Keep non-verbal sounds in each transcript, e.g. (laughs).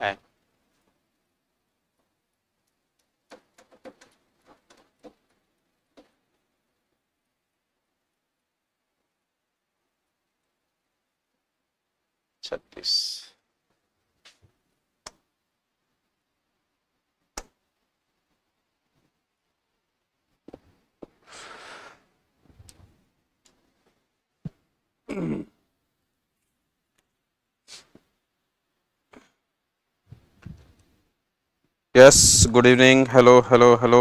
Okay. Eh. this. Yes good evening hello hello hello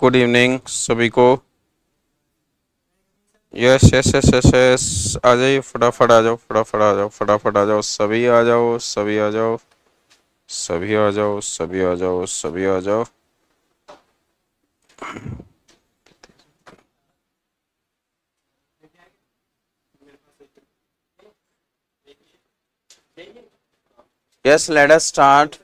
good evening सभी को yes yes yes yes yes आ जाइए फटाफट आ जाओ फटाफट आ जाओ फटाफट आ जाओ सभी आ जाओ सभी आ जाओ सभी आ जाओ सभी आ जाओ सभी आ जाओ yes let us start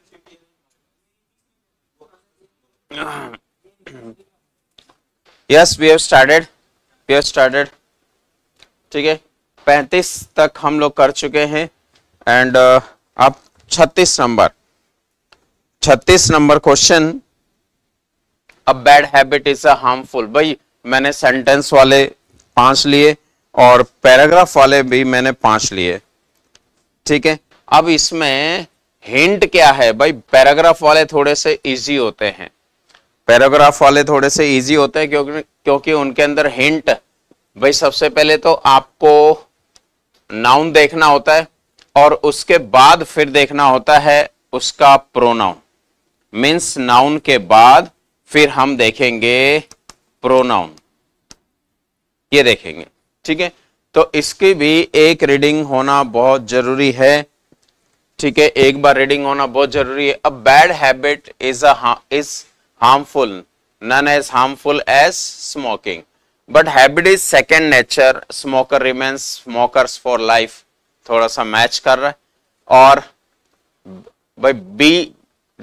yes we have started we have started ठीक है पैंतीस तक हम लोग कर चुके हैं एंड uh, अब छत्तीस नंबर छत्तीस number question a bad habit is a harmful भाई मैंने सेंटेंस वाले पांच लिए और पैराग्राफ वाले भी मैंने पांच लिए ठीक है अब इसमें हिंट क्या है भाई पैराग्राफ वाले थोड़े से इजी होते हैं पैराग्राफ वाले थोड़े से इजी होते हैं क्योंकि क्योंकि उनके अंदर हिंट भाई सबसे पहले तो आपको नाउन देखना होता है और उसके बाद फिर देखना होता है उसका प्रोनाउन मीन्स नाउन के बाद फिर हम देखेंगे प्रोनाउन ये देखेंगे ठीक है तो इसकी भी एक रीडिंग होना बहुत जरूरी है ठीक है एक बार रीडिंग होना बहुत जरूरी है अब bad habit is is harmful none as harmful as smoking but habit is second nature smoker remains smoker for life थोड़ा सा मैच कर रहा है और भाई बी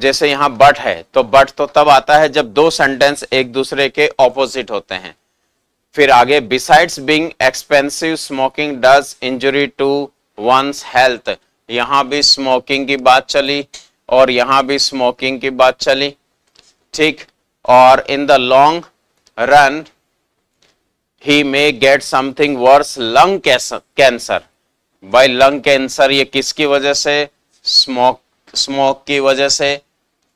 जैसे यहाँ बट है तो बट तो तब आता है जब दो सेंटेंस एक दूसरे के ऑपोजिट होते हैं फिर आगे besides being expensive smoking does injury to one's health यहाँ भी स्मोकिंग की बात चली और यहाँ भी स्मोकिंग की बात चली ठीक और in the long run he may get something worse lung cancer by lung cancer ये किसकी वजह से स्मोक स्मोक की वजह से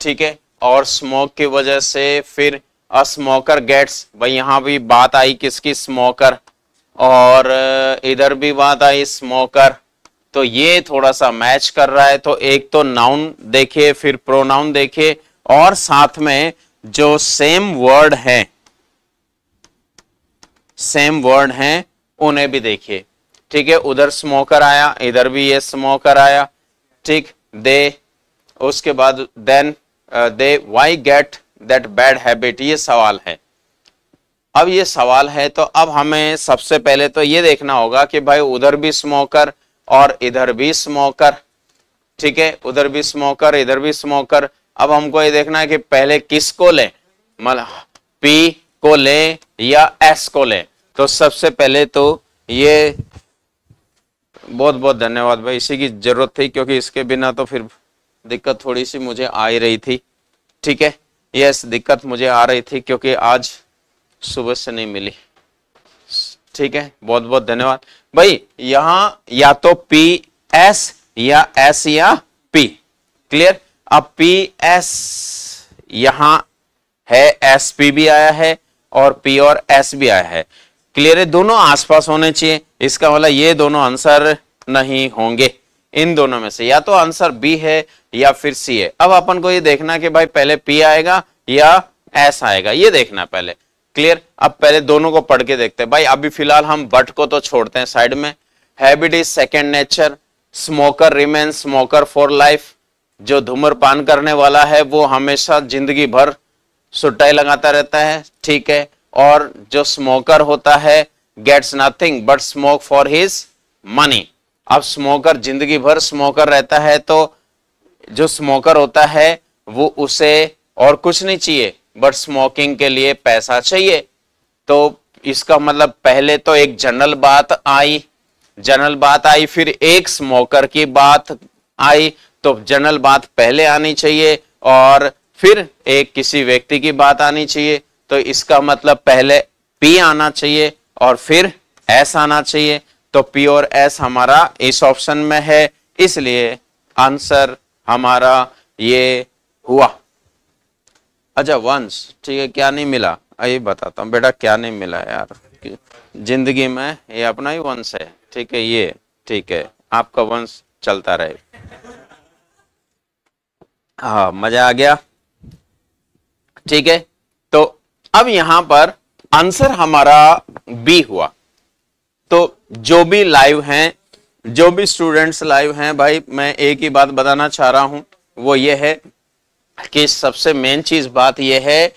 ठीक है और स्मोक की वजह से फिर अ स्मोकर गेट्स भाई यहाँ भी बात आई किसकी स्मोकर और इधर भी बात आई स्मोकर तो ये थोड़ा सा मैच कर रहा है तो एक तो नाउन देखिए फिर प्रोनाउन देखिए और साथ में जो सेम वर्ड है सेम वर्ड है उन्हें भी देखिए ठीक है उधर स्मोकर आया इधर भी ये स्मोकर आया ठीक दे उसके बाद then they why get that bad habit ये सवाल है अब ये सवाल है तो अब हमें सबसे पहले तो ये देखना होगा कि भाई उधर भी स्मोकर और इधर भी स्मोकर ठीक है उधर भी स्मोकर इधर भी स्मोकर अब हमको ये देखना है कि पहले किस को ले मतलब पी को ले या एस को ले तो सबसे पहले तो ये बहुत बहुत धन्यवाद भाई इसी की जरूरत थी क्योंकि इसके बिना तो फिर दिक्कत थोड़ी सी मुझे आ ही रही थी ठीक है यस दिक्कत मुझे आ रही थी क्योंकि आज सुबह से नहीं मिली ठीक है बहुत बहुत धन्यवाद भाई यहां या तो पी एस या एस या पी क्लियर अब पी एस यहां है एस पी भी आया है और पी और एस भी आया है क्लियर है दोनों आसपास होने चाहिए इसका मतलब ये दोनों आंसर नहीं होंगे इन दोनों में से या तो आंसर बी है या फिर सी है अब अपन को ये देखना कि भाई पहले पी आएगा या एस आएगा ये देखना पहले क्लियर अब पहले दोनों को पढ़ के देखते हैं भाई अभी फिलहाल हम बट को तो छोड़ते हैं साइड में habit is second nature smoker remain smoker for life जो धूम्रपान करने वाला है वो हमेशा जिंदगी भर सुटाई लगाता रहता है ठीक है और जो स्मोकर होता है gets nothing but smoke for his money अब स्मोकर जिंदगी भर स्मोकर रहता है तो जो स्मोकर होता है वो उसे और कुछ नहीं चाहिए बट स्मोकिंग के लिए पैसा चाहिए तो इसका मतलब पहले तो एक जनरल बात आई जनरल बात आई फिर एक स्मोकर की बात आई तो जनरल बात पहले आनी चाहिए और फिर एक किसी व्यक्ति की बात आनी चाहिए तो इसका मतलब पहले पी आना चाहिए और फिर एस आना चाहिए तो पी और एस हमारा इस ऑप्शन में है इसलिए आंसर हमारा ये हुआ अच्छा वंस ठीक है क्या नहीं मिला हाँ, ये बताता हूँ बेटा क्या नहीं मिला यार जिंदगी में ये अपना ही वंश है ठीक है ये ठीक है आपका वंश चलता रहे हा मजा आ गया ठीक है तो अब यहां पर आंसर हमारा बी हुआ तो जो भी लाइव हैं जो भी स्टूडेंट्स लाइव हैं भाई मैं एक ही बात बताना चाह रहा हूं वो ये है कि सबसे मेन चीज बात यह है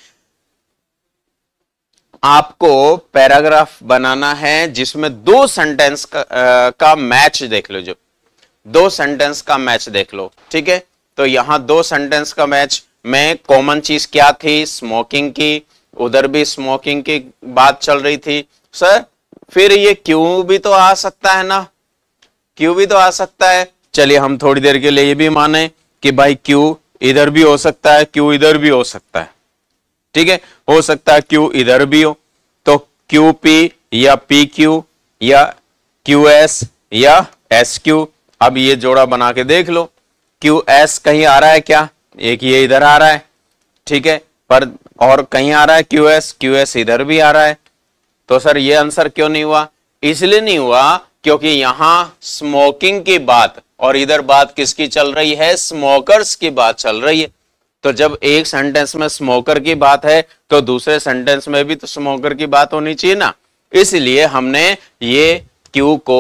आपको पैराग्राफ बनाना है जिसमें दो सेंटेंस का, का मैच देख लो जो दो सेंटेंस का मैच देख लो ठीक है तो यहां दो सेंटेंस का मैच में कॉमन चीज क्या थी स्मोकिंग की उधर भी स्मोकिंग की बात चल रही थी सर फिर ये क्यों भी तो आ सकता है ना क्यों भी तो आ सकता है चलिए हम थोड़ी देर के लिए ये भी माने कि भाई क्यू इधर भी हो सकता है क्यू इधर भी हो सकता है ठीक है हो सकता है क्यू इधर भी हो तो क्यू पी या पी क्यू या क्यू एस या एस क्यू अब ये जोड़ा बना के देख लो क्यू एस कहीं आ रहा है क्या एक ये इधर आ रहा है ठीक है पर और कहीं आ रहा है क्यू एस क्यू एस इधर भी आ रहा है तो सर ये आंसर क्यों नहीं हुआ इसलिए नहीं हुआ क्योंकि यहां स्मोकिंग की बात और इधर बात किसकी चल रही है स्मोकर्स की बात चल रही है तो जब एक सेंटेंस में स्मोकर की बात है तो दूसरे सेंटेंस में भी तो स्मोकर की बात होनी चाहिए ना इसलिए हमने ये क्यू को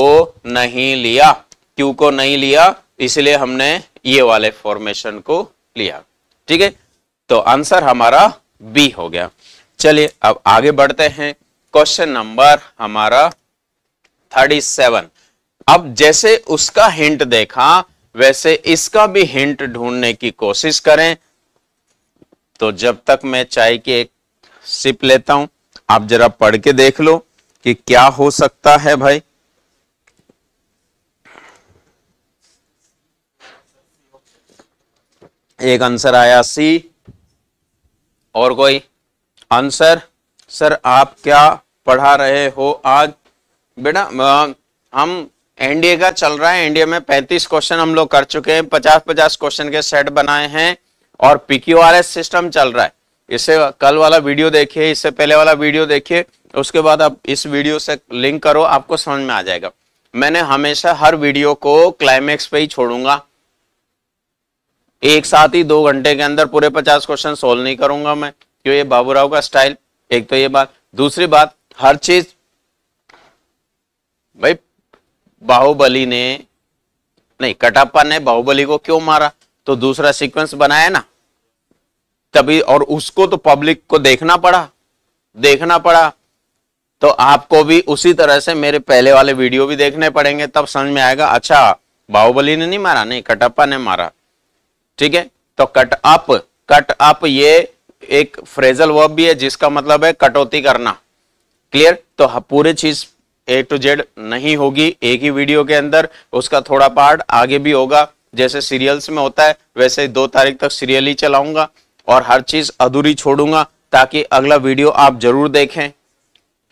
नहीं लिया क्यू को नहीं लिया इसलिए हमने ये वाले फॉर्मेशन को लिया ठीक है तो आंसर हमारा बी हो गया चलिए अब आगे बढ़ते हैं क्वेश्चन नंबर हमारा थर्टी सेवन अब जैसे उसका हिंट देखा वैसे इसका भी हिंट ढूंढने की कोशिश करें तो जब तक मैं चाय की एक सिप लेता हूं आप जरा पढ़ के देख लो कि क्या हो सकता है भाई एक आंसर आया सी और कोई आंसर सर आप क्या पढ़ा रहे हो आज बेटा हम एनडीए का चल रहा है एनडीए में पैंतीस क्वेश्चन हम लोग कर चुके हैं पचास पचास क्वेश्चन के सेट बनाए हैं और पीक्यूआरएस सिस्टम चल रहा है इसे कल वाला वीडियो देखिए इससे पहले वाला वीडियो देखिए उसके बाद आप इस वीडियो से लिंक करो आपको समझ में आ जाएगा मैंने हमेशा हर वीडियो को क्लाइमेक्स पे ही छोड़ूंगा एक साथ ही दो घंटे के अंदर पूरे पचास क्वेश्चन सोल्व नहीं करूंगा मैं क्यों ये बाबूराव का स्टाइल एक तो ये बात दूसरी बात हर चीज भाई बाहुबली ने नहीं कटप्पा ने बाहुबली को क्यों मारा तो दूसरा सीक्वेंस बनाया ना तभी और उसको तो पब्लिक को देखना पड़ा देखना पड़ा तो आपको भी उसी तरह से मेरे पहले वाले वीडियो भी देखने पड़ेंगे तब समझ में आएगा अच्छा बाहुबली ने नहीं मारा नहीं कटप्पा ने मारा ठीक है तो कट अप कट अप ये एक फ्रेजल वर्ब भी है जिसका मतलब है कटौती करना क्लियर तो हाँ, पूरे चीज ए टू जेड नहीं होगी एक ही वीडियो के अंदर उसका थोड़ा पार्ट आगे भी होगा जैसे सीरियल्स में होता है वैसे दो तारीख तक सीरियल ही चलाऊंगा और हर चीज अधूरी छोड़ूंगा ताकि अगला वीडियो आप जरूर देखें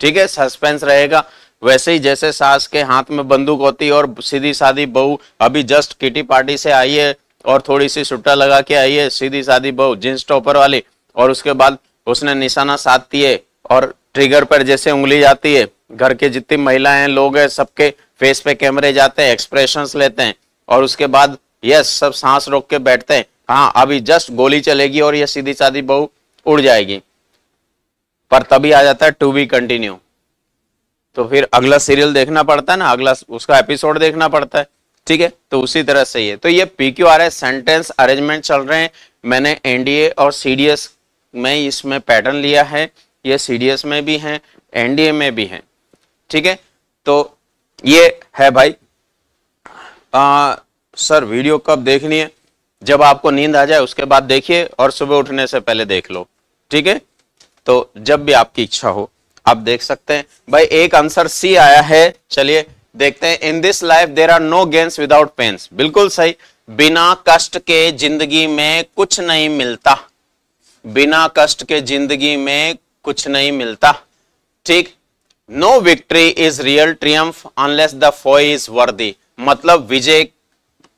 ठीक है सस्पेंस रहेगा वैसे ही जैसे सास के हाथ में बंदूक होती है और सीधी सादी बहू अभी जस्ट किटी पार्टी से आई है और थोड़ी सी सुट्टा लगा के आई है सीधी सादी बहू जींस टॉपर वाली और उसके बाद उसने निशाना साधती है और ट्रिगर पर जैसे उंगली जाती है घर के जितनी महिलाएं लोग हैं सबके फेस पे कैमरे जाते हैं एक्सप्रेशन लेते हैं और उसके बाद यस सब सांस रोक के बैठते हैं हाँ अभी जस्ट गोली चलेगी और यह सीधी साधी बहू उड़ जाएगी पर तभी आ जाता है टू बी कंटिन्यू तो फिर अगला सीरियल देखना पड़ता है ना अगला उसका एपिसोड देखना पड़ता है ठीक है तो उसी तरह से ये तो ये P Q R S sentence arrangement चल रहे हैं मैंने एनडीए और सीडीएस में इसमें पैटर्न लिया है ये सीडीएस में भी है एनडीए में भी है ठीक है तो ये है भाई आ, सर वीडियो कब देखनी है जब आपको नींद आ जाए उसके बाद देखिए और सुबह उठने से पहले देख लो ठीक है तो जब भी आपकी इच्छा हो आप देख सकते हैं भाई एक आंसर सी आया है चलिए देखते हैं in this life there are no gains without pains बिल्कुल सही बिना कष्ट के जिंदगी में कुछ नहीं मिलता बिना कष्ट के जिंदगी में कुछ नहीं मिलता ठीक no victory is real triumph unless the foe is worthy मतलब विजय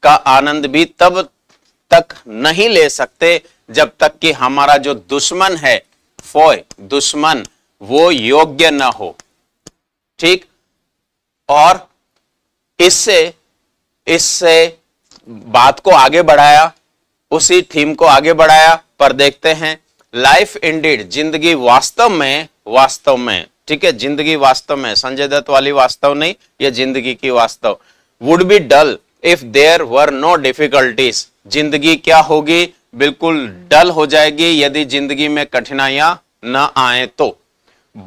का आनंद भी तब तक नहीं ले सकते जब तक कि हमारा जो दुश्मन है फोय दुश्मन वो योग्य न हो ठीक और इससे इससे बात को आगे बढ़ाया उसी थीम को आगे बढ़ाया पर देखते हैं लाइफ इंडीड जिंदगी वास्तव में वास्तव में ठीक है जिंदगी वास्तव में संजय दत्त वाली वास्तव नहीं ये जिंदगी की वास्तव would be dull if there were no difficulties जिंदगी क्या होगी बिल्कुल डल हो जाएगी यदि जिंदगी में कठिनाइयां न आए तो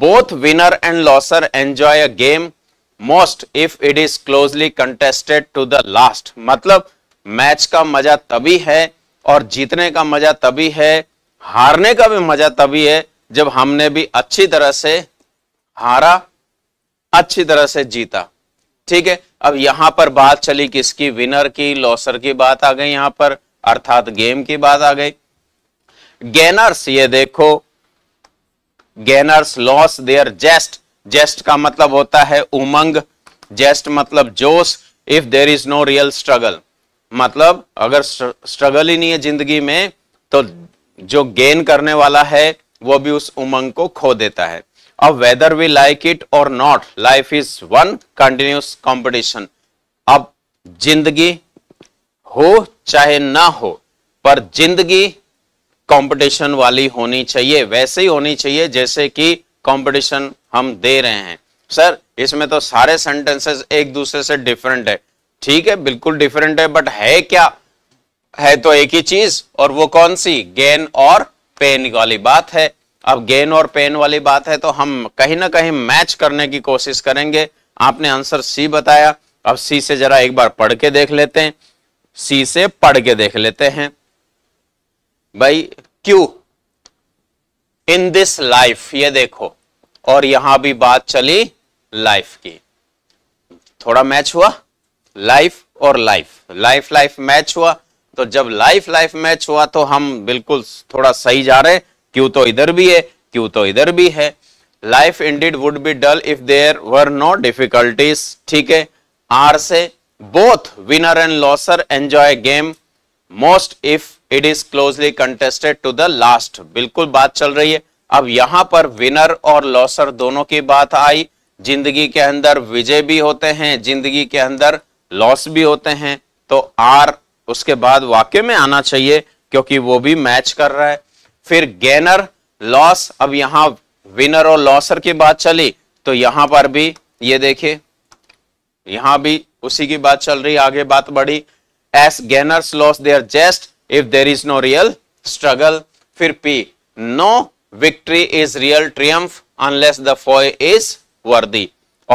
both winner and loser enjoy a game most if it is closely contested to the last मतलब मैच का मजा तभी है और जीतने का मजा तभी है हारने का भी मजा तभी है जब हमने भी अच्छी तरह से हारा अच्छी तरह से जीता ठीक है अब यहां पर बात चली किसकी विनर की लॉसर की बात आ गई यहां पर अर्थात गेम की बात आ गई गेनर्स ये देखो gainers loss their zest zest का मतलब होता है उमंग जेस्ट मतलब जोश if there is no real struggle मतलब अगर स्ट्रगल ही नहीं है जिंदगी में तो जो गेन करने वाला है वो भी उस उमंग को खो देता है अब वेदर वी लाइक इट और not life is one continuous competition अब जिंदगी हो चाहे ना हो पर जिंदगी कंपटीशन वाली होनी चाहिए वैसे ही होनी चाहिए जैसे कि कंपटीशन हम दे रहे हैं सर इसमें तो सारे सेंटेंसेस एक दूसरे से डिफरेंट है ठीक है बिल्कुल डिफरेंट है बट है क्या है तो एक ही चीज और वो कौन सी गेन और पेन वाली बात है अब गेन और पेन वाली बात है तो हम कहीं ना कहीं मैच करने की कोशिश करेंगे आपने आंसर सी बताया अब सी से जरा एक बार पढ़ के देख लेते हैं सी से पढ़ के देख लेते हैं भाई क्यू इन दिस लाइफ ये देखो और यहां भी बात चली लाइफ की थोड़ा मैच हुआ लाइफ और लाइफ लाइफ लाइफ मैच हुआ तो जब लाइफ लाइफ मैच हुआ तो हम बिल्कुल थोड़ा सही जा रहे क्यू तो इधर भी है क्यू तो इधर भी है life indeed would be dull if there were no difficulties ठीक है आर से both winner and loser enjoy game most if it is closely contested to the last बिल्कुल बात चल रही है अब यहां पर विनर और लॉसर दोनों की बात आई जिंदगी के अंदर विजय भी होते हैं जिंदगी के अंदर लॉस भी होते हैं तो आर उसके बाद वाक्य में आना चाहिए क्योंकि वो भी मैच कर रहा है फिर गेनर लॉस अब यहां विनर और लॉसर की बात चली तो यहां पर भी ये देखिए यहां भी उसी की बात चल रही आगे बात बढ़ी S gainers loss their zest if there is no real struggle फिर P no victory is real triumph unless the foe is worthy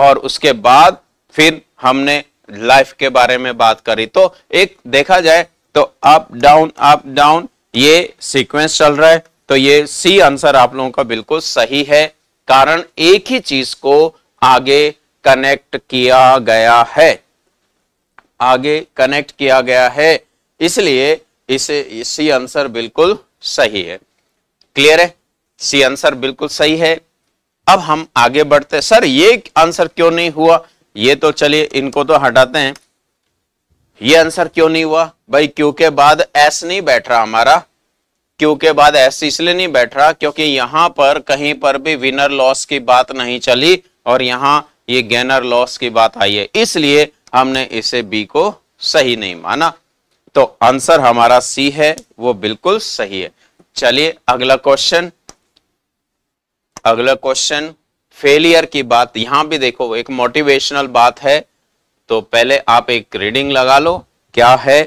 और उसके बाद फिर हमने लाइफ के बारे में बात करी तो एक देखा जाए तो अप डाउन अप डाउन ये सीक्वेंस चल रहा है तो ये सी आंसर आप लोगों का बिल्कुल सही है कारण एक ही चीज को आगे कनेक्ट किया गया है आगे कनेक्ट किया गया है इसलिए इसे सी आंसर बिल्कुल सही है क्लियर है सी आंसर बिल्कुल सही है अब हम आगे बढ़ते सर ये आंसर क्यों नहीं हुआ ये तो चलिए इनको तो हटाते हैं ये आंसर क्यों नहीं हुआ भाई क्यू के बाद एस नहीं बैठ रहा हमारा क्यू के बाद एस इसलिए नहीं बैठ रहा क्योंकि यहां पर कहीं पर भी विनर लॉस की बात नहीं चली और यहां ये गेनर लॉस की बात आई है इसलिए हमने इसे बी को सही नहीं माना तो आंसर हमारा सी है वो बिल्कुल सही है चलिए अगला क्वेश्चन अगला क्वेश्चन फेलियर की बात यहां भी देखो एक मोटिवेशनल बात है तो पहले आप एक रीडिंग लगा लो क्या है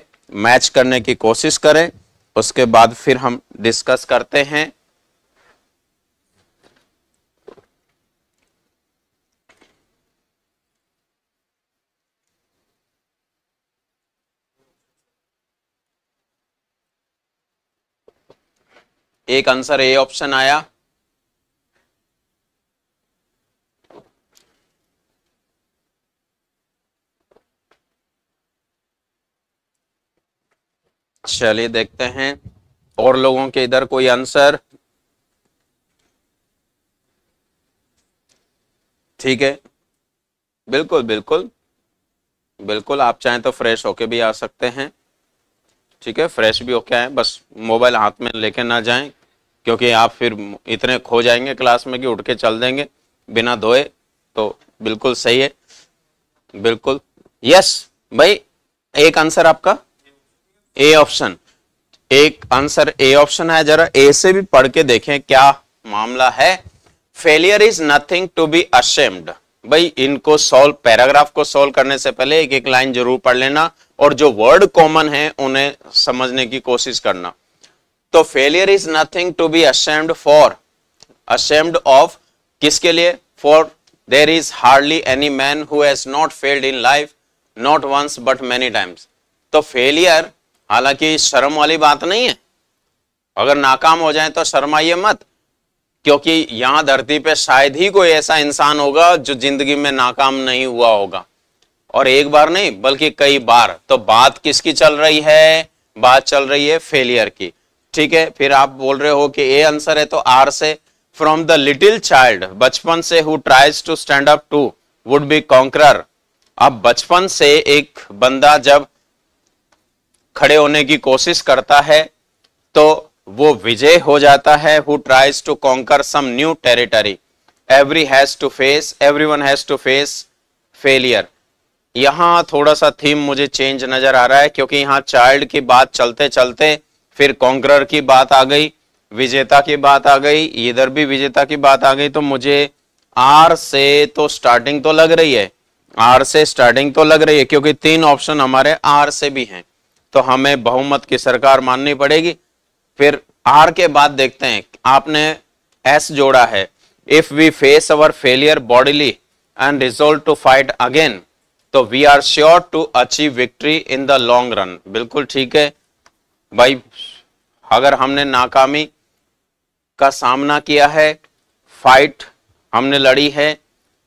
मैच करने की कोशिश करें उसके बाद फिर हम डिस्कस करते हैं एक आंसर ए ऑप्शन आया चलिए देखते हैं और लोगों के इधर कोई आंसर ठीक है बिल्कुल बिल्कुल बिल्कुल आप चाहें तो फ्रेश होके भी आ सकते हैं ठीक है फ्रेश भी होके आए बस मोबाइल हाथ में लेके ना जाएं क्योंकि आप फिर इतने खो जाएंगे क्लास में कि उठ के चल देंगे बिना धोए तो बिल्कुल सही है बिल्कुल यस भाई एक आंसर आपका ए ऑप्शन एक आंसर ए ऑप्शन है जरा ए से भी पढ़ के देखें क्या मामला है failure is nothing to be ashamed भाई इनको सॉल्व पैराग्राफ को सॉल्व करने से पहले एक एक लाइन जरूर पढ़ लेना और जो वर्ड कॉमन है उन्हें समझने की कोशिश करना तो failure is nothing to be ashamed for ashamed of किसके लिए for there is hardly any man who has not failed in life not once but many times तो फेलियर हालांकि शर्म वाली बात नहीं है अगर नाकाम हो जाए तो शर्माइए मत क्योंकि यहां धरती पे शायद ही कोई ऐसा इंसान होगा जो जिंदगी में नाकाम नहीं हुआ होगा और एक बार नहीं बल्कि कई बार तो बात किसकी चल रही है बात चल रही है फेलियर की ठीक है फिर आप बोल रहे हो कि ए आंसर है तो आर से फ्रॉम द लिटिल चाइल्ड बचपन से who tries to stand up to would be conquer अब बचपन से एक बंदा जब खड़े होने की कोशिश करता है तो वो विजय हो जाता है who tries to conquer some new territory every has to face every one has to face failure यहां थोड़ा सा थीम मुझे चेंज नजर आ रहा है क्योंकि यहां चाइल्ड की बात चलते चलते फिर कॉन्करर की बात आ गई विजेता की बात आ गई इधर भी विजेता की बात आ गई तो मुझे आर से तो स्टार्टिंग तो लग रही है आर से स्टार्टिंग तो लग रही है क्योंकि तीन ऑप्शन हमारे आर से भी हैं तो हमें बहुमत की सरकार माननी पड़ेगी फिर आर के बाद देखते हैं आपने एस जोड़ा है if we face our failure boldly and resolve to fight again तो we are sure to achieve victory in the long run बिल्कुल ठीक है भाई अगर हमने नाकामी का सामना किया है फाइट हमने लड़ी है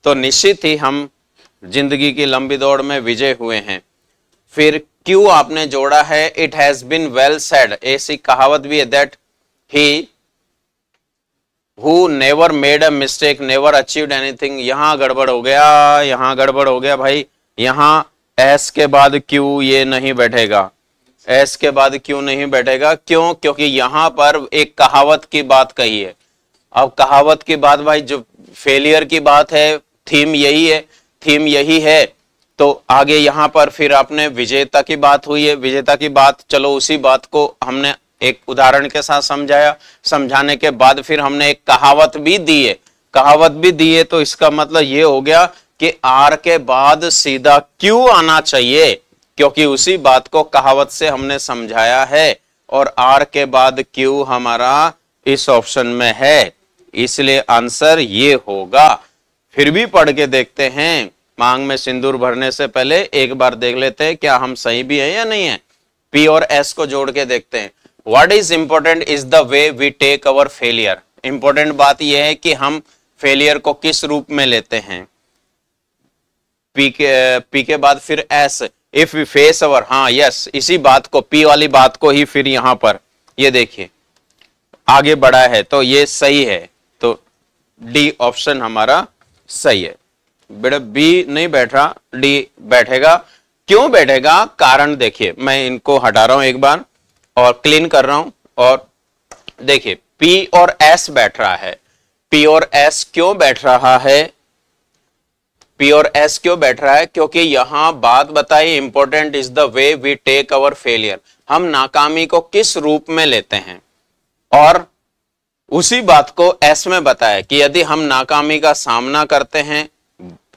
तो निश्चित ही हम जिंदगी की लंबी दौड़ में विजय हुए हैं फिर क्यू आपने जोड़ा है it has been well said ऐसी कहावत भी है that he who never made a mistake never achieved anything यहाँ गड़बड़ हो गया यहां गड़बड़ हो गया भाई यहाँ एस के बाद क्यू ये नहीं बैठेगा एस के बाद क्यों नहीं बैठेगा क्यों क्योंकि यहां पर एक कहावत की बात कही है अब कहावत की बात भाई जो फेलियर की बात है थीम यही है थीम यही है तो आगे यहां पर फिर आपने विजेता की बात हुई है विजेता की बात चलो उसी बात को हमने एक उदाहरण के साथ समझाया समझाने के बाद फिर हमने एक कहावत भी दी है कहावत भी दी है तो इसका मतलब ये हो गया कि आर के बाद सीधा क्यों आना चाहिए क्योंकि उसी बात को कहावत से हमने समझाया है और आर के बाद क्यू हमारा इस ऑप्शन में है इसलिए आंसर ये होगा फिर भी पढ़ के देखते हैं मांग में सिंदूर भरने से पहले एक बार देख लेते हैं क्या हम सही भी हैं या नहीं है पी और एस को जोड़ के देखते हैं what is important is the way we take our failure important बात यह है कि हम फेलियर को किस रूप में लेते हैं पी के पी के बाद फिर S if we face our हाँ यस इसी बात को पी वाली बात को ही फिर यहां पर ये देखिए आगे बढ़ा है तो ये सही है तो डी ऑप्शन हमारा सही है बेटा बी नहीं बैठ रहा डी बैठेगा क्यों बैठेगा कारण देखिए मैं इनको हटा रहा हूं एक बार और क्लीन कर रहा हूं और देखिए पी और एस बैठ रहा है पी और एस क्यों बैठ रहा है पी और एस क्यों बैठ रहा है क्योंकि यहां बात बताई important is the way we take our failure हम नाकामी को किस रूप में लेते हैं और उसी बात को एस में बताया कि यदि हम नाकामी का सामना करते हैं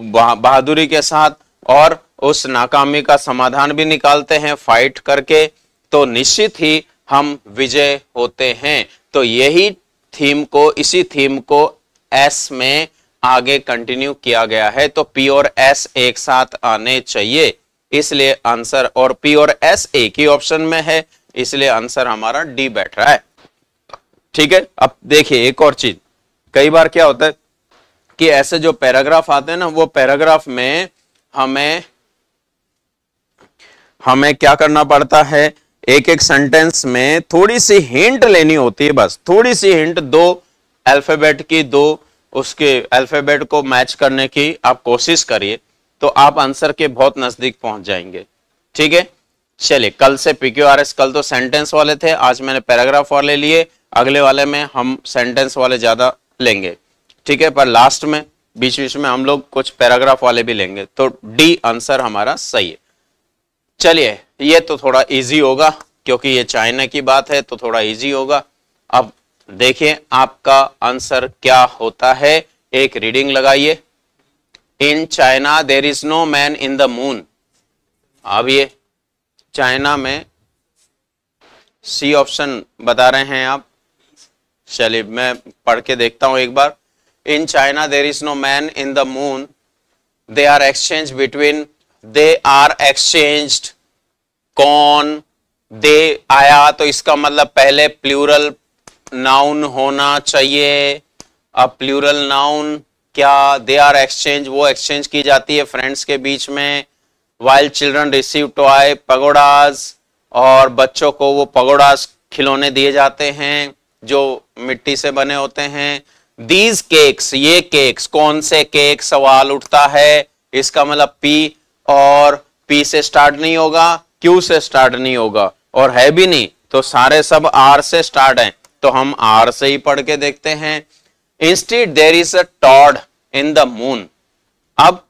बहादुरी के साथ और उस नाकामी का समाधान भी निकालते हैं फाइट करके तो निश्चित ही हम विजय होते हैं तो यही थीम को इसी थीम को एस में आगे कंटिन्यू किया गया है तो पी और एस एक साथ आने चाहिए इसलिए आंसर और पी और एस एक ही ऑप्शन में है इसलिए आंसर हमारा डी बैठ रहा है ठीक है अब देखिए एक और चीज कई बार क्या होता है कि ऐसे जो पैराग्राफ आते हैं ना वो पैराग्राफ में हमें हमें क्या करना पड़ता है एक एक सेंटेंस में थोड़ी सी हिंट लेनी होती है बस थोड़ी सी हिंट दो अल्फाबेट की दो उसके अल्फाबेट को मैच करने की आप कोशिश करिए तो आप आंसर के बहुत नज़दीक पहुंच जाएंगे ठीक है चलिए कल से पी क्यू आर एस कल तो सेंटेंस वाले थे आज मैंने पैराग्राफ वाले लिए अगले वाले में हम सेंटेंस वाले ज़्यादा लेंगे ठीक है पर लास्ट में बीच बीच में हम लोग कुछ पैराग्राफ वाले भी लेंगे तो डी आंसर हमारा सही है चलिए ये तो थोड़ा इजी होगा क्योंकि ये चाइना की बात है तो थोड़ा इजी होगा अब देखिए आपका आंसर क्या होता है एक रीडिंग लगाइए in China there is no man in the moon अब ये चाइना में सी ऑप्शन बता रहे हैं आप चलिए मैं पढ़ के देखता हूं एक बार in China there is no man in the moon. They are exchanged between, they are exchanged, कौन, दे आया तो इसका मतलब पहले प्लूरल नाउन होना चाहिए अब प्लूरल नाउन क्या दे आर एक्सचेंज वो एक्सचेंज की जाती है फ्रेंड्स के बीच में while children receive toy pagodas और बच्चों को वो पगोडाज खिलौने दिए जाते हैं जो मिट्टी से बने होते हैं दीज केक्स ये केक्स कौन से केक सवाल उठता है इसका मतलब पी और पी से स्टार्ट नहीं होगा क्यू से स्टार्ट नहीं होगा और है भी नहीं तो सारे सब आर से स्टार्ट हैं तो हम आर से ही पढ़ के देखते हैं instead there is a toad in the moon अब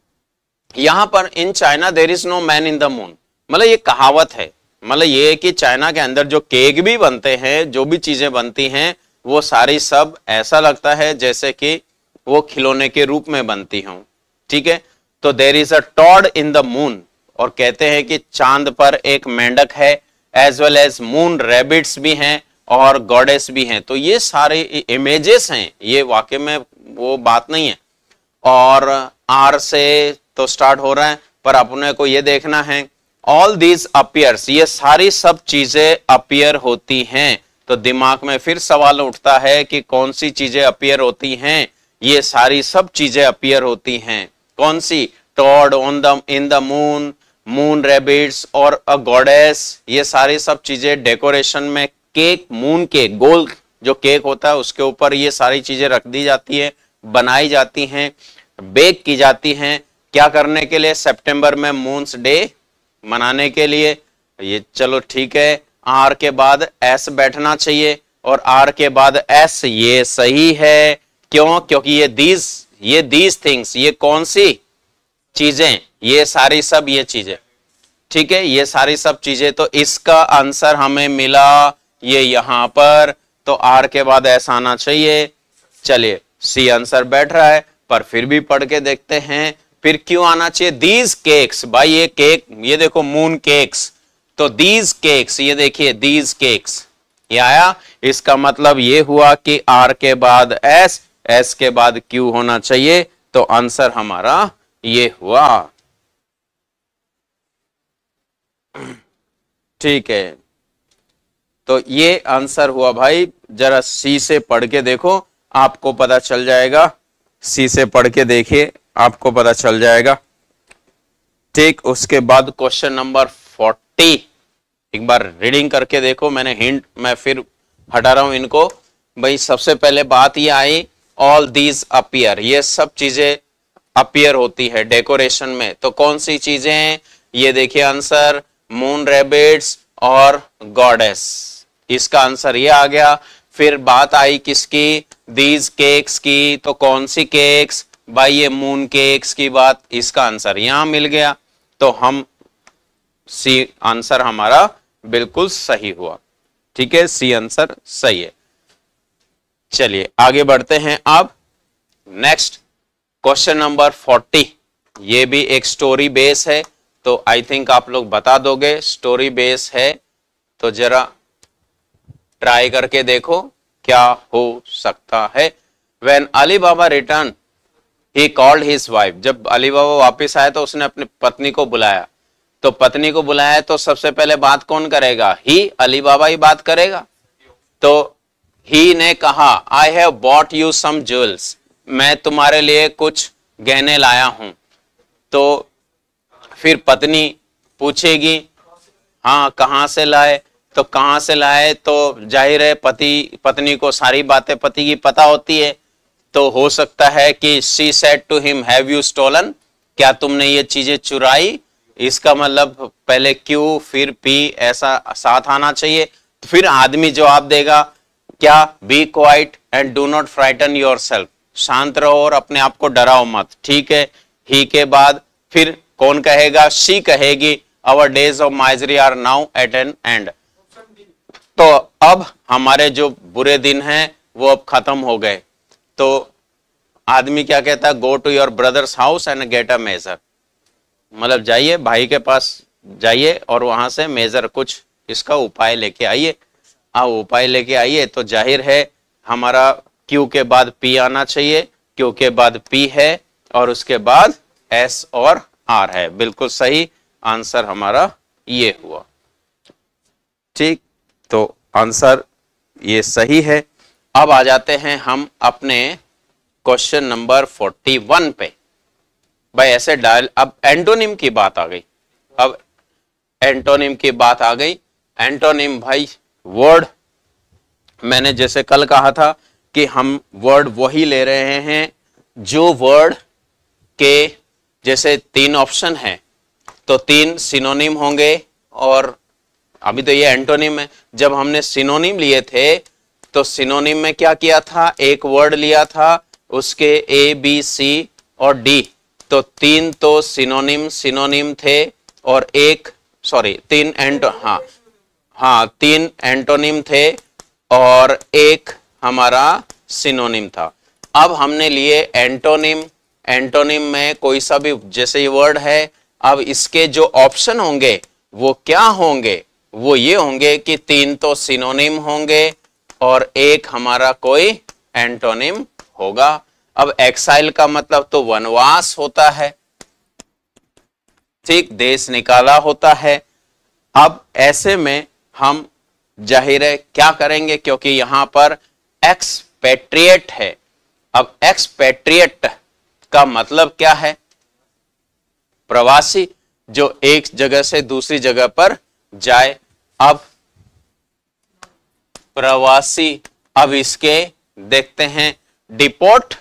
यहां पर in China there is no man in the moon मतलब ये कहावत है मतलब ये है कि चाइना के अंदर जो केक भी बनते हैं जो भी चीजें बनती हैं वो सारी सब ऐसा लगता है जैसे कि वो खिलौने के रूप में बनती हूं ठीक है तो there is a toad in the moon और कहते हैं कि चांद पर एक मेंढक है as well as moon rabbits भी हैं और गॉडेस भी हैं तो ये सारे इमेजेस हैं ये वाकई में वो बात नहीं है और आर से तो स्टार्ट हो रहा है पर अपने को ये देखना है ऑल दीज अपियर्स ये सारी सब चीजें अपियर होती हैं तो दिमाग में फिर सवाल उठता है कि कौन सी चीजें अपियर होती हैं ये सारी सब चीजें अपियर होती हैं कौन सी toad on the in the moon moon rabbits और अ गॉडेस ये सारी सब चीजें डेकोरेशन में केक मून केक गोल जो केक होता है उसके ऊपर ये सारी चीजें रख दी जाती है बनाई जाती हैं बेक की जाती हैं क्या करने के लिए सितंबर में मून्स डे मनाने के लिए ये चलो ठीक है आर के बाद एस बैठना चाहिए और आर के बाद एस ये सही है क्यों क्योंकि ये दीज ये दीज थिंग्स ये कौन सी चीजें ये सारी सब ये चीजें ठीक है ये सारी सब चीजें तो इसका आंसर हमें मिला ये यहां पर तो आर के बाद ऐसा आना चाहिए चलिए सी आंसर बैठ रहा है पर फिर भी पढ़ के देखते हैं फिर क्यों आना चाहिए दीज केक्स भाई ये केक ये देखो मून केक्स तो दीज केक्स ये देखिए दीज केक्स ये आया इसका मतलब ये हुआ कि आर के बाद एस एस के बाद क्यू होना चाहिए तो आंसर हमारा ये हुआ ठीक है तो ये आंसर हुआ भाई जरा सी से पढ़ के देखो आपको पता चल जाएगा सी से पढ़ के देखिए आपको पता चल जाएगा ठीक उसके बाद क्वेश्चन नंबर फोर्टी एक बार रीडिंग करके देखो मैंने हिंट मैं फिर हटा रहा हूँ इनको भाई सबसे पहले बात ये आई ऑल दीज अपियर ये सब चीजें अपियर होती है डेकोरेशन में तो कौन सी चीजें ये देखिए आंसर मून रेबिट्स और गॉडेस इसका आंसर ये आ गया फिर बात आई किसकी दीज केक्स की तो कौन सी केक्स भाई ये मून केक्स की बात इसका आंसर यहां मिल गया तो हम सी आंसर हमारा बिल्कुल सही हुआ ठीक है सी आंसर सही है चलिए आगे बढ़ते हैं आप नेक्स्ट क्वेश्चन नंबर फोर्टी ये भी एक स्टोरी बेस है तो आई थिंक आप लोग बता दोगे स्टोरी बेस है तो जरा ट्राई करके देखो क्या हो सकता है when Ali Baba return he called his wife जब अली बाबा वापिस आया तो उसने अपनी पत्नी को बुलाया तो पत्नी को बुलाया तो सबसे पहले बात कौन करेगा ही अली बाबा ही बात करेगा तो ही ने कहा I have bought you some jewels मैं तुम्हारे लिए कुछ गहने लाया हूं तो फिर पत्नी पूछेगी हाँ कहाँ से लाए तो कहाँ से लाए तो जाहिर है पति पत्नी को सारी बातें पति की पता होती है तो हो सकता है कि she said to him have you stolen क्या तुमने ये चीजें चुराई इसका मतलब पहले Q फिर P ऐसा साथ आना चाहिए फिर आदमी जवाब देगा क्या be quiet and do not frighten yourself शांत रहो और अपने आप को डराओ मत ठीक है ही के बाद फिर कौन कहेगा सी कहेगी our days of misery are now at an end तो अब हमारे जो बुरे दिन हैं वो अब खत्म हो गए तो आदमी क्या कहता है go to your brother's house and get a measure मतलब जाइए भाई के पास जाइए और वहां से मेज़र कुछ इसका उपाय लेके आइए हाँ उपाय लेके आइए तो जाहिर है हमारा क्यू के बाद पी आना चाहिए क्यू के बाद पी है और उसके बाद एस और आर है बिल्कुल सही आंसर हमारा ये हुआ ठीक तो आंसर ये सही है अब आ जाते हैं हम अपने क्वेश्चन नंबर फोर्टी वन पे भाई ऐसे डायल अब एंटोनिम की बात आ गई अब एंटोनिम की बात आ गई एंटोनिम भाई वर्ड मैंने जैसे कल कहा था कि हम वर्ड वही ले रहे हैं जो वर्ड के जैसे तीन ऑप्शन हैं तो तीन सिनोनिम होंगे और अभी तो ये एंटोनिम है जब हमने सिनोनिम लिए थे तो सिनोनिम में क्या किया था एक वर्ड लिया था उसके ए बी सी और डी तो तीन तो सिनोनिम सिनोनिम थे और एक सॉरी तीन एंटो हाँ हाँ तीन एंटोनिम थे और एक हमारा सिनोनिम था अब हमने लिए एंटोनिम एंटोनिम में कोई सा भी जैसे वर्ड है अब इसके जो ऑप्शन होंगे वो क्या होंगे वो ये होंगे कि तीन तो सिनोनिम होंगे और एक हमारा कोई एंटोनिम होगा अब एक्साइल का मतलब तो वनवास होता है ठीक देश निकाला होता है अब ऐसे में हम जाहिर है क्या करेंगे क्योंकि यहां पर एक्सपेट्रिएट है अब एक्सपेट्रिएट का मतलब क्या है प्रवासी जो एक जगह से दूसरी जगह पर जाए अब प्रवासी अब इसके देखते हैं डिपोर्ट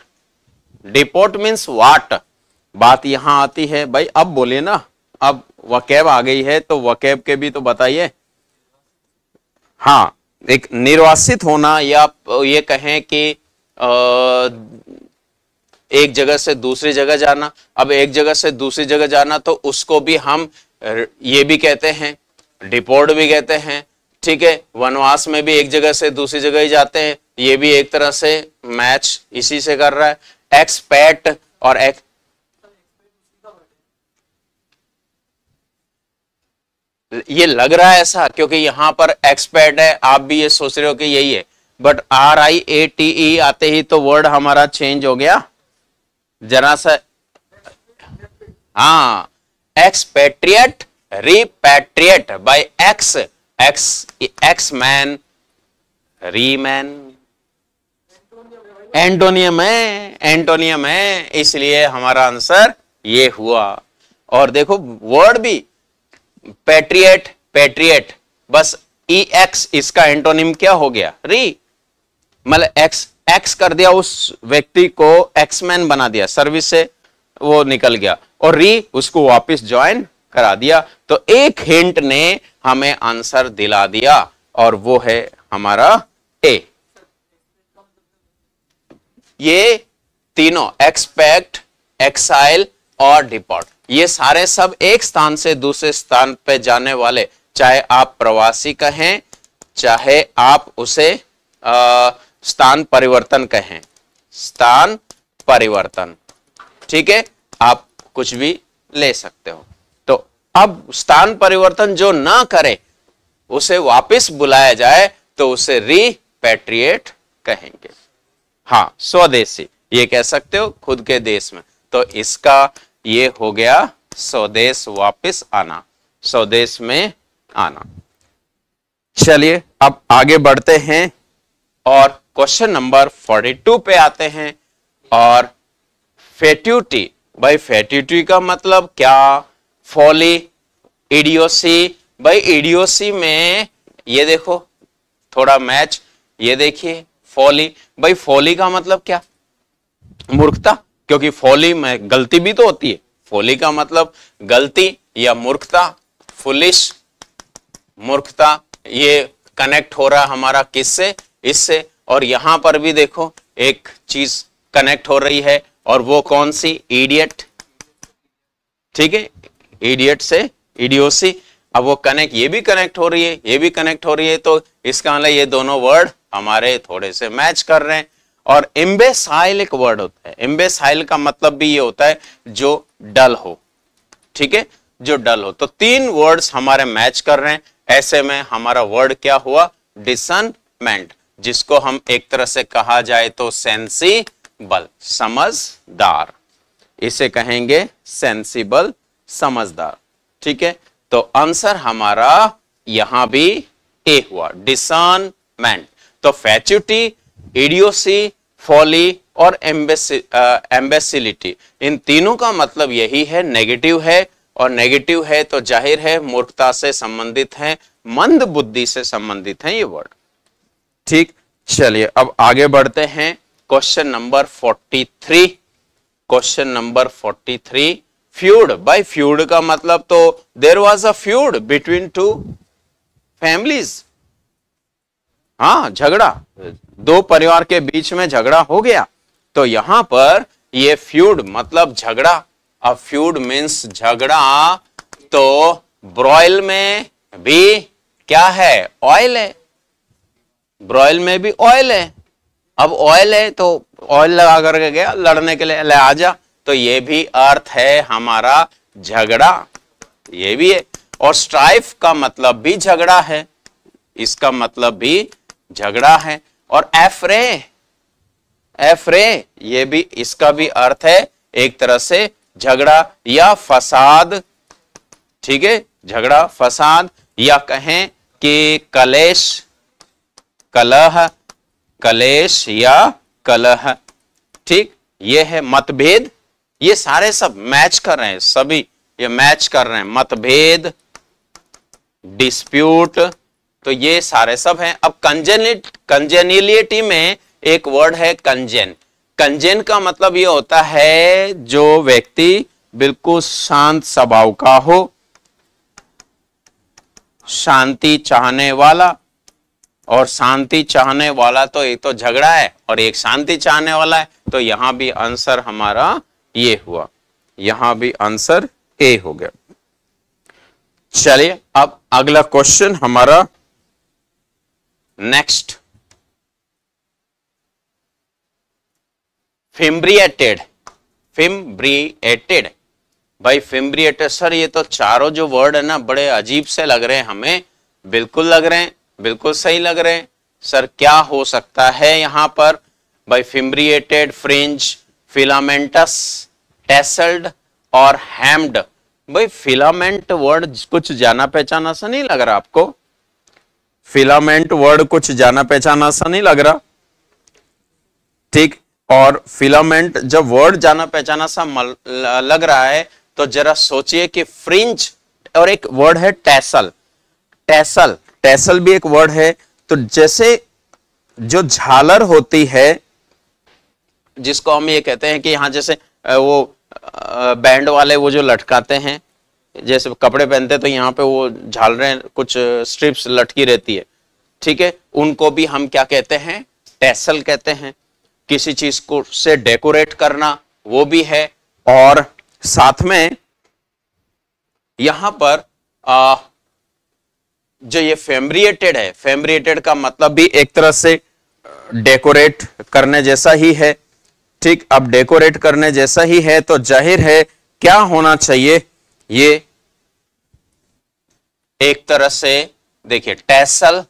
डिपोर्ट मीन्स वाट बात यहां आती है भाई अब बोलिए ना अब वकैब आ गई है तो वकैब के भी तो बताइए हाँ एक निर्वासित होना या ये कहें कि एक जगह से दूसरी जगह जाना अब एक जगह से दूसरी जगह जाना तो उसको भी हम ये भी कहते हैं डिपोर्ट भी कहते हैं ठीक है वनवास में भी एक जगह से दूसरी जगह ही जाते हैं ये भी एक तरह से मैच इसी से कर रहा है एक्सपैट और एक ये लग रहा है ऐसा क्योंकि यहां पर एक्सपैट है आप भी ये सोच रहे हो कि यही है but R I A T E आते ही तो वर्ड हमारा चेंज हो गया जरा सा हाँ expatriate repatriate by ex ex ex man रीमैन एंटोनियम है एंटोनियम है इसलिए हमारा आंसर ये हुआ और देखो वर्ड भी पेट्रिएट पेट्रिएट बस ई e एक्स इसका एंटोनियम क्या हो गया री मतलब एक्स एक्स कर दिया उस व्यक्ति को एक्समैन बना दिया सर्विस से वो निकल गया और री उसको वापस ज्वाइन करा दिया तो एक हिंट ने हमें आंसर दिला दिया और वो है हमारा ए ये तीनों एक्सपेक्ट एक्साइल और डिपोर्ट ये सारे सब एक स्थान से दूसरे स्थान पे जाने वाले चाहे आप प्रवासी कहें चाहे आप उसे आ, स्थान परिवर्तन कहें स्थान परिवर्तन ठीक है आप कुछ भी ले सकते हो तो अब स्थान परिवर्तन जो ना करे उसे वापस बुलाया जाए तो उसे रिपेट्रिएट कहेंगे हाँ स्वदेशी ये कह सकते हो खुद के देश में तो इसका ये हो गया स्वदेश वापस आना स्वदेश में आना चलिए अब आगे बढ़ते हैं और क्वेश्चन नंबर 42 पे आते हैं और फेट्यूटी भाई फेट्यूटी का मतलब क्या फॉली इडियोसी भाई इडियोसी में ये देखो थोड़ा मैच ये देखिए फॉली भाई फॉली का मतलब क्या मूर्खता क्योंकि फॉली में गलती भी तो होती है फॉली का मतलब गलती या मूर्खता फुलिश मूर्खता ये कनेक्ट हो रहा हमारा किससे इससे और यहां पर भी देखो एक चीज कनेक्ट हो रही है और वो कौन सी इडियट ठीक है इडियट से इडियोसी अब वो कनेक्ट ये भी कनेक्ट हो रही है ये भी कनेक्ट हो रही है तो इसका मतलब ये दोनों वर्ड हमारे थोड़े से मैच कर रहे हैं और इम्बेसाइल एक वर्ड होता है इम्बेसाइल का मतलब भी ये होता है जो डल हो ठीक है जो डल हो तो तीन वर्ड्स हमारे मैच कर रहे हैं ऐसे में हमारा वर्ड क्या हुआ डिसनमेंट जिसको हम एक तरह से कहा जाए तो सेंसिबल समझदार इसे कहेंगे सेंसिबल समझदार ठीक है तो आंसर हमारा यहां भी ए हुआ डिसनमेंट तो फैच्यूटी इडियोसी फॉली और एम्बेसिलिटी इन तीनों का मतलब यही है नेगेटिव है और नेगेटिव है तो जाहिर है मूर्खता से संबंधित है मंद बुद्धि से संबंधित है ये वर्ड ठीक चलिए अब आगे बढ़ते हैं question number 43 question number 43 feud by feud का मतलब तो there was a feud between two families हाँ झगड़ा दो परिवार के बीच में झगड़ा हो गया तो यहां पर ये फ्यूड मतलब झगड़ा अब फ्यूड मीन्स झगड़ा तो ब्रॉयल में भी क्या है ऑयल है ब्रॉयल में भी ऑयल है अब ऑयल है तो ऑयल लगा करके गया लड़ने के लिए ले आ जा तो ये भी अर्थ है हमारा झगड़ा ये भी है और स्ट्राइफ का मतलब भी झगड़ा है इसका मतलब भी झगड़ा है और एफरे एफरे ये भी इसका भी अर्थ है एक तरह से झगड़ा या फसाद ठीक है झगड़ा फसाद या कहें कि कलेश कलह कलेश या कलह ठीक ये है मतभेद ये सारे सब मैच कर रहे हैं सभी ये मैच कर रहे हैं मतभेद डिस्प्यूट तो ये सारे सब हैं अब कंजेनिट कंजेनिलिटी में एक वर्ड है कंजेन कंजेन का मतलब ये होता है जो व्यक्ति बिल्कुल शांत स्वभाव का हो शांति चाहने वाला और शांति चाहने वाला तो एक तो झगड़ा है और एक शांति चाहने वाला है तो यहां भी आंसर हमारा ये हुआ यहां भी आंसर ए हो गया चलिए अब अगला क्वेश्चन हमारा नेक्स्ट फिम्ब्रिएटेड फिम्ब्रिएटेड भाई फिम्ब्रिएटेड सर ये तो चारों जो वर्ड है ना बड़े अजीब से लग रहे हैं हमें बिल्कुल लग रहे हैं बिल्कुल सही लग रहे हैं सर क्या हो सकता है यहां पर भाई फिम्ब्रिएटेड फ्रिंज फिलामेंटस टेसल्ड और हैम्ड भाई फिलामेंट वर्ड कुछ जाना पहचाना सा नहीं लग रहा आपको फिलामेंट वर्ड कुछ जाना पहचाना सा नहीं लग रहा ठीक और फिलामेंट जब वर्ड जाना पहचाना सा लग रहा है तो जरा सोचिए कि फ्रिंज और एक वर्ड है टैसल टैसल टैसल भी एक वर्ड है तो जैसे जो झालर होती है जिसको हम ये कहते हैं कि यहाँ जैसे वो बैंड वाले वो जो लटकाते हैं जैसे कपड़े पहनते तो यहाँ पे वो झाल रहे कुछ स्ट्रिप्स लटकी रहती है ठीक है उनको भी हम क्या कहते हैं टेसल कहते हैं किसी चीज को से डेकोरेट करना वो भी है और साथ में यहां पर आ, जो ये फेमरिएटेड है फेमरिएटेड का मतलब भी एक तरह से डेकोरेट करने जैसा ही है ठीक अब डेकोरेट करने जैसा ही है तो जाहिर है क्या होना चाहिए ये एक तरह से देखिए टेसल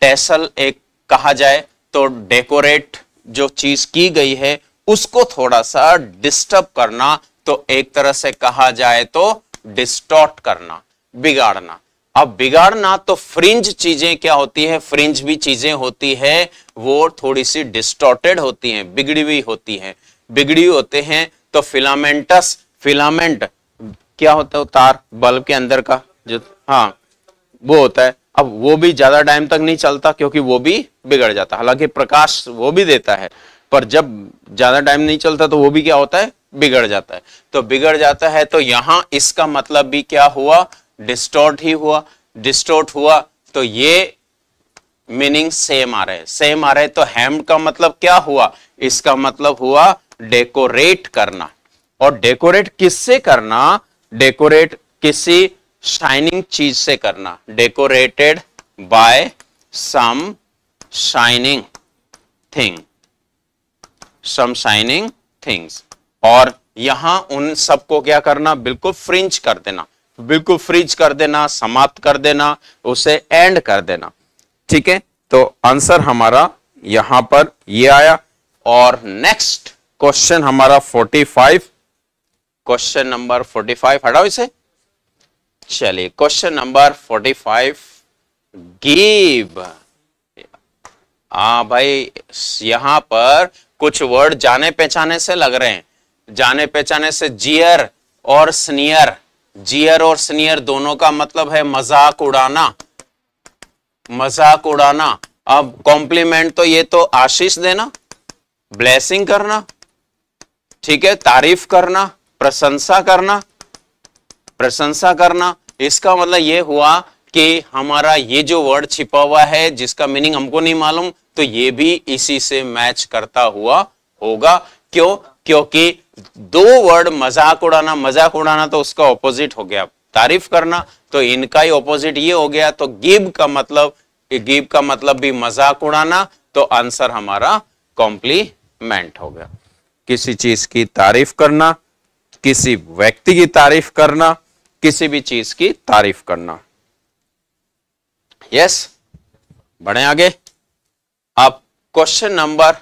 टैसल एक कहा जाए तो डेकोरेट जो चीज की गई है उसको थोड़ा सा डिस्टर्ब करना तो एक तरह से कहा जाए तो डिस्टॉर्ट करना बिगाड़ना अब बिगाड़ना तो फ्रिंज चीजें क्या होती है फ्रिंज भी चीजें होती है वो थोड़ी सी डिस्टोर्टेड होती हैं बिगड़ी हुई होती हैं बिगड़ी होते हैं तो फिलामेंटस फिलामेंट क्या होता है तार बल्ब के अंदर का जो हाँ वो होता है अब वो भी ज्यादा टाइम तक नहीं चलता क्योंकि वो भी बिगड़ जाता हालांकि प्रकाश वो भी देता है पर जब ज्यादा टाइम नहीं चलता तो वो भी क्या होता है बिगड़ जाता है तो बिगड़ जाता है तो यहां इसका मतलब भी क्या हुआ डिस्टोर्ट ही हुआ डिस्टोर्ट हुआ तो ये मीनिंग सेम आ रहे सेम आ रहे तो हैम का मतलब क्या हुआ इसका मतलब हुआ डेकोरेट करना और डेकोरेट किससे करना डेकोरेट किसी शाइनिंग चीज से करना decorated by some shining thing some shining things और यहां उन सबको क्या करना बिल्कुल फ्रिंज कर देना बिल्कुल फ्रीज कर देना समाप्त कर देना उसे एंड कर देना ठीक है तो आंसर हमारा यहां पर ये आया और नेक्स्ट क्वेश्चन हमारा 45 क्वेश्चन नंबर 45 हटाओ इसे चलिए क्वेश्चन नंबर 45 गिव हा भाई यहां पर कुछ वर्ड जाने पहचाने से लग रहे हैं जाने पहचाने से जियर और स्नियर जियर और स्नियर दोनों का मतलब है मजाक उड़ाना मजाक उड़ाना अब कॉम्प्लीमेंट तो ये तो आशीष देना ब्लेसिंग करना ठीक है तारीफ करना प्रशंसा करना प्रशंसा करना इसका मतलब ये हुआ कि हमारा ये जो वर्ड छिपा हुआ है जिसका मीनिंग हमको नहीं मालूम तो ये भी इसी से मैच करता हुआ होगा क्यों क्योंकि दो वर्ड मजाक उड़ाना मजाक उड़ाना तो उसका ऑपोजिट हो गया तारीफ करना तो इनका ही ऑपोजिट ये हो गया तो गिब का मतलब गिब का मतलब भी मजाक उड़ाना तो आंसर हमारा कॉम्प्लीमेंट हो गया किसी चीज की तारीफ करना किसी व्यक्ति की तारीफ करना किसी भी चीज की तारीफ करना यस बढ़े आगे अब क्वेश्चन नंबर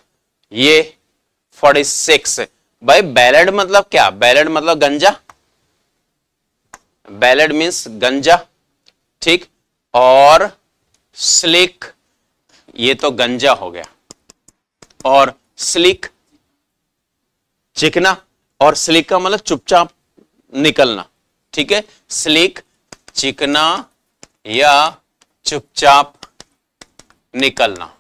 ये फोर्टी सिक्स है भाई बैलड मतलब क्या बैलड मतलब गंजा बैलड मीन्स गंजा ठीक और स्लिक ये तो गंजा हो गया और स्लिक चिकना और स्लिक का मतलब चुपचाप निकलना ठीक है स्लिक चिकना या चुपचाप निकलना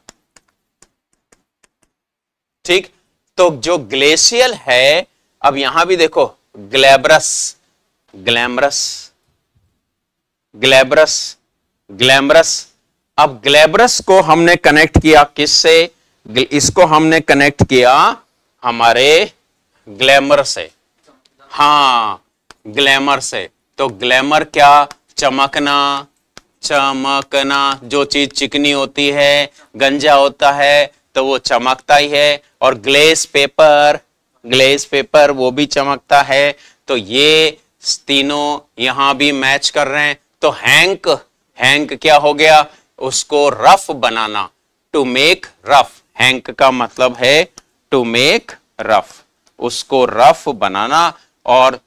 ठीक तो जो ग्लेशियल है अब यहां भी देखो ग्लैबरस ग्लैमरस ग्लैबरस ग्लैमरस अब ग्लैबरस को हमने कनेक्ट किया किससे इसको हमने कनेक्ट किया हमारे ग्लैमर से हाँ ग्लैमर से तो ग्लैमर क्या चमकना चमकना जो चीज चिकनी होती है गंजा होता है तो वो चमकता ही है और ग्लेस पेपर ग्लेस पेपर वो भी चमकता है तो ये तीनों यहां भी मैच कर रहे हैं तो हैंक हैंक क्या हो गया उसको रफ बनाना टू मेक रफ हैंक का मतलब है टू मेक रफ उसको रफ बनाना और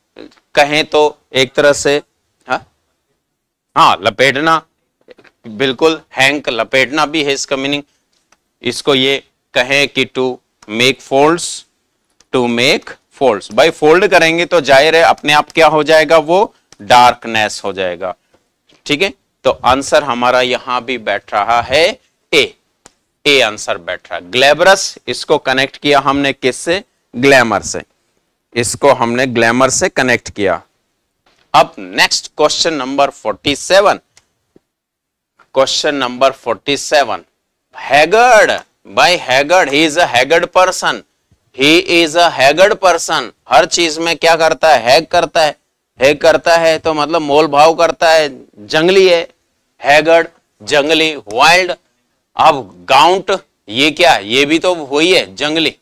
कहें तो एक तरह से हाँ, हाँ लपेटना बिल्कुल हैंक लपेटना भी है इसका मीनिंग इसको ये कहें कि to make folds to make folds भाई फोल्ड करेंगे तो जाहिर है अपने आप क्या हो जाएगा वो डार्कनेस हो जाएगा ठीक है तो आंसर हमारा यहां भी बैठ रहा है ए ए आंसर बैठ रहा है ग्लैबरस इसको कनेक्ट किया हमने किससे ग्लैमर से इसको हमने ग्लैमर से कनेक्ट किया अब next question number 47 question number 47 haggard by haggard he is a haggard person he is a haggard person हर चीज में क्या करता है हैग करता है हैग करता है तो मतलब मोल भाव करता है जंगली है हैगर्ड जंगली वाइल्ड अब गाउंट ये क्या ये भी तो हुई है जंगली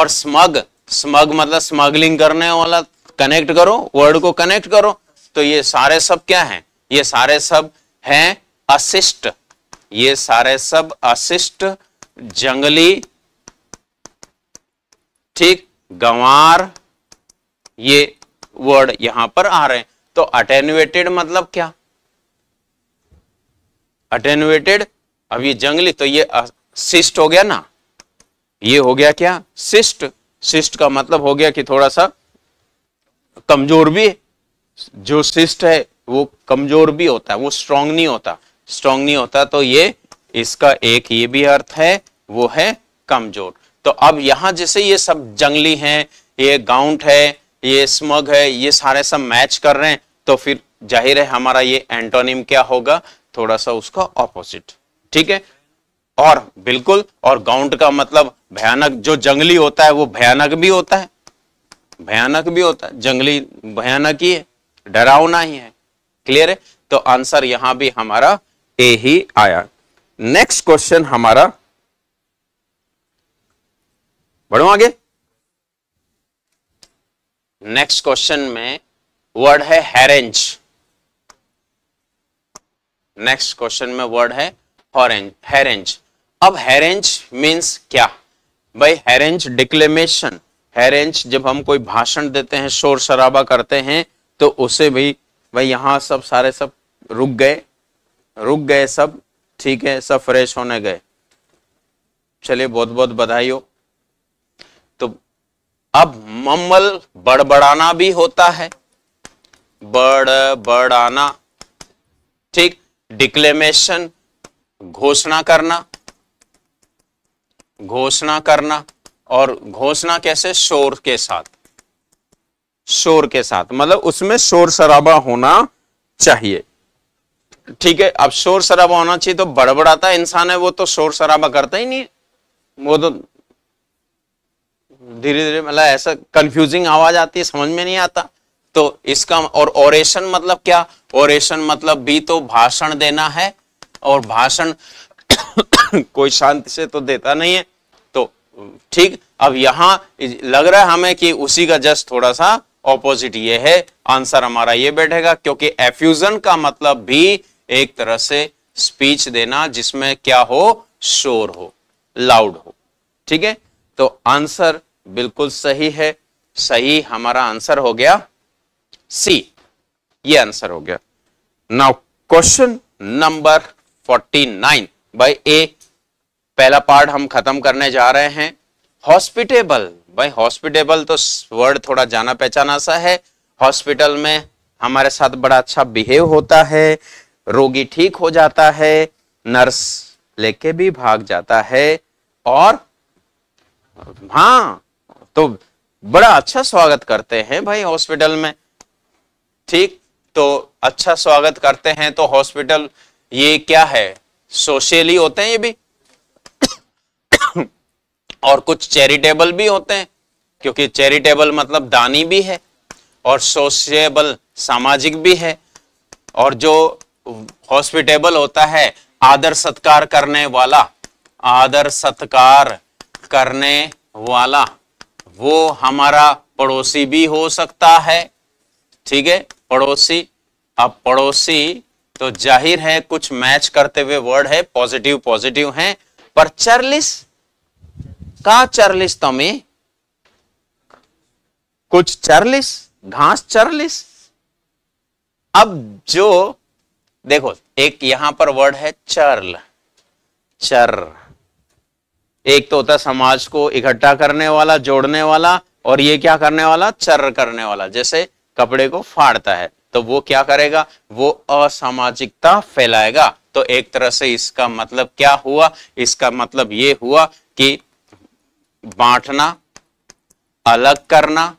और स्मग स्मग मतलब स्मगलिंग करने वाला कनेक्ट करो वर्ड को कनेक्ट करो तो ये सारे सब क्या हैं ये सारे सब हैं असिस्ट ये सारे सब अशिष्ट जंगली ठीक गंवार ये वर्ड यहां पर आ रहे हैं तो अटेनुएटेड मतलब क्या अटेनुएटेड अब ये जंगली तो ये शिष्ट हो गया ना ये हो गया क्या शिष्ट शिष्ट का मतलब हो गया कि थोड़ा सा कमजोर भी जो शिष्ट है वो कमजोर भी होता है वो स्ट्रांग नहीं होता स्ट्रॉन्ग नहीं होता तो ये इसका एक ये भी अर्थ है वो है कमजोर तो अब यहां जैसे ये सब जंगली हैं ये गाउंट है ये स्मग है ये सारे सब मैच कर रहे हैं तो फिर जाहिर है हमारा ये एंटोनिम क्या होगा थोड़ा सा उसका ऑपोजिट ठीक है और बिल्कुल और गाउंट का मतलब भयानक जो जंगली होता है वो भयानक भी होता है भयानक भी होता है जंगली भयानक ही है डरावना ही है क्लियर है तो आंसर यहां भी हमारा ए ही आया नेक्स्ट क्वेश्चन हमारा बढ़ो आगे नेक्स्ट क्वेश्चन में वर्ड है हेरेंज नेक्स्ट क्वेश्चन में वर्ड है हैरेंज अब हेरेंज मींस क्या भाई हेरेंज डिक्लेमेशन हेरेंज जब हम कोई भाषण देते हैं शोर शराबा करते हैं तो उसे भी भाई यहां सब सारे सब रुक गए रुक गए सब ठीक है सब फ्रेश होने गए चलिए बहुत बहुत बधाई हो तो अब मम्मल बड़बड़ाना भी होता है बड़बड़ाना ठीक डिक्लेमेशन घोषणा करना घोषणा करना और घोषणा कैसे शोर के साथ शोर के साथ मतलब उसमें शोर शराबा होना चाहिए ठीक है अब शोर शराबा होना चाहिए तो बड़बड़ाता इंसान है वो तो शोर शराबा करता ही नहीं वो तो धीरे धीरे मतलब ऐसा कंफ्यूजिंग आवाज आती है समझ में नहीं आता तो इसका और ओरेशन मतलब क्या ओरेशन मतलब भी तो भाषण देना है और भाषण (coughs) कोई शांति से तो देता नहीं है तो ठीक अब यहां लग रहा है हमें कि उसी का जस्ट थोड़ा सा ऑपोजिट ये है आंसर हमारा ये बैठेगा क्योंकि एफ्यूजन का मतलब भी एक तरह से स्पीच देना जिसमें क्या हो शोर हो लाउड हो ठीक है तो आंसर बिल्कुल सही है सही हमारा आंसर हो गया सी ये आंसर हो गया now question number nine by A पहला पार्ट हम खत्म करने जा रहे हैं हॉस्पिटेबल भाई हॉस्पिटेबल तो वर्ड थोड़ा जाना पहचाना सा है हॉस्पिटल में हमारे साथ बड़ा अच्छा बिहेव होता है रोगी ठीक हो जाता है नर्स लेके भी भाग जाता है और हाँ तो बड़ा अच्छा स्वागत करते हैं भाई हॉस्पिटल में ठीक तो अच्छा स्वागत करते हैं तो हॉस्पिटल ये क्या है सोशली होते हैं ये भी (coughs) और कुछ चैरिटेबल भी होते हैं क्योंकि चैरिटेबल मतलब दानी भी है और सोशियबल सामाजिक भी है और जो हॉस्पिटेबल होता है आदर सत्कार करने वाला आदर सत्कार करने वाला वो हमारा पड़ोसी भी हो सकता है ठीक है पड़ोसी अब पड़ोसी तो जाहिर है कुछ मैच करते हुए वर्ड है पॉजिटिव पॉजिटिव है पर चर्लिस का चार्लिस तमी कुछ चर्लिस घास चर्लिस अब जो देखो एक यहां पर वर्ड है चर्ल चर एक तो होता समाज को इकट्ठा करने वाला जोड़ने वाला और ये क्या करने वाला चर करने वाला जैसे कपड़े को फाड़ता है तो वो क्या करेगा वो असामाजिकता फैलाएगा तो एक तरह से इसका मतलब क्या हुआ इसका मतलब ये हुआ कि बांटना अलग करना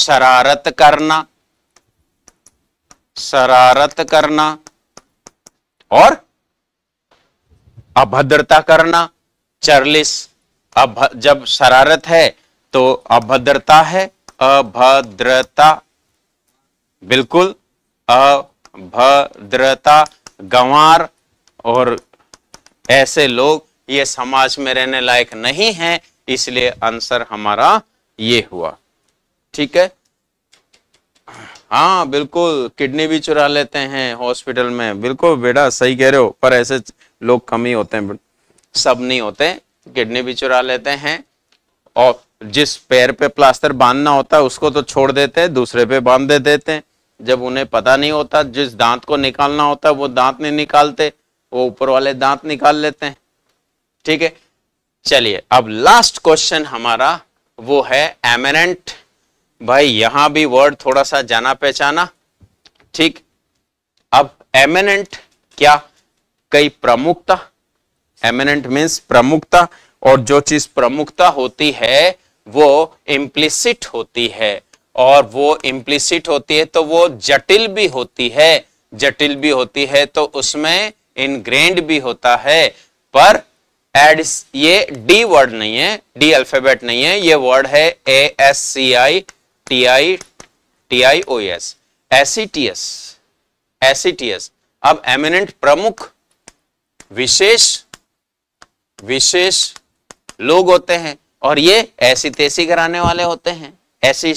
शरारत करना शरारत करना और अभद्रता करना चर्लिस अभ जब शरारत है तो अभद्रता है अभद्रता बिल्कुल अभद्रता गंवार और ऐसे लोग ये समाज में रहने लायक नहीं हैं इसलिए आंसर हमारा ये हुआ ठीक है हाँ बिल्कुल किडनी भी चुरा लेते हैं हॉस्पिटल में बिल्कुल बेटा सही कह रहे हो पर ऐसे लोग कम ही होते हैं सब नहीं होते किडनी भी चुरा लेते हैं और जिस पैर पे प्लास्टर बांधना होता है उसको तो छोड़ देते हैं दूसरे पे बांध दे देते हैं जब उन्हें पता नहीं होता जिस दांत को निकालना होता है वो दांत नहीं निकालते वो ऊपर वाले दांत निकाल लेते हैं ठीक है चलिए अब लास्ट क्वेश्चन हमारा वो है एमरेंट भाई यहां भी वर्ड थोड़ा सा जाना पहचाना ठीक अब एमिनेंट क्या कई प्रमुखता एमिनेंट मीन्स प्रमुखता और जो चीज प्रमुखता होती है वो इम्प्लिसिट होती है और वो इम्प्लिसिट होती है तो वो जटिल भी होती है जटिल भी होती है तो उसमें इनग्रेंड भी होता है पर एड ये डी वर्ड नहीं है डी अल्फाबेट नहीं है ये वर्ड है A S C I T I T I O S ACTS ACTS अब एमिनेंट प्रमुख विशेष विशेष लोग होते हैं और ये ऐसी तेसी कराने वाले होते हैं ऐसी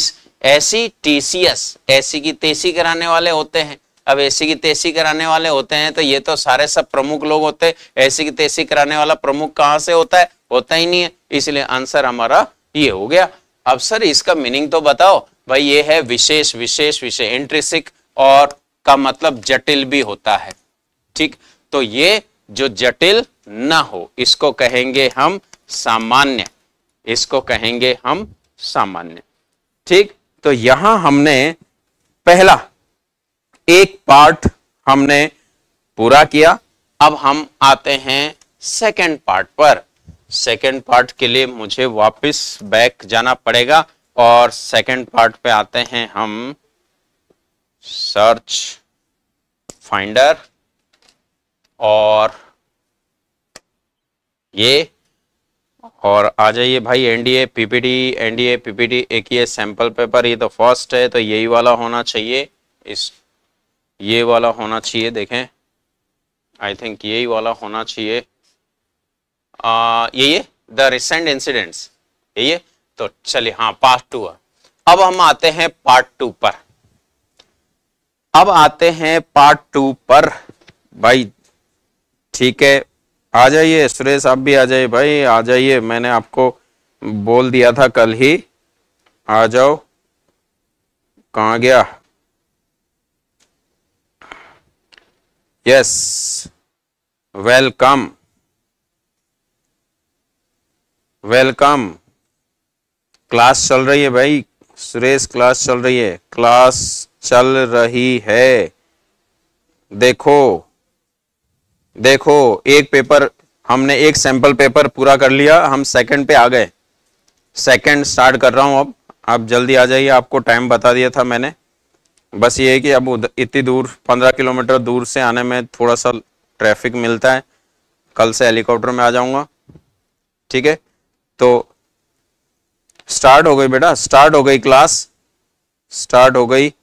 ऐसी टीसीएस ऐसी की तेसी कराने वाले होते हैं अब ऐसी की तेसी कराने वाले होते हैं तो ये तो सारे सब प्रमुख लोग होते हैं ऐसी की तेसी कराने वाला प्रमुख कहां से होता है होता ही नहीं है इसलिए आंसर हमारा ये हो गया अब सर इसका मीनिंग तो बताओ भाई ये है विशेष विशेष विशेष इंट्रेसिक और का मतलब जटिल भी होता है ठीक तो ये जो जटिल ना हो इसको कहेंगे हम सामान्य इसको कहेंगे हम सामान्य ठीक तो यहां हमने पहला एक पार्ट हमने पूरा किया अब हम आते हैं सेकंड पार्ट पर सेकेंड पार्ट के लिए मुझे वापस बैक जाना पड़ेगा और सेकेंड पार्ट पे आते हैं हम सर्च फाइंडर और ये और आ जाइए भाई एनडीए पीपीटी एनडीए पीपीटी एक ये सैंपल पेपर ये तो फर्स्ट है तो यही वाला होना चाहिए इस ये वाला होना चाहिए देखें आई थिंक यही वाला होना चाहिए ये ये द रिसेंट इंसिडेंट्स ये ये तो चलिए हाँ पार्ट टू है अब हम आते हैं पार्ट टू पर अब आते हैं पार्ट टू पर भाई ठीक है आ जाइए सुरेश आप भी आ जाइए भाई आ जाइए मैंने आपको बोल दिया था कल ही आ जाओ कहा गया यस वेलकम वेलकम क्लास चल रही है भाई सुरेश क्लास चल रही है क्लास चल रही है देखो देखो एक पेपर हमने एक सैंपल पेपर पूरा कर लिया हम सेकंड पे आ गए सेकंड स्टार्ट कर रहा हूँ अब आप जल्दी आ जाइए आपको टाइम बता दिया था मैंने बस ये है कि अब इतनी दूर पंद्रह किलोमीटर दूर से आने में थोड़ा सा ट्रैफिक मिलता है कल से हेलीकॉप्टर में आ जाऊँगा ठीक है तो स्टार्ट हो गई बेटा स्टार्ट हो गई क्लास स्टार्ट हो गई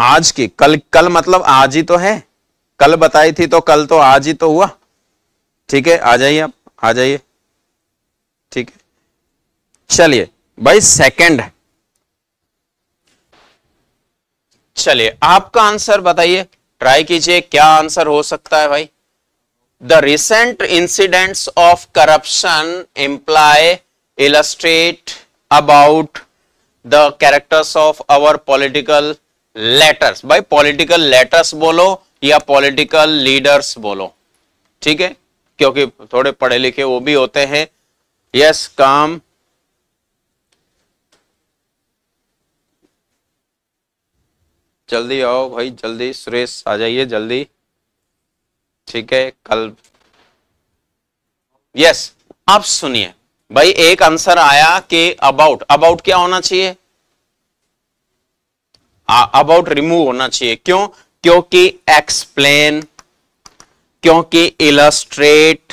आज की कल कल मतलब आज ही तो है कल बताई थी तो कल तो आज ही तो हुआ ठीक है आ जाइए आप आ जाइए ठीक है चलिए भाई सेकंड चलिए आपका आंसर बताइए ट्राई कीजिए क्या आंसर हो सकता है भाई The recent incidents of corruption imply, illustrate about the characters of our political letters भाई पॉलिटिकल लेटर्स बोलो या पॉलिटिकल लीडर्स बोलो ठीक है क्योंकि थोड़े पढ़े लिखे वो भी होते हैं यस काम जल्दी आओ भाई जल्दी सुरेश आ जाइए जल्दी ठीक है कल यस आप सुनिए भाई एक आंसर आया कि अबाउट अबाउट क्या होना चाहिए अबाउट रिमूव होना चाहिए क्यों क्योंकि एक्सप्लेन क्योंकि इलस्ट्रेट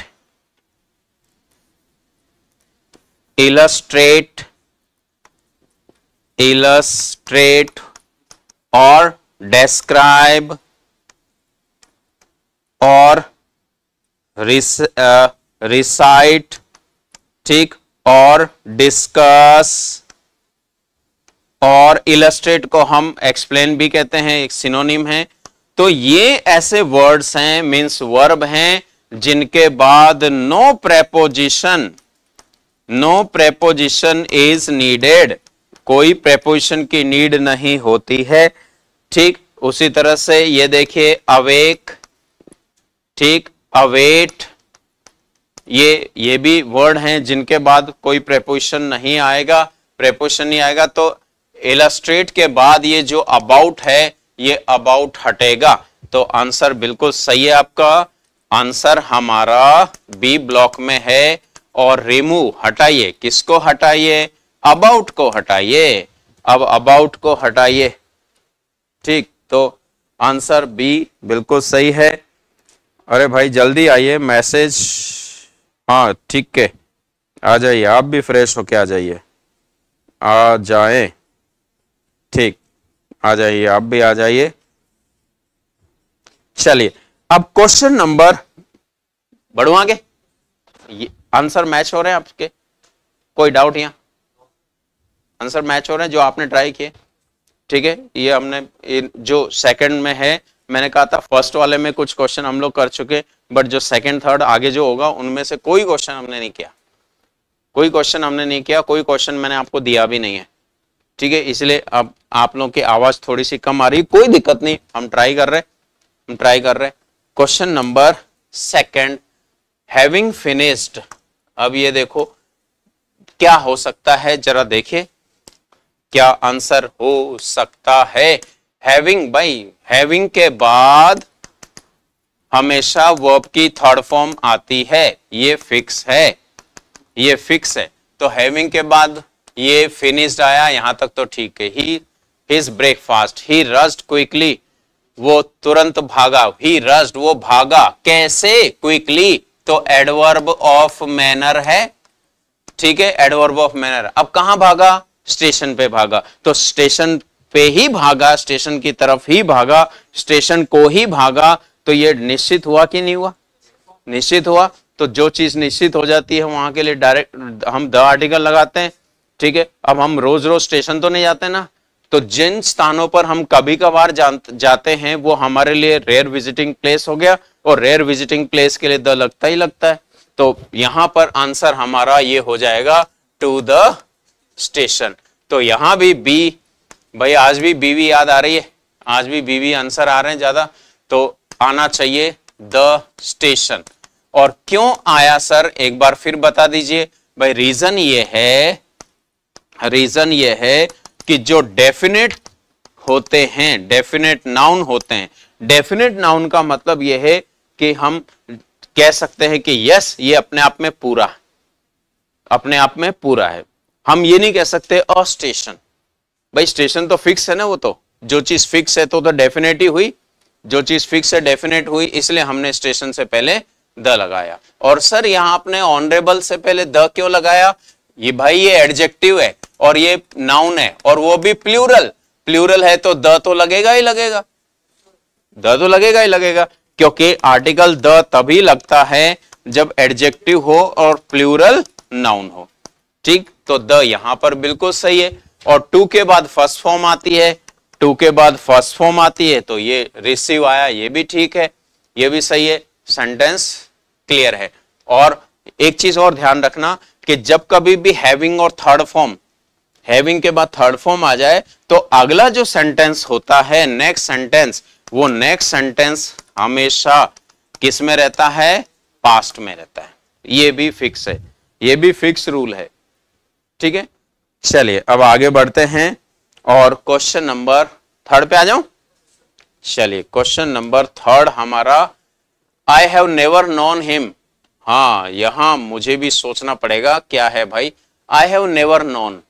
इलस्ट्रेट इलस्ट्रेट और डेस्क्राइब और रिस, आ, रिसाइट ठीक और डिस्कस और इलस्ट्रेट को हम एक्सप्लेन भी कहते हैं एक सिनोनिम है तो ये ऐसे वर्ड्स हैं मीन्स वर्ब हैं जिनके बाद no preposition no preposition is needed कोई प्रेपोजिशन की नीड नहीं होती है ठीक उसी तरह से ये देखिए अवेक ठीक अवेट ये ये भी वर्ड हैं जिनके बाद कोई प्रेपोजिशन नहीं आएगा प्रेपोजिशन नहीं आएगा तो इलास्ट्रेट के बाद ये जो अबाउट है ये अबाउट हटेगा तो आंसर बिल्कुल सही है आपका आंसर हमारा बी ब्लॉक में है और रिमूव हटाइए किसको हटाइए अबाउट को हटाइए अब अबाउट को हटाइए ठीक तो आंसर बी बिल्कुल सही है अरे भाई जल्दी आइए मैसेज हाँ ठीक है आ जाइए आप भी फ्रेश होके आ जाइए आ जाए ठीक आ जाइए आप भी आ जाइए चलिए अब क्वेश्चन नंबर बढ़वागे आगे ये आंसर मैच हो रहे हैं आपके कोई डाउट यहाँ आंसर मैच हो रहे हैं जो आपने ट्राई किए ठीक है ये हमने जो सेकंड में है मैंने कहा था फर्स्ट वाले में कुछ क्वेश्चन हम लोग कर चुके बट जो सेकंड थर्ड आगे जो होगा उनमें से कोई क्वेश्चन हमने नहीं किया कोई क्वेश्चन हमने नहीं किया कोई क्वेश्चन मैंने आपको दिया भी नहीं है ठीक है इसलिए अब आप लोगों की आवाज थोड़ी सी कम आ रही कोई दिक्कत नहीं हम ट्राई कर रहे हम ट्राई कर रहे question number second having finished अब ये देखो क्या हो सकता है जरा देखिए क्या आंसर हो सकता है हैविंग भाई हैविंग के बाद हमेशा वर्ब की थर्ड फॉर्म आती है ये फिक्स है ये फिक्स है तो हैविंग के बाद ये फिनिश्ड आया यहां तक तो ठीक है he his breakfast he rushed quickly वो तुरंत भागा ही रस्ट वो भागा कैसे क्विकली तो एडवर्ब ऑफ मैनर है ठीक है एडवर्ब ऑफ मैनर अब कहा भागा स्टेशन पे भागा तो स्टेशन पे ही भागा स्टेशन की तरफ ही भागा स्टेशन को ही भागा तो ये निश्चित हुआ कि नहीं हुआ निश्चित हुआ तो जो चीज निश्चित हो जाती है वहां के लिए डायरेक्ट हम द आर्टिकल लगाते हैं ठीक है अब हम रोज रोज स्टेशन तो नहीं जाते ना तो जिन स्थानों पर हम कभी कभार जाते हैं वो हमारे लिए रेयर विजिटिंग प्लेस हो गया और रेयर विजिटिंग प्लेस के लिए द तो लगता ही लगता है तो यहां पर आंसर हमारा ये हो जाएगा टू द स्टेशन तो यहां भी बी भाई आज भी बीवी याद आ रही है आज भी बीवी आंसर आ रहे हैं ज्यादा तो आना चाहिए द स्टेशन और क्यों आया सर एक बार फिर बता दीजिए भाई रीजन ये है रीजन ये है कि जो डेफिनेट होते हैं डेफिनेट नाउन होते हैं डेफिनेट नाउन का मतलब यह है कि हम कह सकते हैं कि यस ये अपने आप में पूरा अपने आप में पूरा है हम ये नहीं कह सकते अ स्टेशन भाई स्टेशन तो फिक्स है ना वो तो जो चीज फिक्स है तो तो डेफिनेट ही हुई जो चीज फिक्स है डेफिनेट हुई इसलिए हमने स्टेशन से पहले द लगाया और सर यहाँ आपने ऑनरेबल से पहले द क्यों लगाया ये भाई ये एडजेक्टिव है और ये नाउन है और वो भी प्लूरल प्लूरल है तो द तो लगेगा ही लगेगा द तो लगेगा ही लगेगा क्योंकि आर्टिकल द तभी लगता है जब एडजेक्टिव हो और प्लूरल नाउन हो ठीक तो द यहां पर बिल्कुल सही है और टू के बाद फर्स्ट फॉर्म आती है टू के बाद फर्स्ट फॉर्म आती है तो ये रिसीव आया ये भी ठीक है ये भी सही है सेंटेंस क्लियर है और एक चीज और ध्यान रखना कि जब कभी भी हैविंग और थर्ड फॉर्म हैविंग के बाद थर्ड फॉर्म आ जाए तो अगला जो सेंटेंस होता है नेक्स्ट सेंटेंस वो नेक्स्ट सेंटेंस हमेशा किस में रहता है पास्ट में रहता है ये भी फिक्स है ये भी फिक्स रूल है ठीक है चलिए अब आगे बढ़ते हैं और क्वेश्चन नंबर थर्ड पे आ जाऊं चलिए क्वेश्चन नंबर थर्ड हमारा I have never known him हाँ यहां मुझे भी सोचना पड़ेगा क्या है भाई I have never known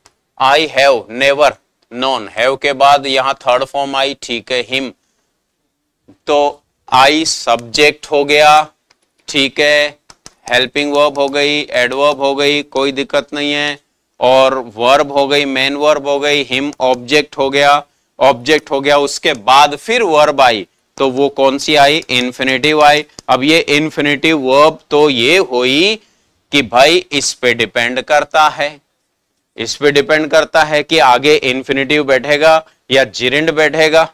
I have never known have के बाद यहाँ थर्ड फॉर्म आई ठीक है हिम तो आई सब्जेक्ट हो गया ठीक है हेल्पिंग वर्ब हो गई एडवर्ब हो गई कोई दिक्कत नहीं है और वर्ब हो गई मेन वर्ब हो गई हिम ऑब्जेक्ट हो गया ऑब्जेक्ट हो गया उसके बाद फिर वर्ब आई तो वो कौन सी आई इन्फिनेटिव आई अब ये इन्फिनेटिव वर्ब तो ये हुई कि भाई इस पे डिपेंड करता है इस पे डिपेंड करता है कि आगे इन्फिनेटिव बैठेगा या जिरेंड बैठेगा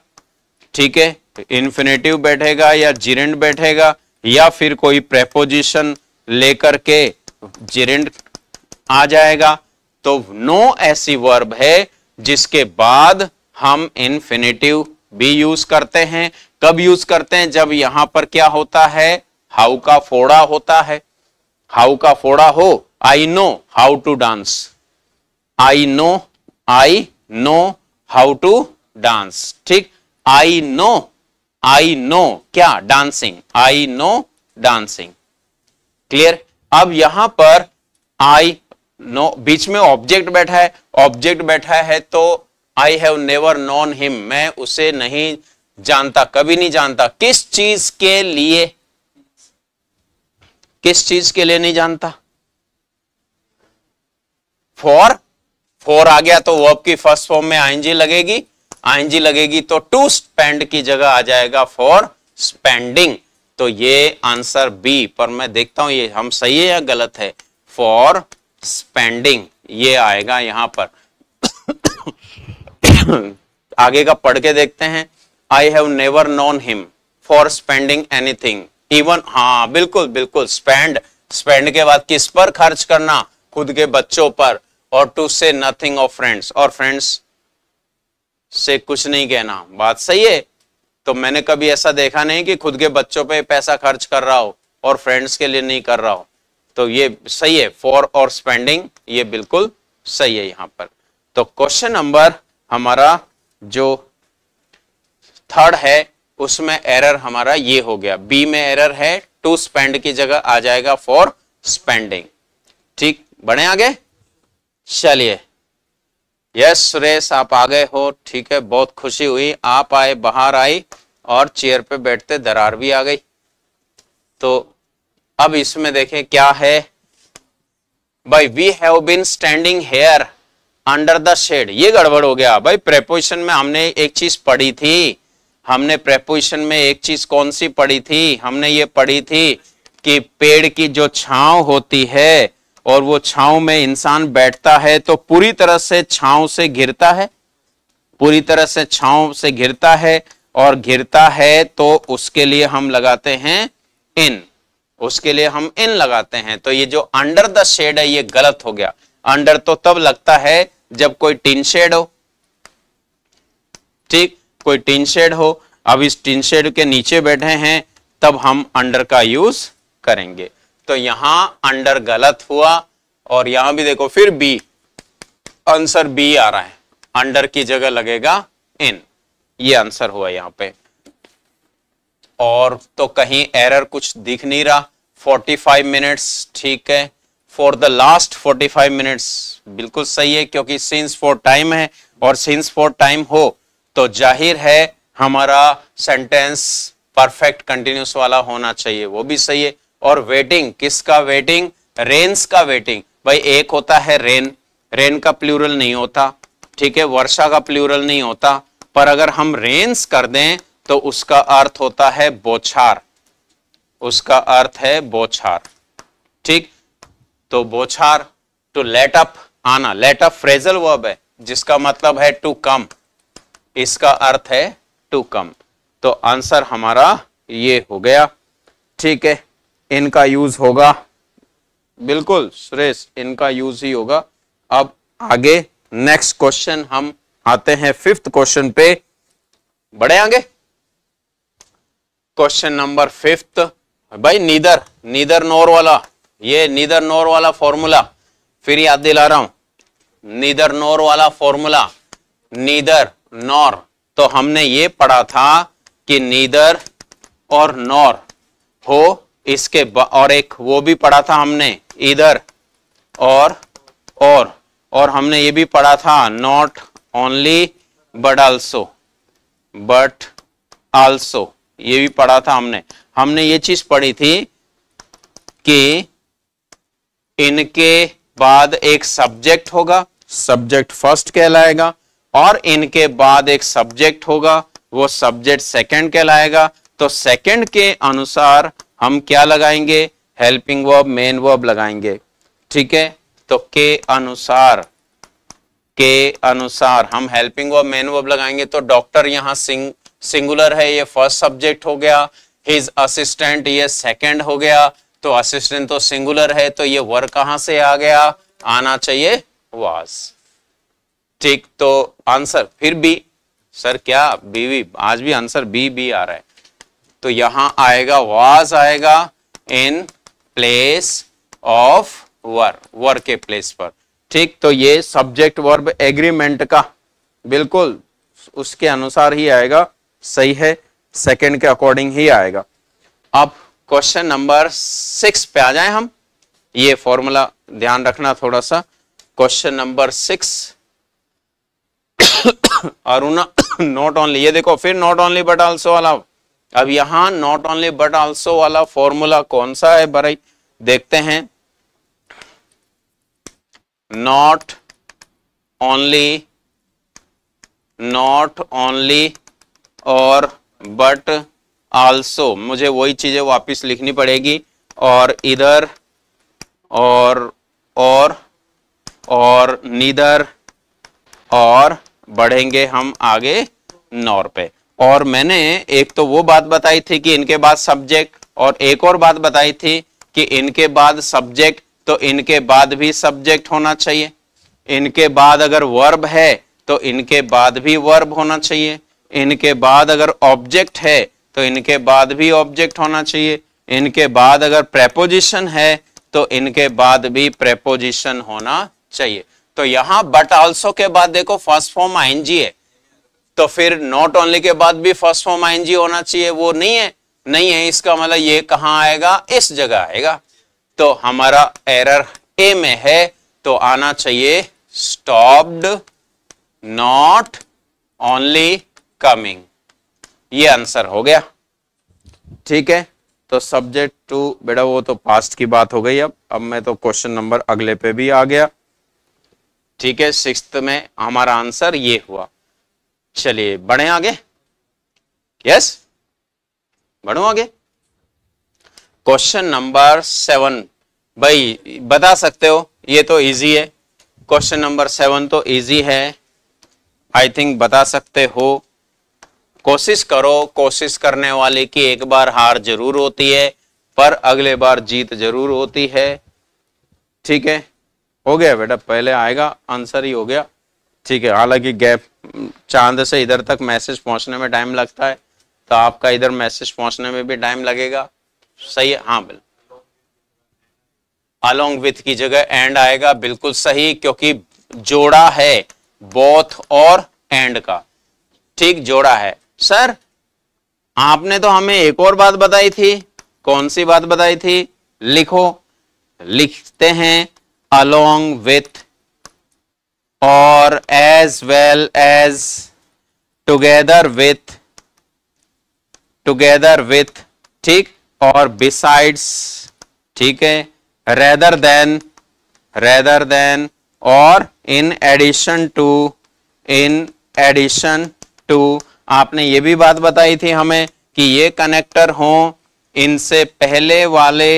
ठीक है इन्फिनेटिव बैठेगा या जिरेंड बैठेगा या फिर कोई प्रेपोजिशन लेकर के जिरेंड आ जाएगा तो नो ऐसी वर्ब है जिसके बाद हम इन्फिनेटिव भी यूज करते हैं कब यूज करते हैं जब यहां पर क्या होता है हाउ का फोड़ा होता है हाउ का फोड़ा हो I know how to dance I know I know how to dance ठीक आई नो आई नो क्या dancing I know dancing clear अब यहां पर आई नो बीच में ऑब्जेक्ट बैठा है ऑब्जेक्ट बैठा है तो I have never known him मैं उसे नहीं जानता कभी नहीं जानता किस चीज के लिए किस चीज के लिए नहीं जानता फॉर फॉर आ गया तो वर्ब की फर्स्ट फॉर्म में आईएनजी लगेगी आईएनजी लगेगी तो टू स्पेंड की जगह आ जाएगा फॉर स्पेंडिंग तो ये आंसर बी पर मैं देखता हूं ये हम सही है या गलत है फॉर स्पेंडिंग ये आएगा यहाँ पर (coughs) आगे का पढ़ के देखते हैं I have never known him for spending anything even हाँ बिल्कुल बिल्कुल स्पेंड स्पेंड के बाद किस पर खर्च करना खुद के बच्चों पर और to say nothing of friends और फ्रेंड्स से कुछ नहीं कहना बात सही है तो मैंने कभी ऐसा देखा नहीं कि खुद के बच्चों पे पैसा खर्च कर रहा हो और फ्रेंड्स के लिए नहीं कर रहा हो तो ये सही है फॉर और स्पेंडिंग ये बिल्कुल सही है यहां पर तो क्वेश्चन नंबर हमारा जो थर्ड है उसमें एरर हमारा ये हो गया बी में एरर है टू स्पेंड की जगह आ जाएगा फॉर स्पेंडिंग ठीक बने आगे चलिए यस सुरेश आप आ गए हो ठीक है बहुत खुशी हुई आप आए बाहर आई और चेयर पे बैठते दरार भी आ गई तो अब इसमें देखें क्या है भाई we have been standing here under the shade ये गड़बड़ हो गया भाई प्रेपोजिशन में हमने एक चीज पढ़ी थी हमने प्रेपोजिशन में एक चीज कौन सी पढ़ी थी हमने ये पढ़ी थी कि पेड़ की जो छांव होती है और वो छांव में इंसान बैठता है तो पूरी तरह से छांव से घिरता है पूरी तरह से छांव से घिरता है और घिरता है तो उसके लिए हम लगाते हैं इन उसके लिए हम इन लगाते हैं तो ये जो अंडर द शेड है ये गलत हो गया अंडर तो तब लगता है जब कोई टिन शेड हो ठीक कोई टिन शेड हो अब इस टिन शेड के नीचे बैठे हैं तब हम अंडर का यूज करेंगे तो यहां अंडर गलत हुआ और यहां भी देखो फिर बी आंसर बी आ रहा है अंडर की जगह लगेगा इन ये आंसर हुआ यहां पे और तो कहीं एरर कुछ दिख नहीं रहा 45 मिनट्स ठीक है फॉर द लास्ट 45 मिनट्स बिल्कुल सही है क्योंकि सिंस फॉर टाइम है और सिंस फॉर टाइम हो तो जाहिर है हमारा सेंटेंस परफेक्ट कंटिन्यूस वाला होना चाहिए वो भी सही है और वेटिंग किसका वेटिंग रेन्स का वेटिंग भाई एक होता है रेन रेन का प्लूरल नहीं होता ठीक है वर्षा का प्लूरल नहीं होता पर अगर हम रेन्स कर दें तो उसका अर्थ होता है बोछार उसका अर्थ है बोछार ठीक तो बोछार टू लेट अप आना लेट अप फ्रेजल वर्ब है जिसका मतलब है टू कम इसका अर्थ है टू कम तो आंसर हमारा ये हो गया ठीक है इनका यूज होगा बिल्कुल सुरेश इनका यूज ही होगा अब आगे नेक्स्ट क्वेश्चन हम आते हैं फिफ्थ क्वेश्चन पे बढ़े आगे क्वेश्चन नंबर फिफ्थ भाई नीदर नीदर नोर वाला ये नीदर नोर वाला फॉर्मूला फिर याद दिला रहा हूं नीदर नोर वाला फॉर्मूला नीदर नोर तो हमने ये पढ़ा था कि नीदर और नॉर हो इसके और एक वो भी पढ़ा था हमने इधर और और और हमने ये भी पढ़ा था not only but also but also ये भी पढ़ा था हमने हमने ये चीज पढ़ी थी कि इनके बाद एक सब्जेक्ट होगा सब्जेक्ट फर्स्ट कहलाएगा और इनके बाद एक सब्जेक्ट होगा वो सब्जेक्ट सेकंड कहलाएगा तो सेकंड के अनुसार हम क्या लगाएंगे हेल्पिंग वर्ब मेन वर्ब लगाएंगे ठीक है तो के अनुसार के अनुसार हम हेल्पिंग वर्ब मेन वर्ब लगाएंगे तो डॉक्टर यहां सिंह सिंगुलर है ये फर्स्ट सब्जेक्ट हो गया हिज असिस्टेंट ये सेकेंड हो गया तो असिस्टेंट तो सिंगुलर है तो ये वर कहां से आ गया आना चाहिए वाज ठीक तो आंसर फिर बी सर क्या बीवी आज भी आंसर बी बी आ रहा है तो यहां आएगा वाज आएगा इन प्लेस ऑफ वर वर के प्लेस पर ठीक तो ये सब्जेक्ट वर्ब एग्रीमेंट का बिल्कुल उसके अनुसार ही आएगा सही है सेकंड के अकॉर्डिंग ही आएगा अब क्वेश्चन नंबर सिक्स पे आ जाए हम ये फॉर्मूला ध्यान रखना थोड़ा सा question number six Aruna not (coughs) only ये देखो फिर नॉट ओनली बट ऑल्सो वाला अब यहां नॉट ओनली बट ऑल्सो वाला फॉर्मूला कौन सा है भाई देखते हैं नॉट ओनली नॉट ओनली और बट आल्सो मुझे वही चीज़ें वापस लिखनी पड़ेगी और इधर और और और नीदर और बढ़ेंगे हम आगे नॉर पे और मैंने एक तो वो बात बताई थी कि इनके बाद सब्जेक्ट और एक और बात बताई थी कि इनके बाद सब्जेक्ट तो इनके बाद भी सब्जेक्ट होना चाहिए इनके बाद अगर वर्ब है तो इनके बाद भी वर्ब होना चाहिए इनके बाद अगर ऑब्जेक्ट है तो इनके बाद भी ऑब्जेक्ट होना चाहिए इनके बाद अगर प्रेपोजिशन है तो इनके बाद भी प्रेपोजिशन होना चाहिए तो यहां बट ऑल्सो के बाद देखो फर्स्ट फॉर्म आईनजी है तो फिर नॉट ओनली के बाद भी फर्स्ट फॉर्म आईनजी होना चाहिए वो नहीं है नहीं है इसका मतलब ये कहाँ आएगा इस जगह आएगा तो हमारा एरर ए में है तो आना चाहिए स्टॉप्ड नॉट ओनली कमिंग ये आंसर हो गया ठीक है तो सब्जेक्ट टू बेटा वो तो पास्ट की बात हो गई अब अब मैं तो क्वेश्चन नंबर अगले पे भी आ गया ठीक है सिक्स में हमारा आंसर ये हुआ चलिए बढ़े आगे यस बढ़ो आगे क्वेश्चन नंबर सेवन भाई बता सकते हो ये तो इजी है क्वेश्चन नंबर सेवन तो इजी है आई थिंक बता सकते हो कोशिश करो कोशिश करने वाले की एक बार हार जरूर होती है पर अगले बार जीत जरूर होती है ठीक है हो गया बेटा पहले आएगा आंसर ही हो गया ठीक है हालांकि गैप चांद से इधर तक मैसेज पहुंचने में टाइम लगता है तो आपका इधर मैसेज पहुंचने में भी टाइम लगेगा सही है हाँ बिल्कुल अलोंग विथ की जगह एंड आएगा बिल्कुल सही क्योंकि जोड़ा है बोथ और एंड का ठीक जोड़ा है सर आपने तो हमें एक और बात बताई थी कौन सी बात बताई थी लिखो लिखते हैं अलोंग विथ और as well as together with together with ठीक और बिसाइड्स ठीक है रेदर देन रेदर देन और in addition to in addition to आपने ये भी बात बताई थी हमें कि ये कनेक्टर हो इनसे पहले वाले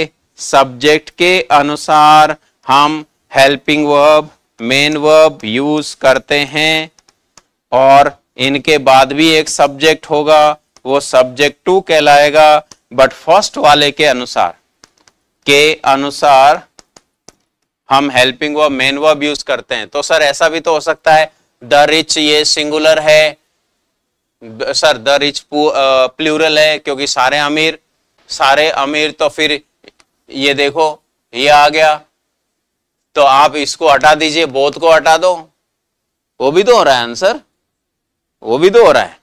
सब्जेक्ट के अनुसार हम helping verb main verb use करते हैं और इनके बाद भी एक सब्जेक्ट होगा वो सब्जेक्ट टू कहलाएगा बट फर्स्ट वाले के अनुसार के अनुसार हम helping verb main verb use करते हैं तो सर ऐसा भी तो हो सकता है द रिच ये सिंगुलर है सर द रिच प्लूरल है क्योंकि सारे अमीर सारे अमीर तो फिर ये देखो ये आ गया तो आप इसको हटा दीजिए बोध को हटा दो वो भी तो हो रहा है आंसर वो भी तो हो रहा है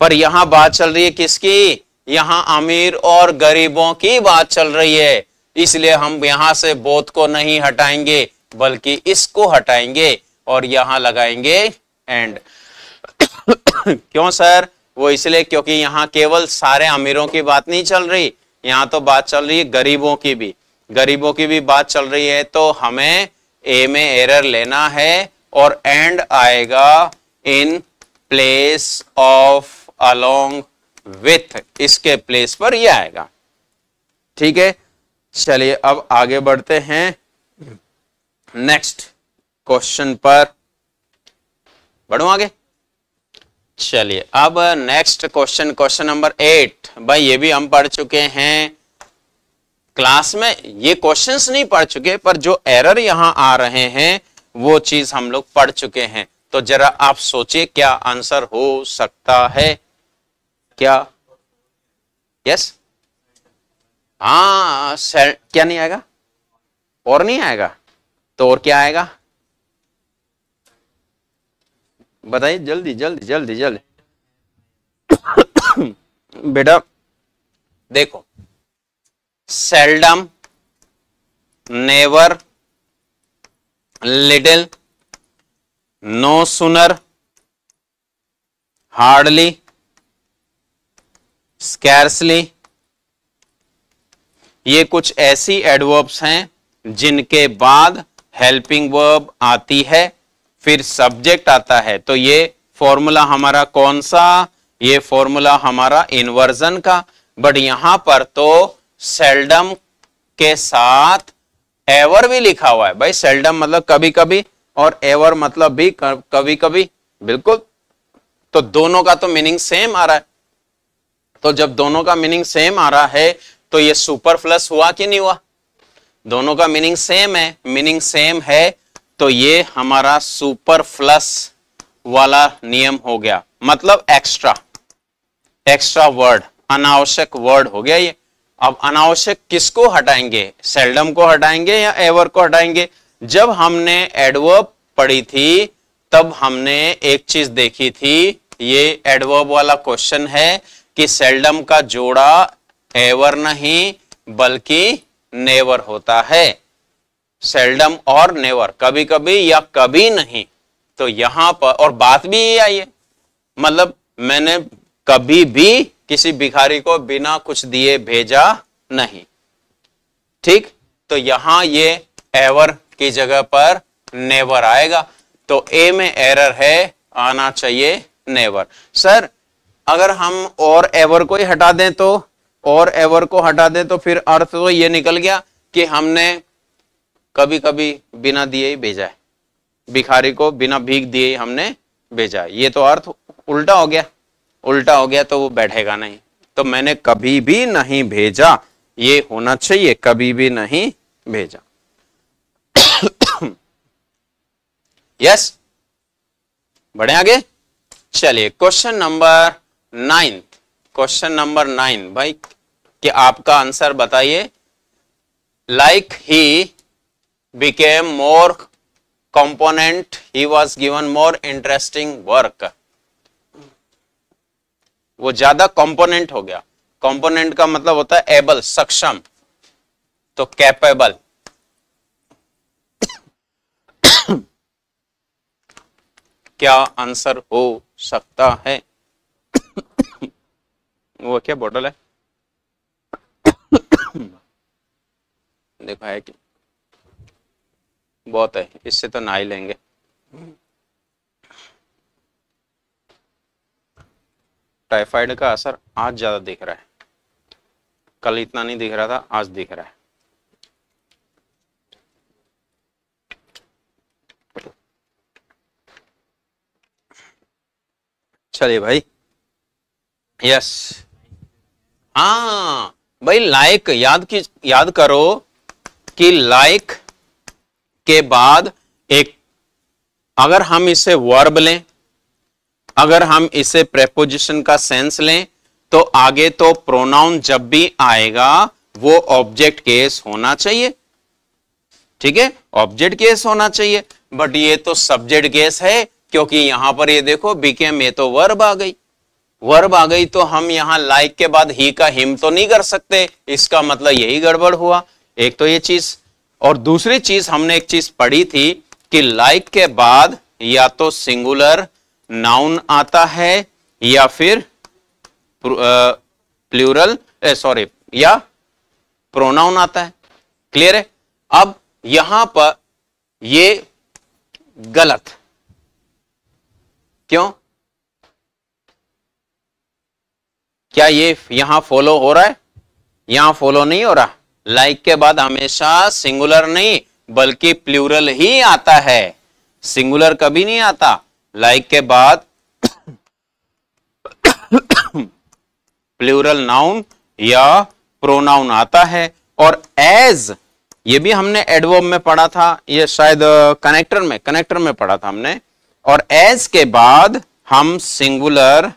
पर यहां बात चल रही है किसकी यहां अमीर और गरीबों की बात चल रही है इसलिए हम यहां से बोध को नहीं हटाएंगे बल्कि इसको हटाएंगे और यहां लगाएंगे एंड क्यों सर वो इसलिए क्योंकि यहाँ केवल सारे अमीरों की बात नहीं चल रही यहाँ तो बात चल रही है गरीबों की भी गरीबों की भी बात चल रही है तो हमें ए में एरर लेना है और एंड आएगा in place of along with इसके प्लेस पर ये आएगा ठीक है चलिए अब आगे बढ़ते हैं नेक्स्ट क्वेश्चन पर बढ़ो आगे चलिए अब next question question number eight भाई ये भी हम पढ़ चुके हैं क्लास में ये क्वेश्चंस नहीं पढ़ चुके पर जो एरर यहां आ रहे हैं वो चीज हम लोग पढ़ चुके हैं तो जरा आप सोचिए क्या आंसर हो सकता है क्या यस हाँ क्या नहीं आएगा और नहीं आएगा तो और क्या आएगा बताइए जल्दी जल्दी जल्दी जल्दी (coughs) बेटा देखो seldom never little no sooner hardly scarcely ये कुछ ऐसी एडवर्ब्स हैं जिनके बाद हेल्पिंग वर्ब आती है फिर सब्जेक्ट आता है तो ये फॉर्मूला हमारा कौन सा ये फॉर्मूला हमारा इन्वर्जन का बट यहां पर तो सेल्डम के साथ एवर भी लिखा हुआ है भाई सेल्डम मतलब कभी कभी और एवर मतलब भी कभी कभी बिल्कुल तो दोनों का तो मीनिंग सेम आ रहा है तो जब दोनों का मीनिंग सेम आ रहा है तो ये सुपर प्लस हुआ कि नहीं हुआ दोनों का मीनिंग सेम है मीनिंग सेम है तो ये हमारा सुपर प्लस वाला नियम हो गया मतलब एक्स्ट्रा एक्स्ट्रा वर्ड अनावश्यक वर्ड हो गया ये अब अनावश्यक किसको हटाएंगे सेल्डम को हटाएंगे या एवर को हटाएंगे जब हमने एडवर्ब पढ़ी थी तब हमने एक चीज देखी थी ये एडवर्ब वाला क्वेश्चन है कि सेल्डम का जोड़ा एवर नहीं बल्कि नेवर होता है सेल्डम और नेवर कभी कभी या कभी नहीं तो यहां पर और बात भी ये आई है मतलब मैंने कभी भी किसी भिखारी को बिना कुछ दिए भेजा नहीं ठीक तो यहां ये एवर की जगह पर नेवर आएगा तो ए में एरर है आना चाहिए नेवर सर अगर हम और एवर को ही हटा दें तो और एवर को हटा दें तो फिर अर्थ तो ये निकल गया कि हमने कभी कभी बिना दिए ही भेजा है भिखारी को बिना भीख दिए ही हमने भेजा ये तो अर्थ उल्टा हो गया उल्टा हो गया तो वो बैठेगा नहीं तो मैंने कभी भी नहीं भेजा ये होना चाहिए कभी भी नहीं भेजा यस (coughs) बढ़े आगे चलिए question number nine question number nine भाई कि आपका आंसर बताइए लाइक ही became more component he was given more interesting work वो ज्यादा कंपोनेंट हो गया कंपोनेंट का मतलब होता है एबल सक्षम तो कैपेबल क्या आंसर हो सकता है वो क्या बोटल है देखा है कि बहुत है इससे तो ना ही लेंगे टाइफाइड का असर आज ज़्यादा दिख रहा है कल इतना नहीं दिख रहा था आज दिख रहा है चलिए भाई यस हाँ भाई लाइक याद की याद करो कि लाइक के बाद एक अगर हम इसे वर्ब लें अगर हम इसे प्रेपोजिशन का सेंस लें तो आगे तो प्रोनाउन जब भी आएगा वो ऑब्जेक्ट केस होना चाहिए ठीक है ऑब्जेक्ट केस होना चाहिए बट ये तो सब्जेक्ट केस है क्योंकि यहां पर ये देखो बीके ये तो वर्ब आ गई वर्ब आ गई तो हम यहां लाइक के बाद ही का हिम तो नहीं कर सकते इसका मतलब यही गड़बड़ हुआ एक तो ये चीज और दूसरी चीज हमने एक चीज पढ़ी थी कि लाइक के बाद या तो सिंगुलर नाउन आता है या फिर प्लूरल सॉरी या प्रोनाउन आता है क्लियर है अब यहां पर ये गलत क्यों क्या ये यहां फॉलो हो रहा है यहां फॉलो नहीं हो रहा लाइक के बाद हमेशा सिंगुलर नहीं बल्कि प्लूरल ही आता है सिंगुलर कभी नहीं आता लाइक के बाद प्लूरल नाउन या प्रोनाउन आता है और एज ये भी हमने एडवर्ब में पढ़ा था ये शायद कनेक्टर में कनेक्टर में पढ़ा था हमने और एज के बाद हम सिंगुलर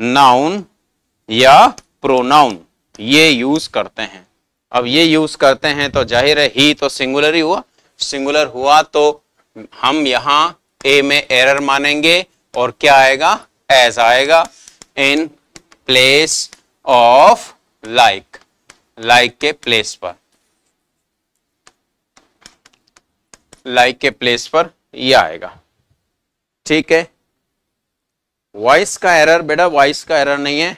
नाउन या प्रोनाउन ये यूज करते हैं अब ये यूज करते हैं तो जाहिर है ही तो सिंगुलर ही हुआ सिंगुलर हुआ तो हम यहां ए में एरर मानेंगे और क्या आएगा एज आएगा in place of like like के प्लेस पर लाइक के प्लेस पर ये आएगा ठीक है वॉइस का एरर बेटा वॉइस का एरर नहीं है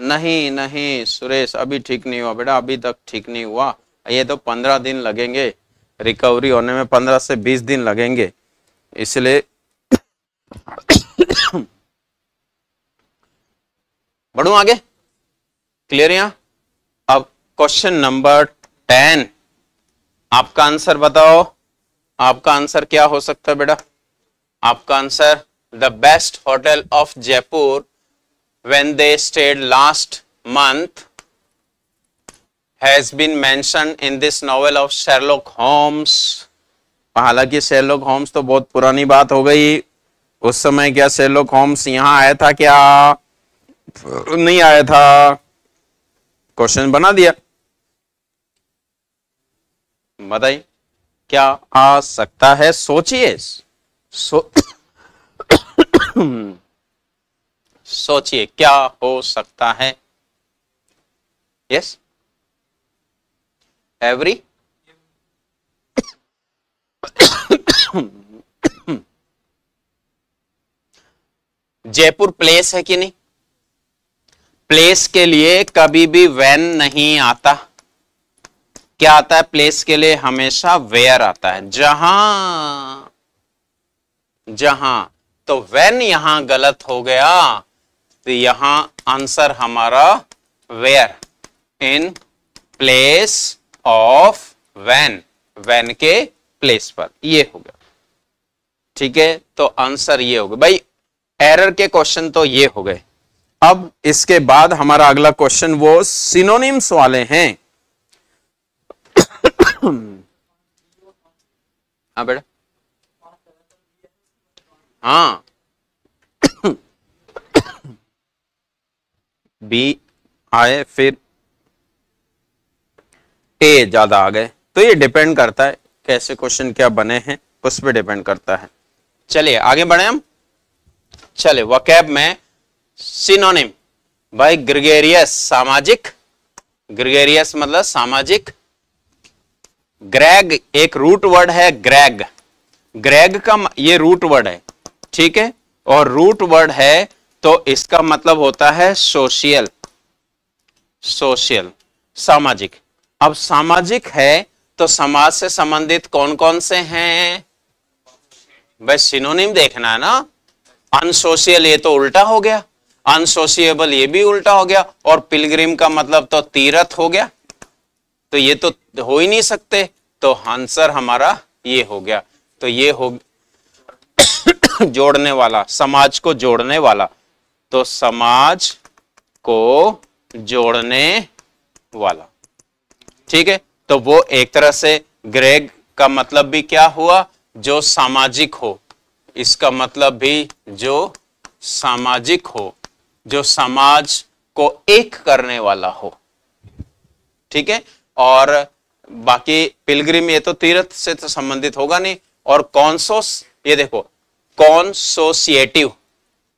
नहीं नहीं सुरेश अभी ठीक नहीं हुआ बेटा अभी तक ठीक नहीं हुआ ये तो पंद्रह दिन लगेंगे रिकवरी होने में पंद्रह से बीस दिन लगेंगे इसलिए बढ़ू आगे क्लियर यहां अब क्वेश्चन नंबर टेन आपका आंसर बताओ आपका आंसर क्या हो सकता है बेटा आपका answer the best hotel of Jaipur when they stayed last month has been mentioned in this novel of Sherlock Holmes. हालांकि शेरलोक होम्स तो बहुत पुरानी बात हो गई उस समय क्या शेरलोक होम्स यहां आया था क्या नहीं आया था क्वेश्चन बना दिया बताइए क्या आ सकता है सोचिए सो सोचिए क्या हो सकता है यस एवरी जयपुर प्लेस है कि नहीं प्लेस के लिए कभी भी वैन नहीं आता क्या आता है प्लेस के लिए हमेशा वेयर आता है जहां जहां तो वैन यहां गलत हो गया तो यहां आंसर हमारा where in place of when when के प्लेस पर ये हो गया ठीक है तो आंसर ये हो गया भाई एरर के क्वेश्चन तो ये हो गए अब इसके बाद हमारा अगला क्वेश्चन वो सिनोनिम्स वाले हैं (coughs) हाँ बेटा हाँ बी आए फिर ए ज़्यादा आ गए तो ये डिपेंड करता है कैसे क्वेश्चन क्या बने हैं उस पर डिपेंड करता है चलिए आगे बढ़े हम चले वकैब में सिनोनिम भाई ग्रिगेरियस सामाजिक ग्रिगेरियस मतलब सामाजिक ग्रैग एक रूट वर्ड है ग्रैग ग्रैग का ये रूट वर्ड है ठीक है और रूट वर्ड है तो इसका मतलब होता है सोशियल सोशियल सामाजिक अब सामाजिक है तो समाज से संबंधित कौन कौन से हैं बस सिनोनिम देखना है ना अनसोशियल ये तो उल्टा हो गया अनसोशियबल ये भी उल्टा हो गया और पिलग्रिम का मतलब तो तीरथ हो गया तो ये तो हो ही नहीं सकते तो आंसर हमारा ये हो गया तो ये हो (coughs) जोड़ने वाला समाज को जोड़ने वाला तो समाज को जोड़ने वाला ठीक है तो वो एक तरह से ग्रेग का मतलब भी क्या हुआ जो सामाजिक हो इसका मतलब भी जो सामाजिक हो जो समाज को एक करने वाला हो ठीक है और बाकी पिलग्रिम ये तो तीर्थ से तो संबंधित होगा नहीं और कॉन्सोस ये देखो कॉन्सोसिएटिव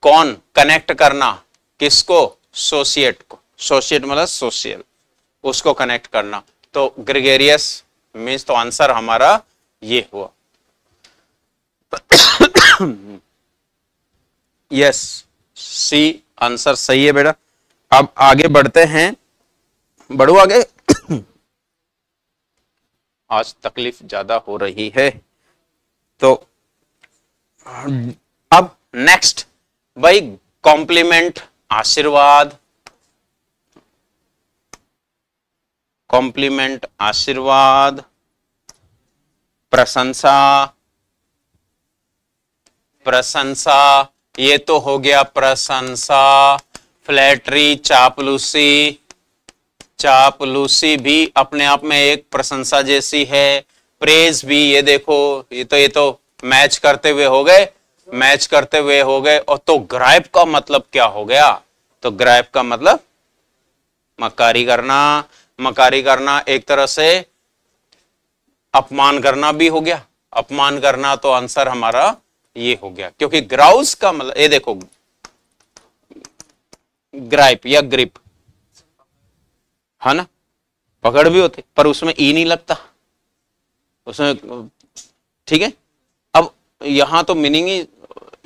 कौन कनेक्ट करना किसको सोशिएट को सोशिएट मतलब सोशियल उसको कनेक्ट करना तो ग्रिगेरियस मीन्स तो आंसर हमारा ये हुआ यस सी आंसर सही है बेटा अब आगे बढ़ते हैं बढ़ो आगे (coughs) आज तकलीफ ज्यादा हो रही है तो अब नेक्स्ट भाई कॉम्प्लीमेंट आशीर्वाद कॉम्प्लीमेंट आशीर्वाद प्रशंसा प्रशंसा ये तो हो गया प्रशंसा फ्लैटरी चापलूसी चापलूसी भी अपने आप में एक प्रशंसा जैसी है प्रेज भी ये देखो ये तो ये तो मैच करते हुए हो गए मैच करते हुए हो गए और तो ग्राइप का मतलब क्या हो गया तो ग्राइप का मतलब मकारी करना मकारी करना एक तरह से अपमान करना भी हो गया अपमान करना तो आंसर हमारा ये हो गया क्योंकि ग्राउस का मतलब ये देखो ग्राइप या ग्रिप है ना पकड़ भी होते पर उसमें ई नहीं लगता उसमें ठीक है अब यहां तो मीनिंग ही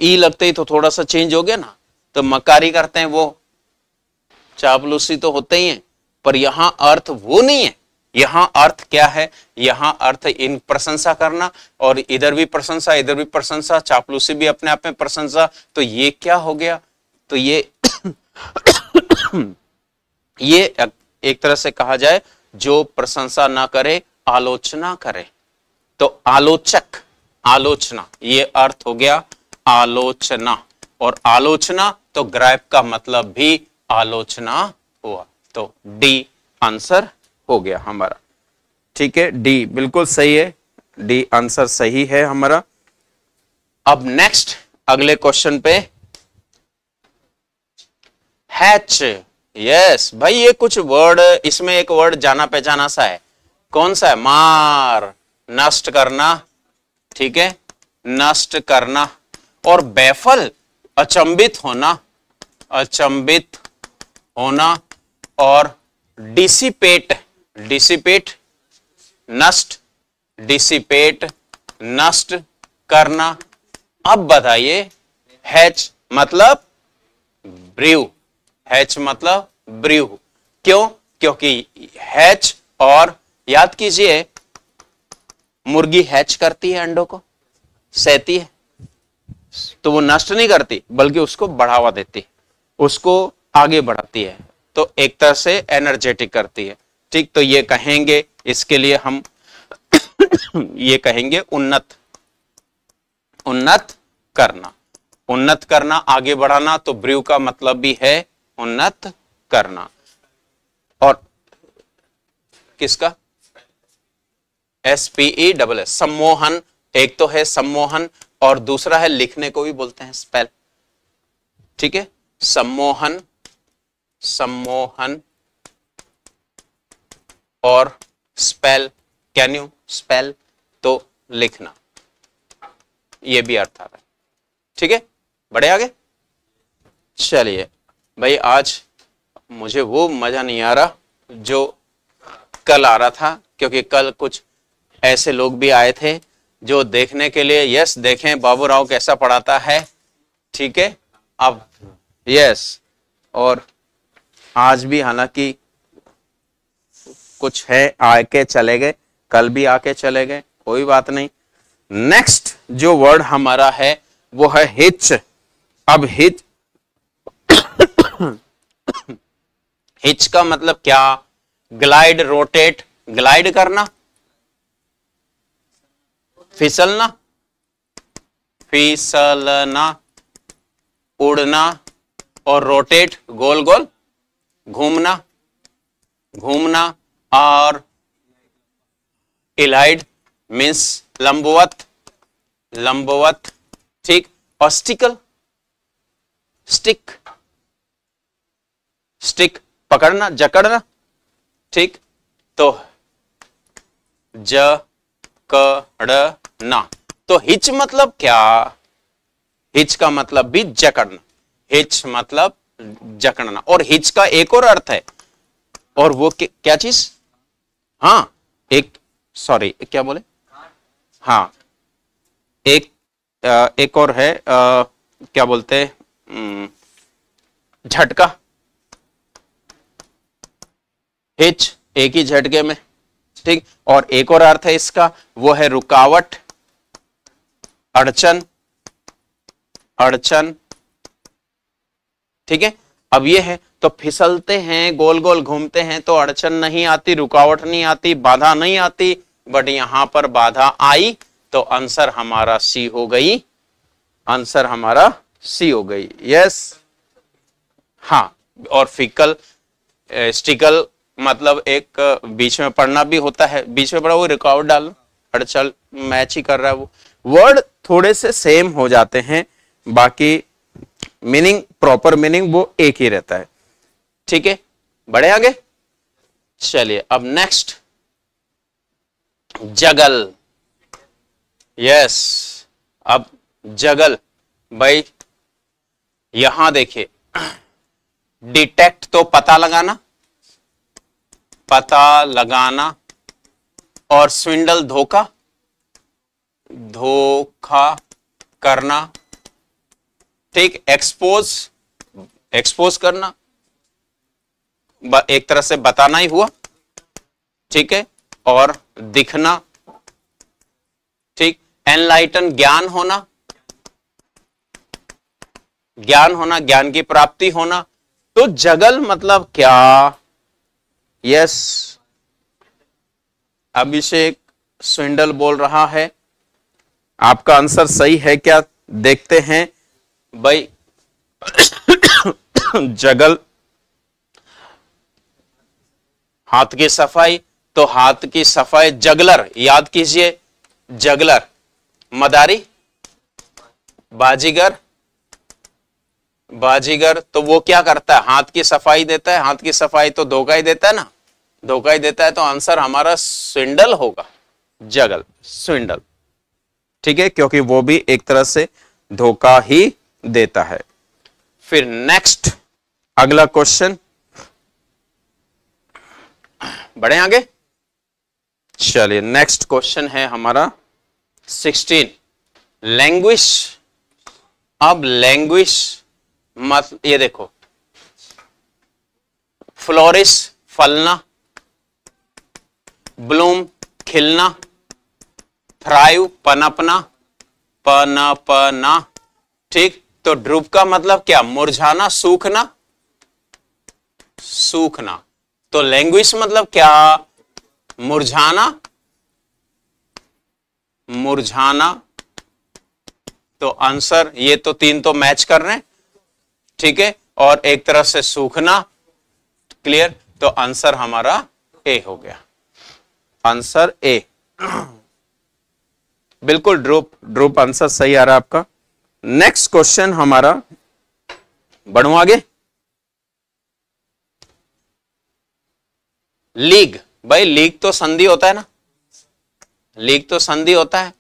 ई लगते ही तो थोड़ा सा चेंज हो गया ना तो मकारी करते हैं वो चापलूसी तो होते ही है पर यहां अर्थ वो नहीं है यहां अर्थ क्या है यहां अर्थ इन प्रशंसा करना और इधर भी प्रशंसा इधर भी प्रशंसा चापलूसी भी अपने आप में प्रशंसा तो ये क्या हो गया तो ये (coughs) ये एक तरह से कहा जाए जो प्रशंसा ना करे आलोचना करे तो आलोचक आलोचना ये अर्थ हो गया आलोचना और आलोचना तो ग्रैप का मतलब भी आलोचना हुआ तो डी आंसर हो गया हमारा ठीक है डी बिल्कुल सही है डी आंसर सही है हमारा अब नेक्स्ट अगले क्वेश्चन पे हैच यस भाई ये कुछ वर्ड इसमें एक वर्ड जाना पहचाना सा है कौन सा है मार नष्ट करना ठीक है नष्ट करना और बैफल अचंबित होना अचंबित होना और डिसिपेट डिसिपेट नष्ट डिसिपेट नष्ट करना अब बताइए हैच मतलब ब्रू हैच मतलब ब्रीव क्यों क्योंकि हैच और याद कीजिए मुर्गी हैच करती है अंडों को सहती है तो वो नष्ट नहीं करती बल्कि उसको बढ़ावा देती उसको आगे बढ़ाती है तो एक तरह से एनर्जेटिक करती है ठीक तो ये कहेंगे इसके लिए हम (coughs) ये कहेंगे उन्नत उन्नत करना उन्नत करना आगे बढ़ाना तो ब्रू का मतलब भी है उन्नत करना और किसका एस डबल एस सम्मोहन एक तो है सम्मोहन और दूसरा है लिखने को भी बोलते हैं स्पेल ठीक है सम्मोहन सम्मोहन और स्पेल कैन यू स्पेल तो लिखना ये भी अर्थ आ रहा है ठीक है बड़े आगे चलिए भाई आज मुझे वो मज़ा नहीं आ रहा जो कल आ रहा था क्योंकि कल कुछ ऐसे लोग भी आए थे जो देखने के लिए यस देखें बाबू राव कैसा पढ़ाता है ठीक है अब यस और आज भी हालांकि कुछ है आके चले गए कल भी आके चले गए कोई बात नहीं नेक्स्ट जो वर्ड हमारा है वो है हिच अब हिच हिच (coughs) का मतलब क्या ग्लाइड रोटेट ग्लाइड करना फिसलना फिसलना उड़ना और रोटेट गोल गोल घूमना घूमना और इलाइड मीन्स लंबवत लंबवत ठीक ऑस्टिकल स्टिक स्टिक पकड़ना जकड़ना ठीक तो ज ना तो हिच मतलब क्या हिच का मतलब भी जकड़ना हिच मतलब जकड़ना और हिच का एक और अर्थ है और वो क्या चीज हां एक सॉरी क्या बोले हाँ एक एक और है क्या बोलते झटका हिच एक ही झटके में ठीक और एक और अर्थ है इसका वो है रुकावट अड़चन अड़चन ठीक है अब ये है तो फिसलते हैं गोल गोल घूमते हैं तो अड़चन नहीं आती रुकावट नहीं आती बाधा नहीं आती बट यहां पर बाधा आई तो आंसर हमारा सी हो गई आंसर हमारा सी हो गई यस हाँ और फिकल स्टिकल मतलब एक बीच में पढ़ना भी होता है बीच में पढ़ा वो रिकॉर्ड डाल अड़चल मैच ही कर रहा है वो वर्ड थोड़े से सेम हो जाते हैं बाकी मीनिंग प्रॉपर मीनिंग वो एक ही रहता है ठीक है बढ़े आगे चलिए अब नेक्स्ट जगल यस अब जगल भाई यहां देखिए डिटेक्ट तो पता लगाना पता लगाना और स्विंडल धोखा धोखा करना ठीक एक्सपोज एक्सपोज करना एक तरह से बताना ही हुआ ठीक है और दिखना ठीक एनलाइटन ज्ञान होना ज्ञान होना ज्ञान की प्राप्ति होना तो जगल मतलब क्या यस अभिषेक स्विंडल बोल रहा है आपका आंसर सही है क्या देखते हैं भाई जगल हाथ की सफाई तो हाथ की सफाई जगलर याद कीजिए जगलर मदारी बाजीगर बाजीगर तो वो क्या करता है हाथ की सफाई देता है हाथ की सफाई तो धोखा ही देता है ना धोखा ही देता है तो आंसर हमारा स्विंडल होगा जगल स्विंडल ठीक है क्योंकि वो भी एक तरह से धोखा ही देता है फिर नेक्स्ट अगला क्वेश्चन बढ़े आगे चलिए नेक्स्ट क्वेश्चन है हमारा सिक्सटीन लैंग्वेज अब लैंग्वेज मत ये देखो फ्लोरिस फलना ब्लूम खिलना फ्रायु पनपना पनपना ठीक तो ड्रुप का मतलब क्या मुरझाना सूखना सूखना तो लैंग्वेज मतलब क्या मुरझाना मुरझाना तो आंसर ये तो तीन तो मैच कर रहे हैं ठीक है और एक तरह से सूखना क्लियर तो आंसर हमारा ए हो गया आंसर ए बिल्कुल ड्रोप ड्रोप आंसर सही आ रहा है आपका नेक्स्ट क्वेश्चन हमारा बढ़ू आगे लीग भाई लीग तो संधि होता है ना लीग तो संधि होता है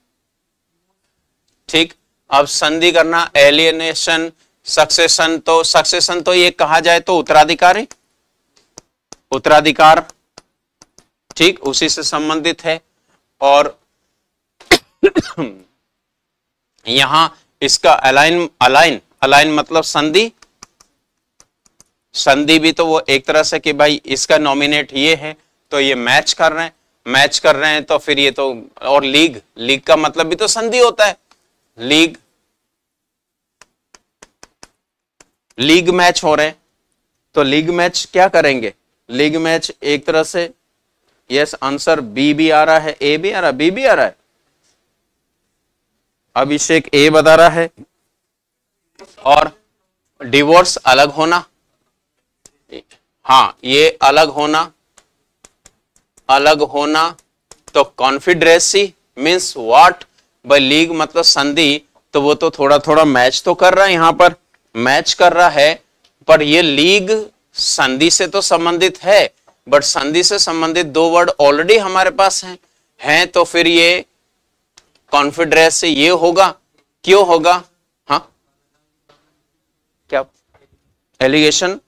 ठीक अब संधि करना एलियनेशन सक्सेशन तो सक्सेशन तो ये कहा जाए तो उत्तराधिकारी उत्तराधिकार ठीक उसी से संबंधित है और (coughs) यहां इसका अलाइन अलाइन अलाइन मतलब संधि संधि भी तो वो एक तरह से कि भाई इसका नॉमिनेट ये है तो ये मैच कर रहे हैं मैच कर रहे हैं तो फिर ये तो और लीग लीग का मतलब भी तो संधि होता है लीग लीग मैच हो रहे हैं तो लीग मैच क्या करेंगे लीग मैच एक तरह से यस आंसर बी भी आ रहा है ए भी आ रहा है बी भी आ रहा है अभिषेक ए बता रहा है और डिवोर्स अलग होना हाँ ये अलग होना अलग होना तो confederacy means what by league मतलब संधि तो वो तो थोड़ा थोड़ा मैच तो कर रहा है यहां पर मैच कर रहा है पर ये लीग संधि से तो संबंधित है बट संधि से संबंधित दो वर्ड ऑलरेडी हमारे पास हैं हैं तो फिर ये कॉन्फिड्रेस से ये होगा क्यों होगा हा क्या एलिगेशन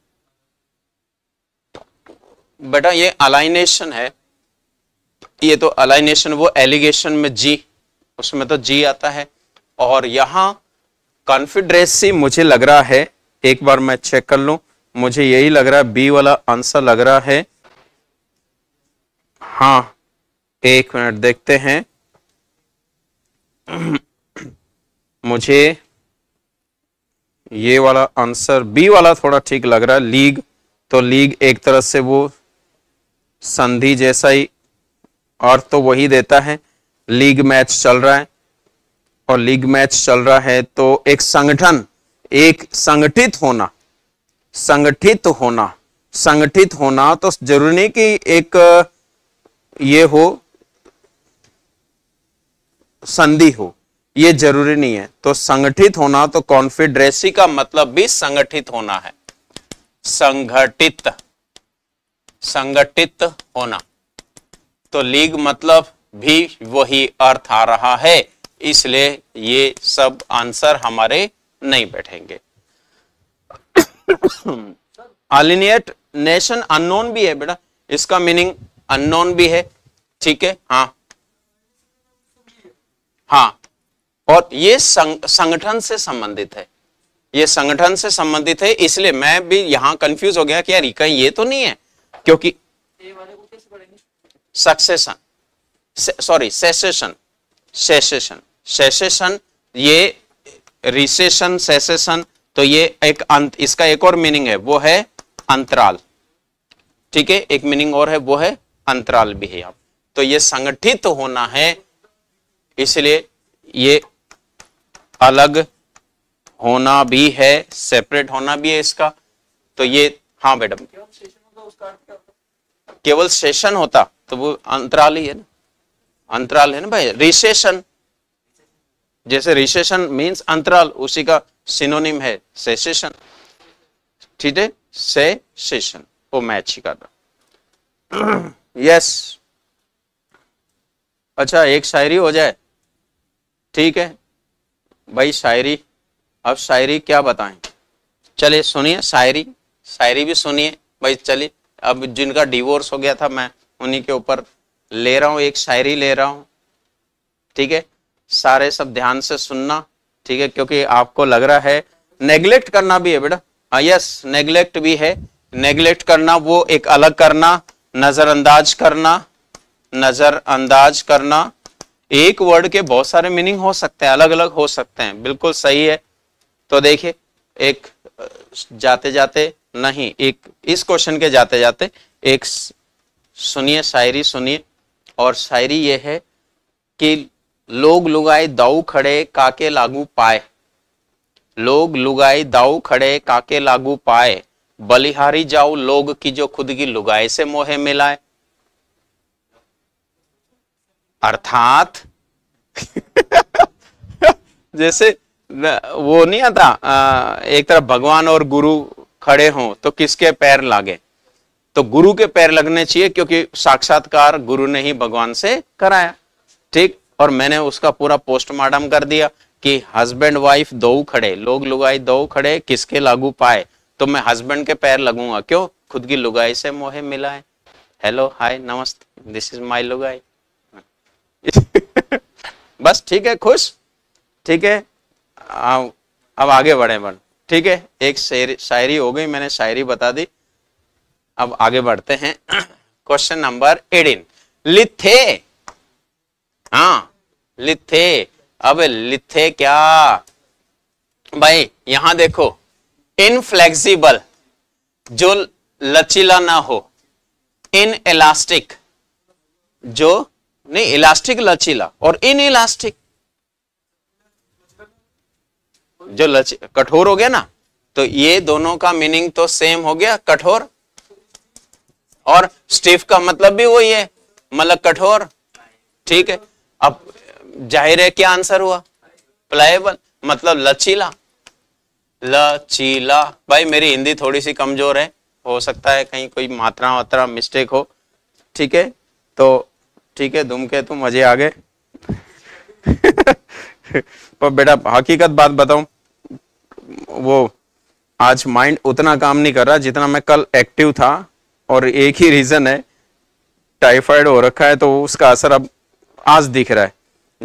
बेटा ये अलाइनेशन है ये तो अलाइनेशन वो एलिगेशन में जी उसमें तो जी आता है और यहां कॉन्फिड्रेसी मुझे लग रहा है एक बार मैं चेक कर लू मुझे यही लग रहा है बी वाला आंसर लग रहा है हाँ एक मिनट देखते हैं (coughs) मुझे ये वाला आंसर बी वाला थोड़ा ठीक लग रहा है लीग तो लीग एक तरह से वो संधि जैसा ही अर्थ तो वही देता है लीग मैच चल रहा है और लीग मैच चल रहा है तो एक संगठन एक संगठित होना संगठित होना संगठित होना तो जरूरी नहीं कि एक ये हो संधि हो ये जरूरी नहीं है तो संगठित होना तो कॉन्फिड्रेसी का मतलब भी संगठित होना है संगठित संगठित होना तो लीग मतलब भी वही अर्थ आ रहा है इसलिए ये सब आंसर हमारे नहीं बैठेंगे अलिनियट नेशन अननोन भी है बेटा इसका मीनिंग अननोन भी है ठीक है हाँ हाँ और ये संग, संगठन से संबंधित है ये संगठन से संबंधित है इसलिए मैं भी यहां कंफ्यूज हो गया कि यार कहीं ये तो नहीं है क्योंकि succession sorry secession secession secession ये रिसेशन सेसेशन तो ये एक अंत इसका एक और मीनिंग है वो है अंतराल ठीक है एक मीनिंग और है वो है अंतराल भी है आप तो ये संगठित होना है इसलिए ये अलग होना भी है सेपरेट होना भी है इसका तो ये हाँ मैडम केवल सेशन होता तो वो अंतराल ही है ना अंतराल है ना भाई रिसेशन जैसे रिसेशन मींस अंतराल उसी का सिनोनिम है सेसेशन ठीक है सेशन वो मैच ही कर रहा यस (clears throat) अच्छा एक शायरी हो जाए ठीक है भाई शायरी अब शायरी क्या बताएं चलिए सुनिए शायरी शायरी भी सुनिए भाई चलिए अब जिनका डिवोर्स हो गया था मैं उन्हीं के ऊपर ले रहा हूँ एक शायरी ले रहा हूँ ठीक है सारे सब ध्यान से सुनना ठीक है क्योंकि आपको लग रहा है नेग्लेक्ट करना भी है बेटा हाँ यस नेग्लेक्ट भी है नेग्लेक्ट करना वो एक अलग करना नज़रअंदाज करना नज़रअंदाज करना एक वर्ड के बहुत सारे मीनिंग हो सकते हैं अलग अलग हो सकते हैं बिल्कुल सही है तो देखिए एक जाते जाते नहीं एक इस क्वेश्चन के जाते जाते एक सुनिए शायरी सुनिए और शायरी यह है कि लोग लुगाई दाऊ खड़े काके लागू पाए लोग लुगाई दाऊ खड़े काके लागू पाए बलिहारी जाओ लोग की जो खुद की लुगाई से मोहे मिलाए अर्थात (laughs) जैसे वो नहीं आता एक तरफ भगवान और गुरु खड़े हों तो किसके पैर लागे तो गुरु के पैर लगने चाहिए क्योंकि साक्षात्कार गुरु ने ही भगवान से कराया ठीक और मैंने उसका पूरा पोस्टमार्टम कर दिया कि हस्बैंड वाइफ दो खड़े लोग लुगाई दो खड़े किसके लागू पाए तो मैं हस्बैंड के पैर लगूंगा क्यों खुद की लुगाई से मोहे मिला है हेलो हाय नमस्ते दिस इज माई लुगाई (laughs) बस ठीक है खुश ठीक है अब आगे बढ़े बन ठीक है एक शायरी हो गई मैंने शायरी बता दी अब आगे बढ़ते हैं क्वेश्चन नंबर एटीन लिथे हाँ लिथे अब लिथे क्या भाई यहां देखो इनफ्लेक्सिबल जो लचीला ना हो इन इलास्टिक जो नहीं इलास्टिक लचीला और इन इलास्टिक जो कठोर हो गया ना तो ये दोनों का मीनिंग तो सेम हो गया कठोर और स्टिफ का मतलब भी वही है मतलब कठोर ठीक है अब जाहिर है क्या आंसर हुआ प्लायबल मतलब लचीला लचीला भाई मेरी हिंदी थोड़ी सी कमजोर है हो सकता है कहीं कोई मात्रा वात्रा मिस्टेक हो ठीक है तो ठीक है तुम तो मजे आ गए (laughs) पर बेटा हकीकत बात बताऊं वो आज माइंड उतना काम नहीं कर रहा जितना मैं कल एक्टिव था और एक ही रीज़न है टाइफाइड हो रखा है तो उसका असर अब आज दिख रहा है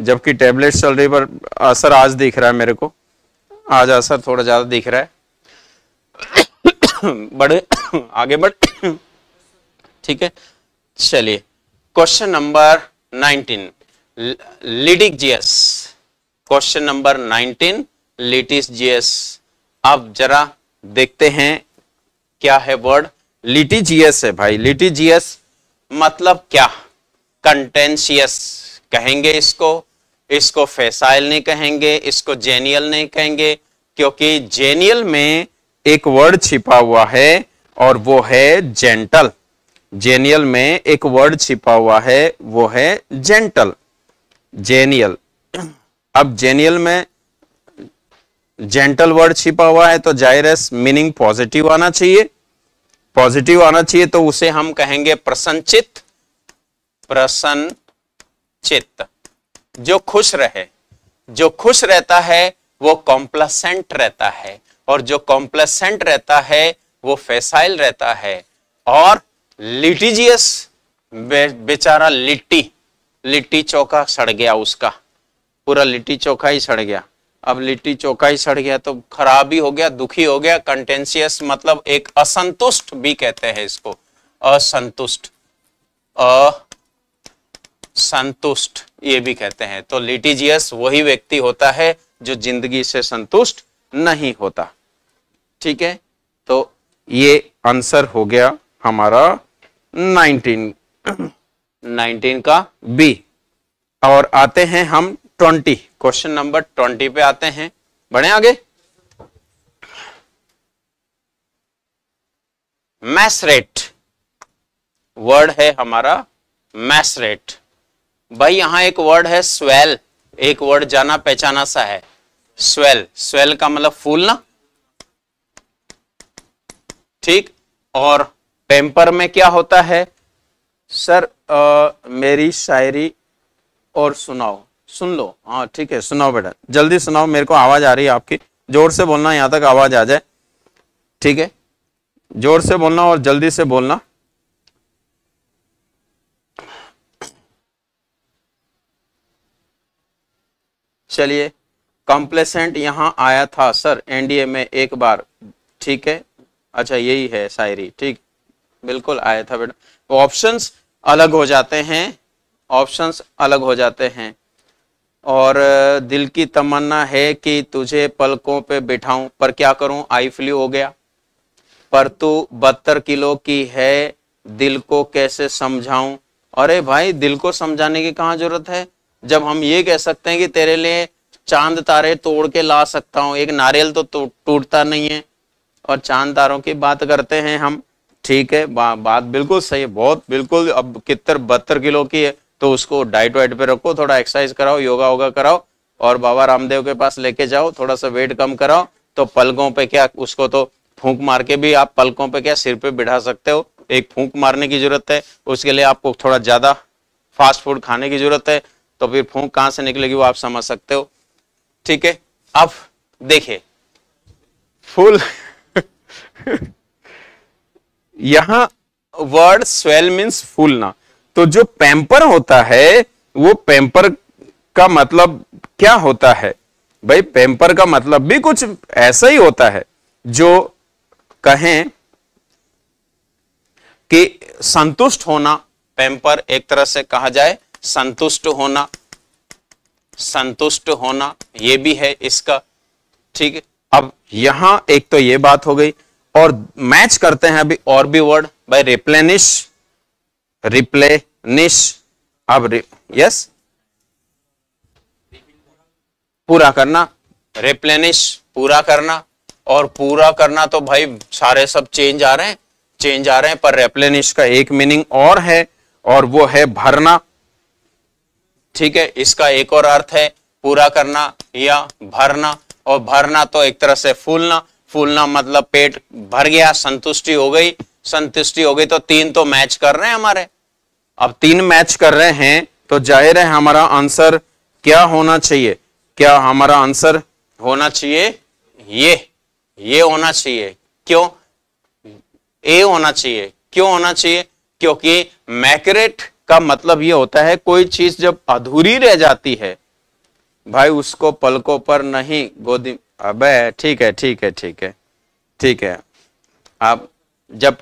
जबकि टेबलेट चल रही पर असर आज दिख रहा है मेरे को आज असर थोड़ा ज़्यादा दिख रहा है (coughs) बड़े (coughs) आगे बढ़ (coughs) ठीक है चलिए question number 19 GS question number 19 GS अब जरा देखते हैं क्या है वर्ड जीएस है भाई लिटिजियस मतलब क्या कंटेंशियस कहेंगे इसको इसको फेसाइल नहीं कहेंगे इसको जेनियल नहीं कहेंगे क्योंकि जेनियल में एक वर्ड छिपा हुआ है और वो है जेंटल जेनियल में एक वर्ड छिपा हुआ है वो है जेंटल जेनियल अब जेनियल में जेंटल वर्ड छिपा हुआ है तो जायरस मीनिंग पॉजिटिव आना चाहिए पॉजिटिव आना चाहिए तो उसे हम कहेंगे प्रसन्नचित प्रसन्नचित जो खुश रहे जो खुश रहता है वो कॉम्प्लसेंट रहता है और जो कॉम्प्लसेंट रहता है वो फेसाइल रहता है और लिटिजियस बे, बेचारा लिट्टी लिट्टी चौका सड़ गया उसका पूरा लिट्टी चौका ही सड़ गया अब लिट्टी चौका ही सड़ गया तो खराब ही हो गया दुखी हो गया कंटेंसियस मतलब एक असंतुष्ट भी कहते हैं इसको असंतुष्ट असंतुष्ट ये भी कहते हैं तो लिटिजियस वही व्यक्ति होता है जो जिंदगी से संतुष्ट नहीं होता ठीक है तो ये आंसर हो गया हमारा नाइनटीन नाइनटीन का बी और आते हैं हम ट्वेंटी क्वेश्चन नंबर ट्वेंटी पे आते हैं बढ़े आगे मैसरेट वर्ड है हमारा मैसरेट भाई यहां एक वर्ड है स्वेल एक वर्ड जाना पहचाना सा है स्वेल स्वेल का मतलब फूलना ठीक और पेम्पर में क्या होता है सर आ, मेरी शायरी और सुनाओ सुन लो हाँ ठीक है सुनाओ बेटा जल्दी सुनाओ मेरे को आवाज आ रही है आपकी जोर से बोलना यहाँ तक आवाज आ जाए ठीक है जोर से बोलना और जल्दी से बोलना चलिए कॉम्प्लेसेंट यहाँ आया था सर एनडीए में एक बार ठीक है अच्छा यही है शायरी ठीक बिल्कुल आया था बेटा वो ऑप्शंस अलग हो जाते हैं ऑप्शंस अलग हो जाते हैं और दिल की तमन्ना है कि तुझे पलकों पे बिठाऊं पर क्या करूं आई फ्लू हो गया पर तू बहत्तर किलो की है दिल को कैसे समझाऊं अरे भाई दिल को समझाने की कहाँ जरूरत है जब हम ये कह सकते हैं कि तेरे लिए चांद तारे तोड़ के ला सकता हूँ एक नारियल तो, तो टूटता नहीं है और चांद तारों की बात करते हैं हम ठीक है बा, बात बिल्कुल सही है बहुत बिल्कुल अब कितर बहत्तर किलो की है तो उसको डाइट वाइट पे रखो थोड़ा एक्सरसाइज कराओ योगा वोगा कराओ और बाबा रामदेव के पास लेके जाओ थोड़ा सा वेट कम कराओ तो पलकों पे क्या उसको तो फूंक मार के भी आप पलकों पे क्या सिर पे बिठा सकते हो एक फूंक मारने की जरूरत है उसके लिए आपको थोड़ा ज़्यादा फास्ट फूड खाने की जरूरत है तो फिर फूंक कहाँ से निकलेगी वो आप समझ सकते हो ठीक है अब देखिए फुल (laughs) यहां वर्ड स्वेल मीन्स फूलना तो जो पैम्पर होता है वो पैम्पर का मतलब क्या होता है भाई पैम्पर का मतलब भी कुछ ऐसा ही होता है जो कहें कि संतुष्ट होना पैम्पर एक तरह से कहा जाए संतुष्ट होना संतुष्ट होना ये भी है इसका ठीक अब यहां एक तो ये बात हो गई और मैच करते हैं अभी और भी वर्ड बाय रिप्लेनिश रिप्लेनिश अब यस पूरा करना रिप्लेनिश पूरा करना और पूरा करना तो भाई सारे सब चेंज आ रहे हैं चेंज आ रहे हैं पर रेप्लेनिश का एक मीनिंग और है और वो है भरना ठीक है इसका एक और अर्थ है पूरा करना या भरना और भरना तो एक तरह से फूलना फूलना मतलब पेट भर गया संतुष्टि हो गई संतुष्टि हो गई तो तीन तो मैच कर रहे हैं हमारे अब तीन मैच कर रहे हैं तो जाहिर है हमारा आंसर क्या होना चाहिए क्या हमारा आंसर होना चाहिए ये ये होना चाहिए क्यों ए होना चाहिए क्यों होना चाहिए क्योंकि मैकरेट का मतलब ये होता है कोई चीज जब अधूरी रह जाती है भाई उसको पलकों पर नहीं गोदी अबे ठीक है ठीक है ठीक है ठीक है आप जब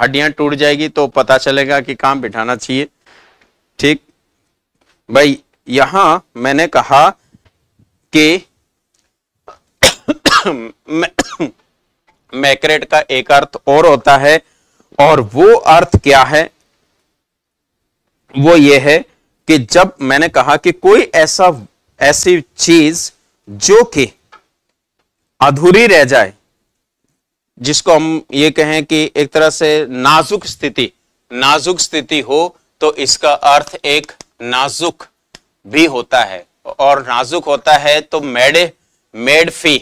हड्डियां टूट जाएगी तो पता चलेगा कि काम बिठाना चाहिए ठीक भाई यहां मैंने कहा कि (coughs) (coughs) मैक्रेट का एक अर्थ और होता है और वो अर्थ क्या है वो ये है कि जब मैंने कहा कि कोई ऐसा ऐसी चीज जो कि अधूरी रह जाए जिसको हम ये कहें कि एक तरह से नाजुक स्थिति नाजुक स्थिति हो तो इसका अर्थ एक नाजुक भी होता है और नाजुक होता है तो मेडे मेड फी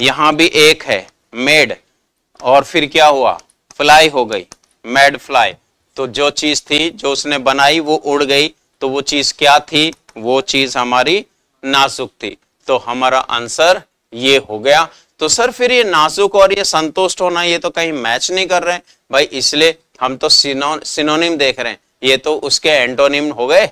यहां भी एक है मेड और फिर क्या हुआ फ्लाई हो गई मेड फ्लाई तो जो चीज थी जो उसने बनाई वो उड़ गई तो वो चीज क्या थी वो चीज हमारी नाजुक थी तो हमारा आंसर ये हो गया तो सर फिर ये नाजुक और ये संतुष्ट होना ये तो कहीं मैच नहीं कर रहे भाई इसलिए हम तो सिनो, सिनोनिम देख रहे हैं ये तो उसके एंटोनिम हो गए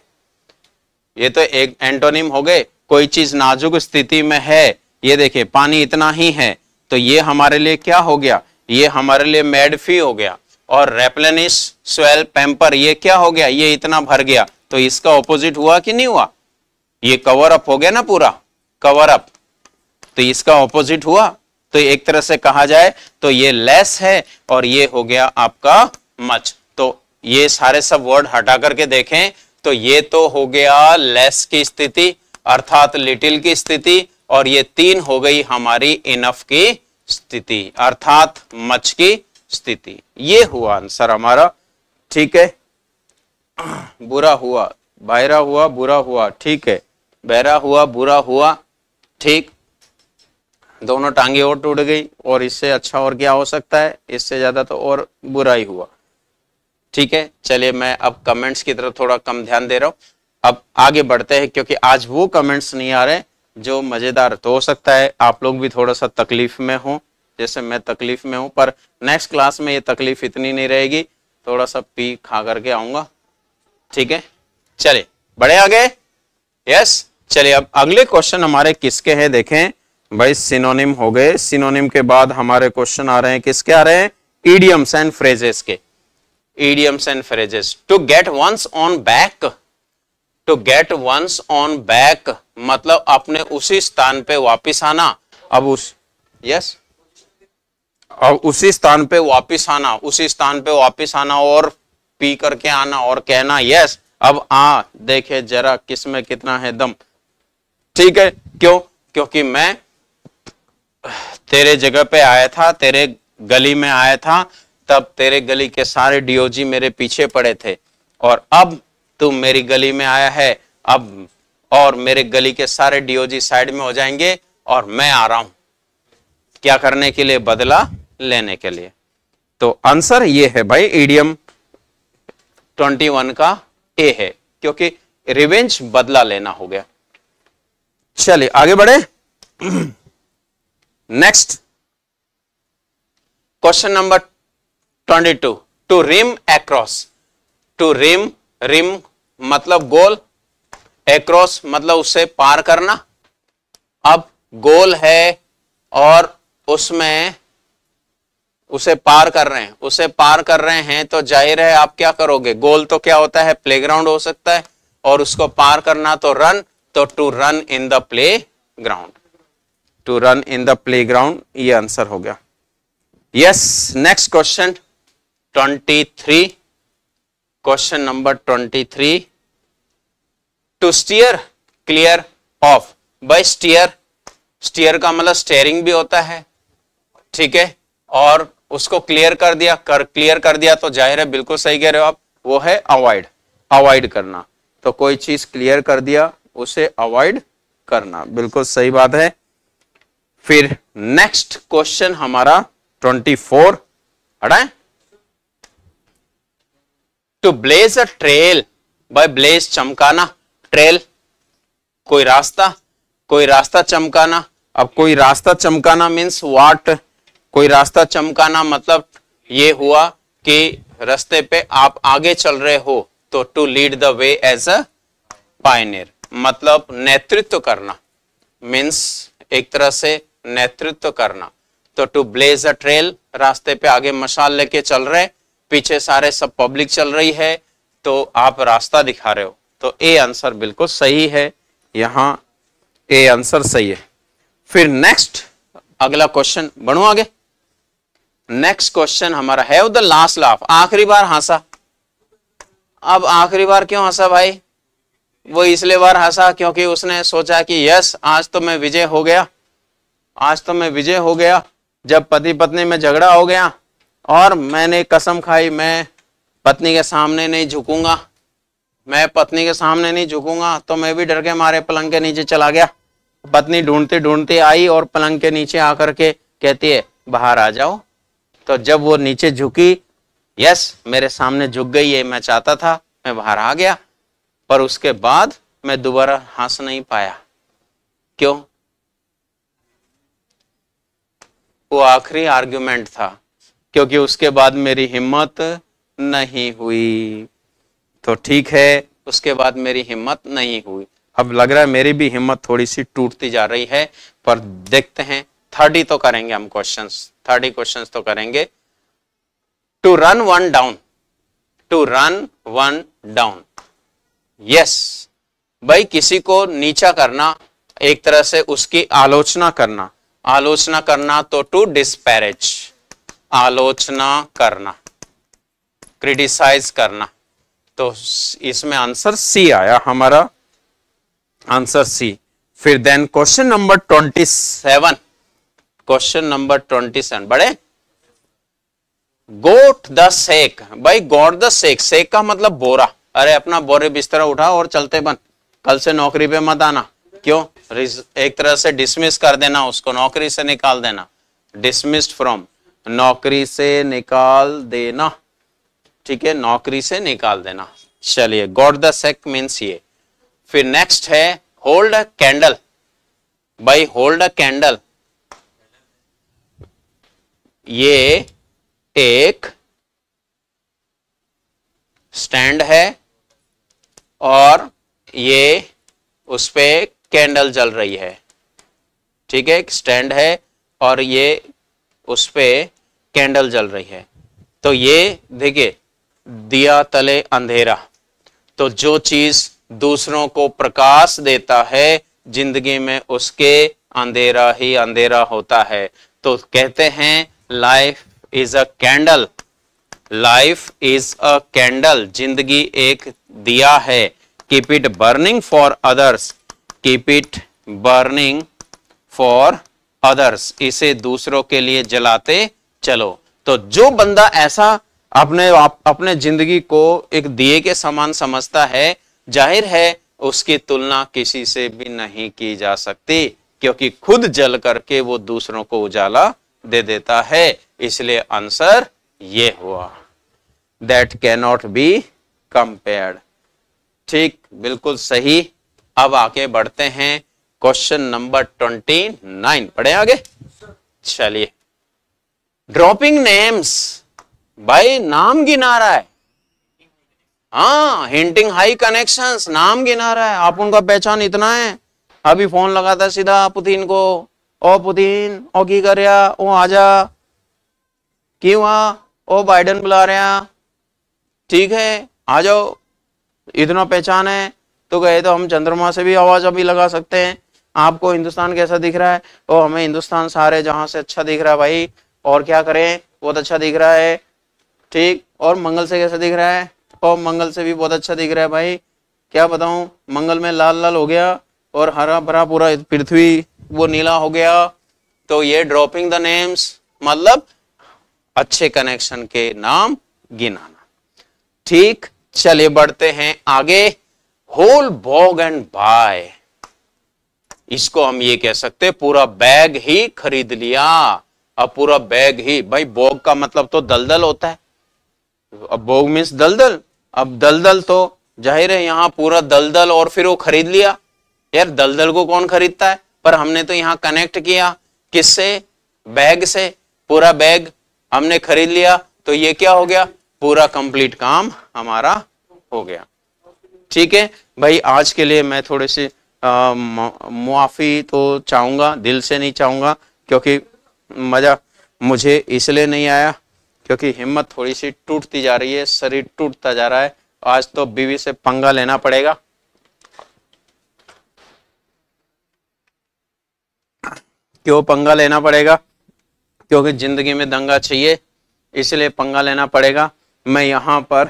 ये तो एक एंटोनिम हो गए कोई चीज नाजुक स्थिति में है ये देखिए पानी इतना ही है तो ये हमारे लिए क्या हो गया ये हमारे लिए मेडफी हो गया और रेप्लेनिस स्वेल पेम्पर ये क्या हो गया ये इतना भर गया तो इसका ऑपोजिट हुआ कि नहीं हुआ ये कवर अप हो गया ना पूरा कवर अप तो इसका ऑपोजिट हुआ तो एक तरह से कहा जाए तो ये लेस है और ये हो गया आपका मच तो ये सारे सब वर्ड हटा करके देखें तो ये तो हो गया लेस की स्थिति अर्थात लिटिल की स्थिति और ये तीन हो गई हमारी इनफ की स्थिति अर्थात मच की स्थिति ये हुआ आंसर हमारा ठीक है बुरा हुआ बहरा हुआ बुरा हुआ ठीक है बहरा हुआ बुरा हुआ ठीक दोनों टांगे और टूट गई और इससे अच्छा और क्या हो सकता है इससे ज़्यादा तो और बुरा ही हुआ ठीक है चलिए मैं अब कमेंट्स की तरफ थोड़ा कम ध्यान दे रहा हूँ अब आगे बढ़ते हैं क्योंकि आज वो कमेंट्स नहीं आ रहे जो मज़ेदार तो हो सकता है आप लोग भी थोड़ा सा तकलीफ में हो जैसे मैं तकलीफ में हूं पर नेक्स्ट क्लास में ये तकलीफ इतनी नहीं रहेगी थोड़ा सा पी खा करके आऊंगा ठीक है चले बड़े आगे यस चलिए अब अगले क्वेश्चन हमारे किसके हैं देखें भाई सिनोनिम हो गए सिनोनिम के बाद हमारे क्वेश्चन आ रहे हैं किसके आ रहे हैं ईडियम्स एंड फ्रेजेस के idioms and phrases to get one's own back to get one's own back मतलब अपने उसी स्थान पे वापस आना अब उस यस अब उसी स्थान पे वापस आना उसी स्थान पे वापस आना और पी करके आना और कहना यस अब आ देखे जरा किस में कितना है दम ठीक है क्यों क्योंकि मैं तेरे जगह पे आया था तेरे गली में आया था तब तेरे गली के सारे डीओजी मेरे पीछे पड़े थे और अब तू मेरी गली में आया है अब और मेरे गली के सारे डीओजी साइड में हो जाएंगे और मैं आ रहा हूं क्या करने के लिए बदला लेने के लिए तो आंसर ये है भाई ईडियम 21 का ए है क्योंकि रिवेंज बदला लेना हो गया चलिए आगे बढ़े question number twenty 22 to rim across to rim rim मतलब गोल एक्रॉस मतलब उसे पार करना अब गोल है और उसमें उसे पार कर रहे हैं उसे पार कर रहे हैं तो जाहिर है आप क्या करोगे गोल तो क्या होता है प्लेग्राउंड हो सकता है और उसको पार करना तो रन तो to run in the playground to run in the playground ये आंसर हो गया yes next question twenty three question number twenty three to steer clear of by steer steer का मतलब स्टेयरिंग भी होता है ठीक है और उसको क्लियर कर दिया कर क्लियर कर दिया तो जाहिर है बिल्कुल सही कह रहे हो आप वो है अवॉइड अवॉइड करना तो कोई चीज क्लियर कर दिया उसे अवॉइड करना बिल्कुल सही बात है फिर नेक्स्ट क्वेश्चन हमारा 24 हटाए to blaze a trail by blaze चमकाना ट्रेल कोई रास्ता कोई रास्ता चमकाना अब कोई रास्ता चमकाना मीन्स वाट कोई रास्ता चमकाना मतलब ये हुआ कि रास्ते पे आप आगे चल रहे हो तो to lead the way as a pioneer मतलब नेतृत्व करना मीन्स एक तरह से नेतृत्व करना तो टू ब्लेज अ ट्रेल रास्ते पे आगे मशाल लेके चल रहे पीछे सारे सब पब्लिक चल रही है तो आप रास्ता दिखा रहे हो तो ए आंसर बिल्कुल सही है यहां ए आंसर सही है फिर नेक्स्ट अगला क्वेश्चन बनो आगे नेक्स्ट क्वेश्चन हमारा है द लास्ट लाफ आखिरी बार हंसा अब आखिरी बार क्यों हंसा भाई वो इसलिए बार हंसा क्योंकि उसने सोचा कि यस आज तो मैं विजय हो गया आज तो मैं विजय हो गया जब पति पत्नी में झगड़ा हो गया और मैंने कसम खाई मैं पत्नी के सामने नहीं झुकूंगा मैं पत्नी के सामने नहीं झुकूंगा तो मैं भी डर के मारे पलंग के नीचे चला गया पत्नी ढूंढते ढूंढते आई और पलंग के नीचे आकर के कहती है बाहर आ जाओ तो जब वो नीचे झुकी यस मेरे सामने झुक गई है मैं चाहता था मैं बाहर आ गया पर उसके बाद मैं दोबारा हंस नहीं पाया क्यों वो आखिरी आर्ग्यूमेंट था क्योंकि उसके बाद मेरी हिम्मत नहीं हुई तो ठीक है उसके बाद मेरी हिम्मत नहीं हुई अब लग रहा है मेरी भी हिम्मत थोड़ी सी टूटती जा रही है पर देखते हैं थर्टी तो करेंगे हम क्वेश्चन थर्टी क्वेश्चन तो करेंगे to run one down to run one down yes भाई किसी को नीचा करना एक तरह से उसकी आलोचना करना आलोचना करना तो टू डिस्पैरेज आलोचना करना क्रिटिसाइज करना तो इसमें आंसर सी आया हमारा आंसर सी फिर then question number twenty seven question number twenty seven बड़े गोट द सेक भाई गोट द सेक सेक का मतलब बोरा अरे अपना बोरे बिस्तर उठा और चलते बन कल से नौकरी पे मत आना क्यों एक तरह से डिसमिस कर देना उसको नौकरी से निकाल देना डिसमिस्ड फ्रॉम नौकरी से निकाल देना ठीक है नौकरी से निकाल देना चलिए गॉड द सेक मीन्स ये फिर नेक्स्ट है hold a candle by hold a candle ये एक स्टैंड है और ये उस पर कैंडल जल रही है ठीक है एक स्टैंड है और ये उस पर कैंडल जल रही है तो ये देखिए दिया तले अंधेरा तो जो चीज दूसरों को प्रकाश देता है जिंदगी में उसके अंधेरा ही अंधेरा होता है तो कहते हैं life is a candle life is a candle जिंदगी एक दिया है keep it burning for others keep it burning for others इसे दूसरों के लिए जलाते चलो तो जो बंदा ऐसा अपने आप, अपने जिंदगी को एक दिए के समान समझता है जाहिर है उसकी तुलना किसी से भी नहीं की जा सकती क्योंकि खुद जल करके वो दूसरों को उजाला दे देता है इसलिए आंसर ये हुआ दैट कैनॉट बी कंपेयर्ड ठीक बिल्कुल सही अब आगे बढ़ते हैं क्वेश्चन नंबर ट्वेंटी नाइन पढ़े आगे चलिए ड्रॉपिंग नेम्स भाई नाम गिना रहा है हाँ हिंटिंग हाई कनेक्शंस नाम गिना रहा है आप उनका पहचान इतना है अभी फोन लगा था सीधा पुतिन को ओ पुतिन ओ की कर रहा ओ आजा क्यों आ ओ बाइडन बुला रहा ठीक है आ जाओ इतना पहचान है तो गए तो हम चंद्रमा से भी आवाज़ अभी लगा सकते हैं आपको हिंदुस्तान कैसा दिख रहा है तो हमें हिंदुस्तान सारे जहां से अच्छा दिख रहा है भाई और क्या करें बहुत अच्छा दिख रहा है ठीक और मंगल से कैसा दिख रहा है और मंगल से भी बहुत अच्छा दिख रहा है भाई क्या बताऊँ मंगल में लाल लाल हो गया और हरा भरा पूरा पृथ्वी वो नीला हो गया तो ये ड्रॉपिंग द नेम्स मतलब अच्छे कनेक्शन के नाम गिनाना ठीक चलिए बढ़ते हैं आगे होल बॉग एंड बाय इसको हम ये कह सकते पूरा बैग ही खरीद लिया अब पूरा बैग ही भाई बॉग का मतलब तो दलदल होता है अब बॉग मीन्स दलदल अब दलदल तो जाहिर है यहाँ पूरा दलदल और फिर वो खरीद लिया यार दलदल को कौन खरीदता है पर हमने तो यहाँ कनेक्ट किया किससे बैग से पूरा बैग हमने खरीद लिया तो ये क्या हो गया पूरा कंप्लीट काम हमारा हो गया ठीक है भाई आज के लिए मैं थोड़े से मुआफ़ी तो चाहूँगा दिल से नहीं चाहूँगा क्योंकि मज़ा मुझे इसलिए नहीं आया क्योंकि हिम्मत थोड़ी सी टूटती जा रही है शरीर टूटता जा रहा है आज तो बीवी से पंगा लेना पड़ेगा क्यों पंगा लेना पड़ेगा क्योंकि ज़िंदगी में दंगा चाहिए इसलिए पंगा लेना पड़ेगा मैं यहाँ पर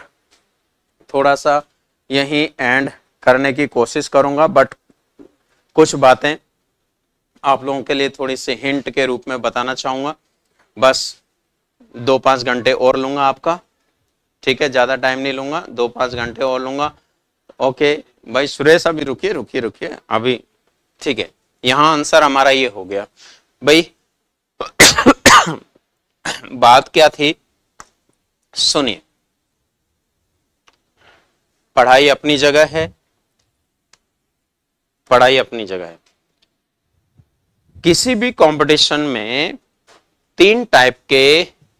थोड़ा सा यहीं एंड करने की कोशिश करूंगा बट कुछ बातें आप लोगों के लिए थोड़ी सी हिंट के रूप में बताना चाहूंगा बस दो पाँच घंटे और लूंगा आपका ठीक है ज़्यादा टाइम नहीं लूंगा दो पांच घंटे और लूंगा ओके भाई सुरेश अभी रुकिए रुकिए रुकिए अभी ठीक है यहाँ आंसर हमारा ये हो गया भाई (coughs) बात क्या थी सुनिए पढ़ाई अपनी जगह है पढ़ाई अपनी जगह है किसी भी कंपटीशन में तीन टाइप के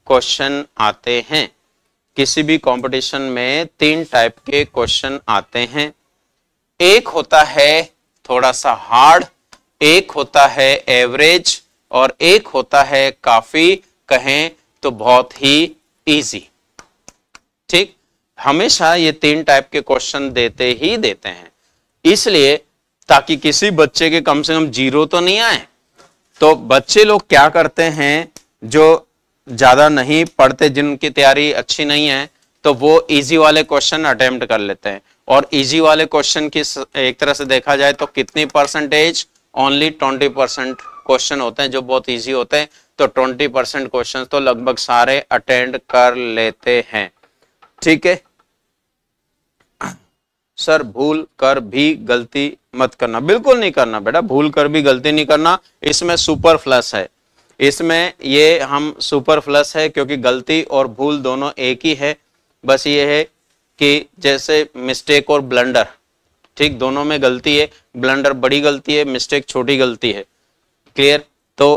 क्वेश्चन आते हैं किसी भी कंपटीशन में तीन टाइप के क्वेश्चन आते हैं एक होता है थोड़ा सा हार्ड एक होता है एवरेज और एक होता है काफी कहें तो बहुत ही इजी ठीक हमेशा ये तीन टाइप के क्वेश्चन देते ही देते हैं इसलिए ताकि किसी बच्चे के कम से कम जीरो तो नहीं आए तो बच्चे लोग क्या करते हैं जो ज़्यादा नहीं पढ़ते जिनकी तैयारी अच्छी नहीं है तो वो इजी वाले क्वेश्चन अटेम्प्ट कर लेते हैं और इजी वाले क्वेश्चन की एक तरह से देखा जाए तो कितनी percentage only twenty percent question होते हैं जो बहुत इजी होते हैं तो ट्वेंटी परसेंट क्वेश्चन तो लगभग सारे अटेंड कर लेते हैं ठीक है सर भूल कर भी गलती मत करना बिल्कुल नहीं करना बेटा भूल कर भी गलती नहीं करना इसमें सुपर फ्लस है इसमें ये हम सुपर फ्लस है क्योंकि गलती और भूल दोनों एक ही है बस ये है कि जैसे मिस्टेक और ब्लंडर ठीक दोनों में गलती है ब्लंडर बड़ी गलती है मिस्टेक छोटी गलती है क्लियर तो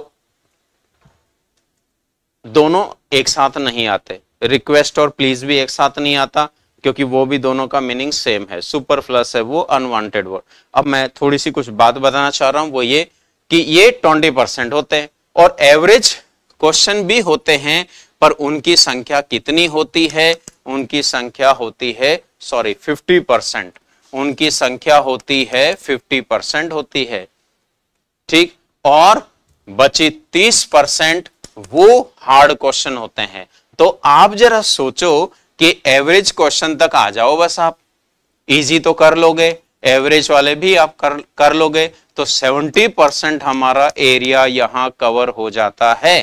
दोनों एक साथ नहीं आते रिक्वेस्ट और प्लीज भी एक साथ नहीं आता क्योंकि वो भी दोनों का मीनिंग सेम है सुपर प्लस है वो अनवांटेड वर्ड अब मैं थोड़ी सी कुछ बात बताना चाह रहा हूं वो ये कि ये ट्वेंटी परसेंट होते हैं और एवरेज क्वेश्चन भी होते हैं पर उनकी संख्या कितनी होती है उनकी संख्या होती है सॉरी फिफ्टी परसेंट उनकी संख्या होती है फिफ्टी परसेंट होती है ठीक और बची तीस परसेंट वो हार्ड क्वेश्चन होते हैं तो आप जरा सोचो कि एवरेज क्वेश्चन तक आ जाओ बस आप इजी तो कर लोगे एवरेज वाले भी आप कर कर लोगे तो 70 परसेंट हमारा एरिया यहां कवर हो जाता है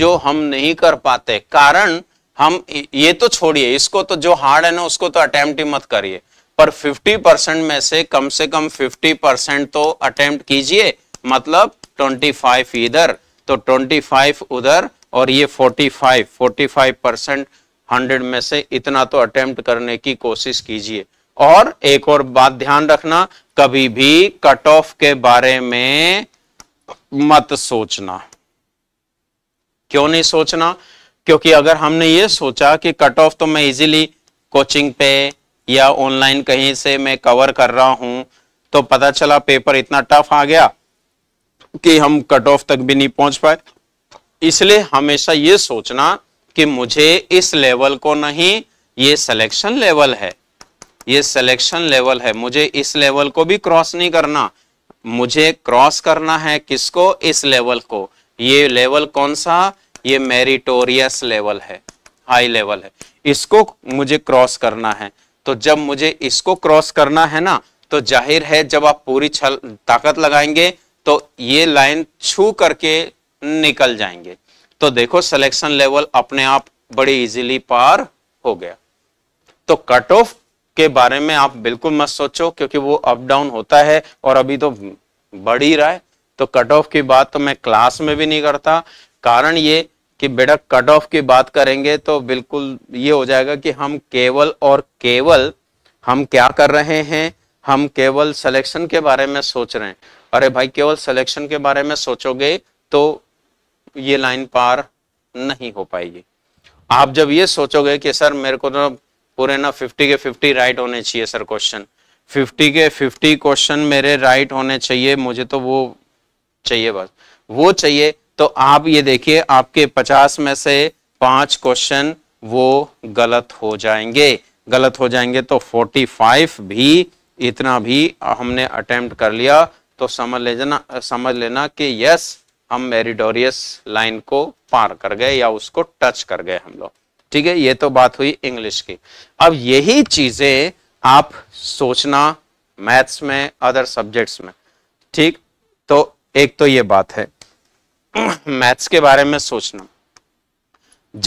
जो हम नहीं कर पाते कारण हम ये तो छोड़िए इसको तो जो हार्ड है ना उसको तो अटेम्प्ट मत करिए पर 50 परसेंट में से कम से कम 50 परसेंट तो अटेम्प्ट कीजिए मतलब 25 इधर तो 25 उधर और ये 45 45 परसेंट हंड्रेड में से इतना तो अटेम्प्ट करने की कोशिश कीजिए और एक और बात ध्यान रखना कभी भी कट ऑफ के बारे में मत सोचना क्यों नहीं सोचना क्योंकि अगर हमने ये सोचा कि कट ऑफ तो मैं इजीली कोचिंग पे या ऑनलाइन कहीं से मैं कवर कर रहा हूं तो पता चला पेपर इतना टफ आ गया कि हम कट ऑफ तक भी नहीं पहुंच पाए इसलिए हमेशा ये सोचना कि मुझे इस लेवल को नहीं ये सिलेक्शन लेवल है ये सिलेक्शन लेवल है मुझे इस लेवल को भी क्रॉस नहीं करना मुझे क्रॉस करना है किसको इस लेवल को ये लेवल कौन सा ये मेरिटोरियस लेवल है हाई लेवल है इसको मुझे क्रॉस करना है तो जब मुझे इसको क्रॉस करना है ना तो जाहिर है जब आप पूरी छल ताकत लगाएंगे तो ये लाइन छू करके निकल जाएंगे तो देखो सिलेक्शन लेवल अपने आप बड़े इजीली पार हो गया तो कट ऑफ के बारे में आप बिल्कुल मत सोचो क्योंकि वो अप डाउन होता है और अभी तो बढ़ ही रहा है तो कट ऑफ की बात तो मैं क्लास में भी नहीं करता कारण ये कि बेटा कट ऑफ की बात करेंगे तो बिल्कुल ये हो जाएगा कि हम केवल और केवल हम क्या कर रहे हैं हम केवल सिलेक्शन के बारे में सोच रहे हैं अरे भाई केवल सिलेक्शन के बारे में सोचोगे तो ये लाइन पार नहीं हो पाएगी आप जब ये सोचोगे कि सर मेरे को तो पूरे ना फिफ्टी के फिफ्टी राइट होने चाहिए सर क्वेश्चन फिफ्टी के फिफ्टी क्वेश्चन मेरे राइट होने चाहिए मुझे तो वो चाहिए बस वो चाहिए तो आप ये देखिए आपके पचास में से पांच क्वेश्चन वो गलत हो जाएंगे गलत हो जाएंगे तो फोर्टी फाइव भी इतना भी हमने अटेम्प्ट कर लिया तो समझ ले जाना समझ लेना कि यस हम मेरिडोरियस लाइन को पार कर गए या उसको टच कर गए हम लोग ठीक है ये तो बात हुई इंग्लिश की अब यही चीजें आप सोचना मैथ्स में अदर सब्जेक्ट्स में ठीक तो एक तो ये बात है मैथ्स (clears throat) के बारे में सोचना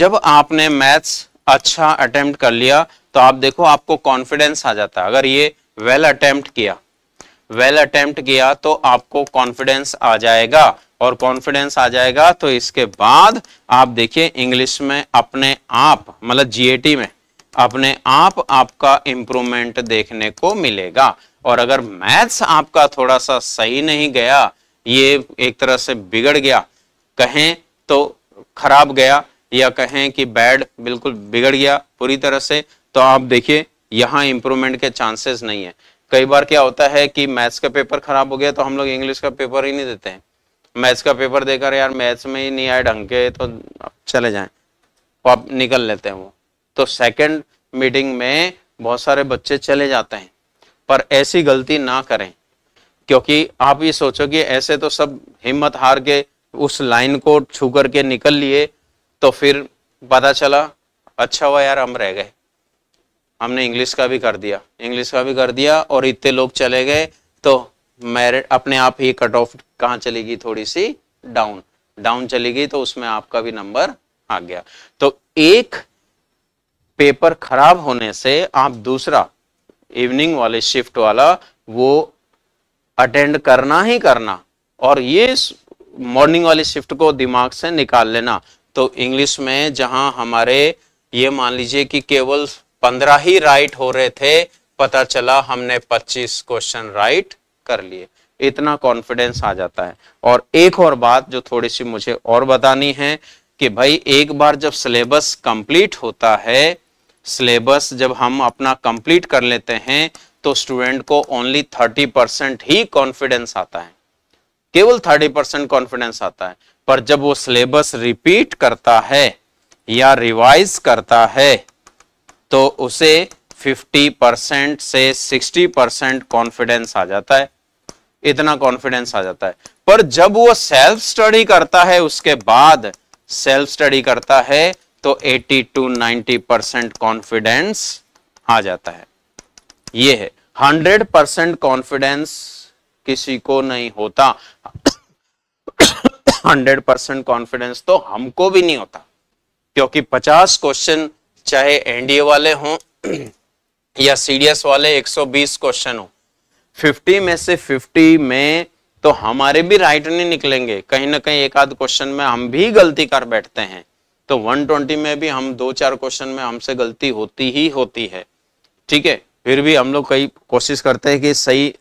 जब आपने मैथ्स अच्छा अटेम्प्ट कर लिया तो आप देखो आपको कॉन्फिडेंस आ जाता है अगर ये वेल well अटेम्प्ट किया वेल well अटेम्प्ट किया तो आपको कॉन्फिडेंस आ जाएगा और कॉन्फिडेंस आ जाएगा तो इसके बाद आप देखिए इंग्लिश में अपने आप मतलब जीएटी में अपने आप आपका इंप्रूवमेंट देखने को मिलेगा और अगर मैथ्स आपका थोड़ा सा सही नहीं गया ये एक तरह से बिगड़ गया कहें तो खराब गया या कहें कि बैड बिल्कुल बिगड़ गया पूरी तरह से तो आप देखिए यहाँ इंप्रूवमेंट के चांसेस नहीं है कई बार क्या होता है कि मैथ्स का पेपर खराब हो गया तो हम लोग इंग्लिश का पेपर ही नहीं देते हैं मैथ्स का पेपर देकर यार मैथ्स में ही नहीं आए ढंग के तो चले जाए वो तो आप निकल लेते हैं वो तो सेकंड मीटिंग में बहुत सारे बच्चे चले जाते हैं पर ऐसी गलती ना करें क्योंकि आप ये सोचो कि ऐसे तो सब हिम्मत हार के उस लाइन को छू करके निकल लिए तो फिर पता चला अच्छा हुआ यार हम रह गए हमने इंग्लिश का भी कर दिया इंग्लिश का भी कर दिया और इतने लोग चले गए तो मेरिट अपने आप ही कट ऑफ कहाँ चलेगी थोड़ी सी डाउन डाउन चलेगी तो उसमें आपका भी नंबर आ गया तो एक पेपर खराब होने से आप दूसरा इवनिंग वाले शिफ्ट वाला वो अटेंड करना ही करना और ये मॉर्निंग वाली शिफ्ट को दिमाग से निकाल लेना तो इंग्लिश में जहां हमारे ये मान लीजिए कि केवल पंद्रह ही राइट हो रहे थे पता चला हमने पच्चीस क्वेश्चन राइट कर लिए इतना कॉन्फिडेंस आ जाता है और एक और बात जो थोड़ी सी मुझे और बतानी है कि भाई एक बार जब सिलेबस कंप्लीट होता है सिलेबस जब हम अपना कंप्लीट कर लेते हैं तो स्टूडेंट को ओनली थर्टी परसेंट ही कॉन्फिडेंस आता है केवल थर्टी परसेंट कॉन्फिडेंस आता है पर जब वो सिलेबस रिपीट करता है या रिवाइज करता है तो उसे 50 परसेंट से 60 परसेंट कॉन्फिडेंस आ जाता है इतना कॉन्फिडेंस आ जाता है पर जब वो सेल्फ स्टडी करता है उसके बाद सेल्फ स्टडी करता है तो 80 टू 90 परसेंट कॉन्फिडेंस आ जाता है ये है 100 परसेंट कॉन्फिडेंस किसी को नहीं होता 100 परसेंट कॉन्फिडेंस तो हमको भी नहीं होता क्योंकि 50 क्वेश्चन चाहे एनडीए वाले हों या सीडीएस वाले 120 क्वेश्चन हो फिफ्टी में से फिफ्टी में तो हमारे भी राइट नहीं निकलेंगे कहीं ना कहीं एक आध क्वेश्चन में हम भी गलती कर बैठते हैं तो 120 में भी हम दो चार क्वेश्चन में हमसे गलती होती ही होती है ठीक है फिर भी हम लोग कई कोशिश करते हैं कि सही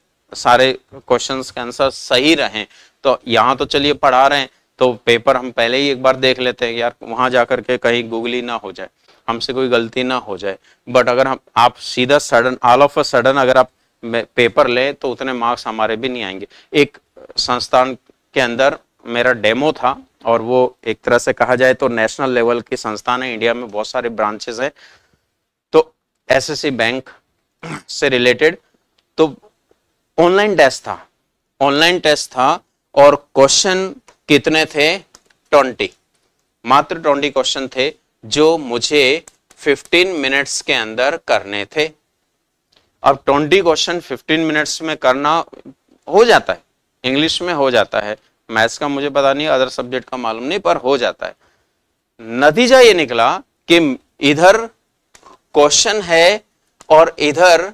सारे क्वेश्चन के आंसर सही रहें तो यहाँ तो चलिए पढ़ा रहे हैं तो पेपर हम पहले ही एक बार देख लेते हैं यार वहां जा करके के कहीं गूगली ना हो जाए हमसे कोई गलती ना हो जाए बट अगर हम आप सीधा sudden all of a sudden अगर आप पेपर लें तो उतने मार्क्स हमारे भी नहीं आएंगे एक संस्थान के अंदर मेरा डेमो था और वो एक तरह से कहा जाए तो नेशनल लेवल के संस्थान है इंडिया में बहुत सारे ब्रांचेस हैं तो एसएससी बैंक से रिलेटेड तो ऑनलाइन टेस्ट था ऑनलाइन टेस्ट था और क्वेश्चन कितने थे ट्वेंटी मात्र ट्वेंटी क्वेश्चन थे जो मुझे 15 मिनट्स के अंदर करने थे अब टोंडी क्वेश्चन 15 मिनट्स में करना हो जाता है इंग्लिश में हो जाता है मैथ्स का मुझे पता नहीं अदर सब्जेक्ट का मालूम नहीं पर हो जाता है नतीजा ये निकला कि इधर क्वेश्चन है और इधर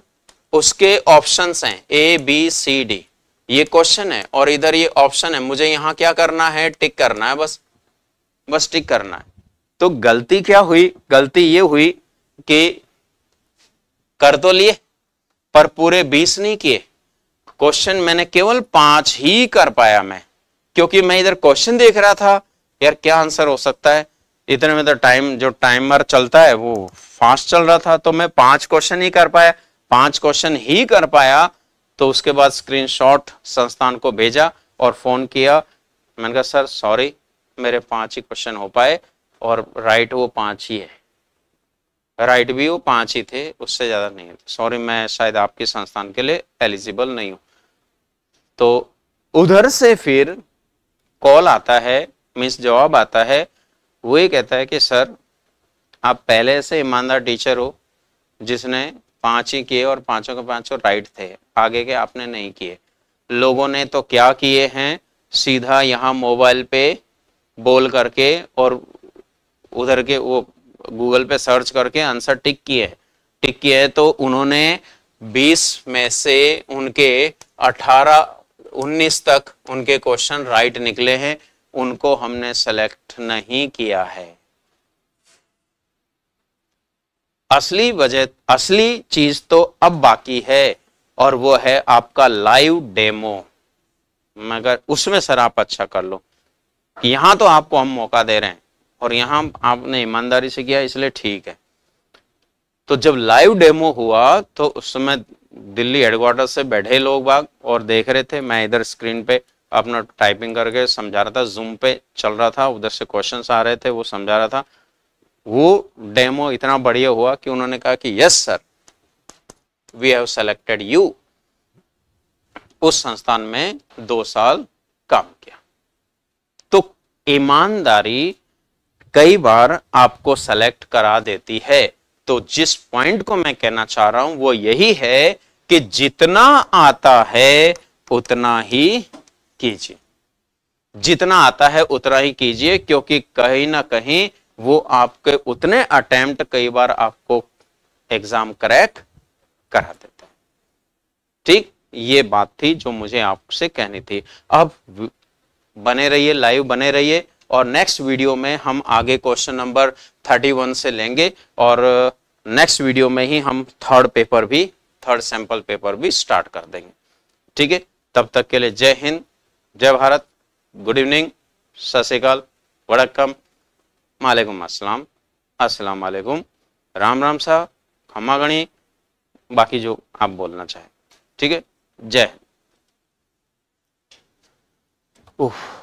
उसके ऑप्शंस हैं ए बी सी डी ये क्वेश्चन है और इधर ये ऑप्शन है मुझे यहां क्या करना है टिक करना है बस बस टिक करना है तो गलती क्या हुई गलती ये हुई कि कर तो लिए पर पूरे बीस नहीं किए क्वेश्चन मैंने केवल पांच ही कर पाया मैं क्योंकि मैं इधर क्वेश्चन देख रहा था यार क्या आंसर हो सकता है इतने में तो टाइम जो टाइमर चलता है वो फास्ट चल रहा था तो मैं पांच क्वेश्चन ही कर पाया पांच क्वेश्चन ही कर पाया तो उसके बाद स्क्रीनशॉट संस्थान को भेजा और फोन किया मैंने कहा सर सॉरी मेरे पांच ही क्वेश्चन हो पाए और राइट वो पांच ही है राइट भी वो पांच ही थे उससे ज़्यादा नहीं थे सॉरी मैं शायद आपके संस्थान के लिए एलिजिबल नहीं हूँ तो उधर से फिर कॉल आता है मीन्स जवाब आता है वो ये कहता है कि सर आप पहले से ईमानदार टीचर हो जिसने पाँच ही किए और पांचों के पांचों राइट थे आगे के आपने नहीं किए लोगों ने तो क्या किए हैं सीधा यहाँ मोबाइल पे बोल करके और उधर के वो गूगल पे सर्च करके आंसर टिक किए टिक किए तो उन्होंने 20 में से उनके 18 19 तक उनके क्वेश्चन राइट निकले हैं उनको हमने सेलेक्ट नहीं किया है असली वजह असली चीज तो अब बाकी है और वो है आपका लाइव डेमो मगर उसमें सर आप अच्छा कर लो यहां तो आपको हम मौका दे रहे हैं और यहां आपने ईमानदारी से किया इसलिए ठीक है तो जब लाइव डेमो हुआ तो उस समय दिल्ली हेडक्वार्टर से बैठे लोग बाग और देख रहे थे मैं इधर स्क्रीन पे अपना टाइपिंग करके समझा रहा था जूम पे चल रहा था उधर से क्वेश्चन आ रहे थे वो समझा रहा था वो डेमो इतना बढ़िया हुआ कि उन्होंने कहा कि yes sir we have selected you उस संस्थान में दो साल काम किया तो ईमानदारी कई बार आपको सेलेक्ट करा देती है तो जिस पॉइंट को मैं कहना चाह रहा हूं वो यही है कि जितना आता है उतना ही कीजिए जितना आता है उतना ही कीजिए क्योंकि कहीं ना कहीं वो आपके उतने अटेम्प्ट कई बार आपको एग्जाम क्रैक करा देता है ठीक ये बात थी जो मुझे आपसे कहनी थी अब बने रहिए लाइव बने रहिए और नेक्स्ट वीडियो में हम आगे क्वेश्चन नंबर 31 से लेंगे और नेक्स्ट uh, वीडियो में ही हम थर्ड पेपर भी थर्ड सैंपल पेपर भी स्टार्ट कर देंगे ठीक है तब तक के लिए जय हिंद जय भारत गुड इवनिंग सत श्रीकाल वड़कम वालेकुम अस्सलाम अस्सलाम वालेकुम राम राम साहब खम्मा गणी बाकी जो आप बोलना चाहें ठीक है जय उफ़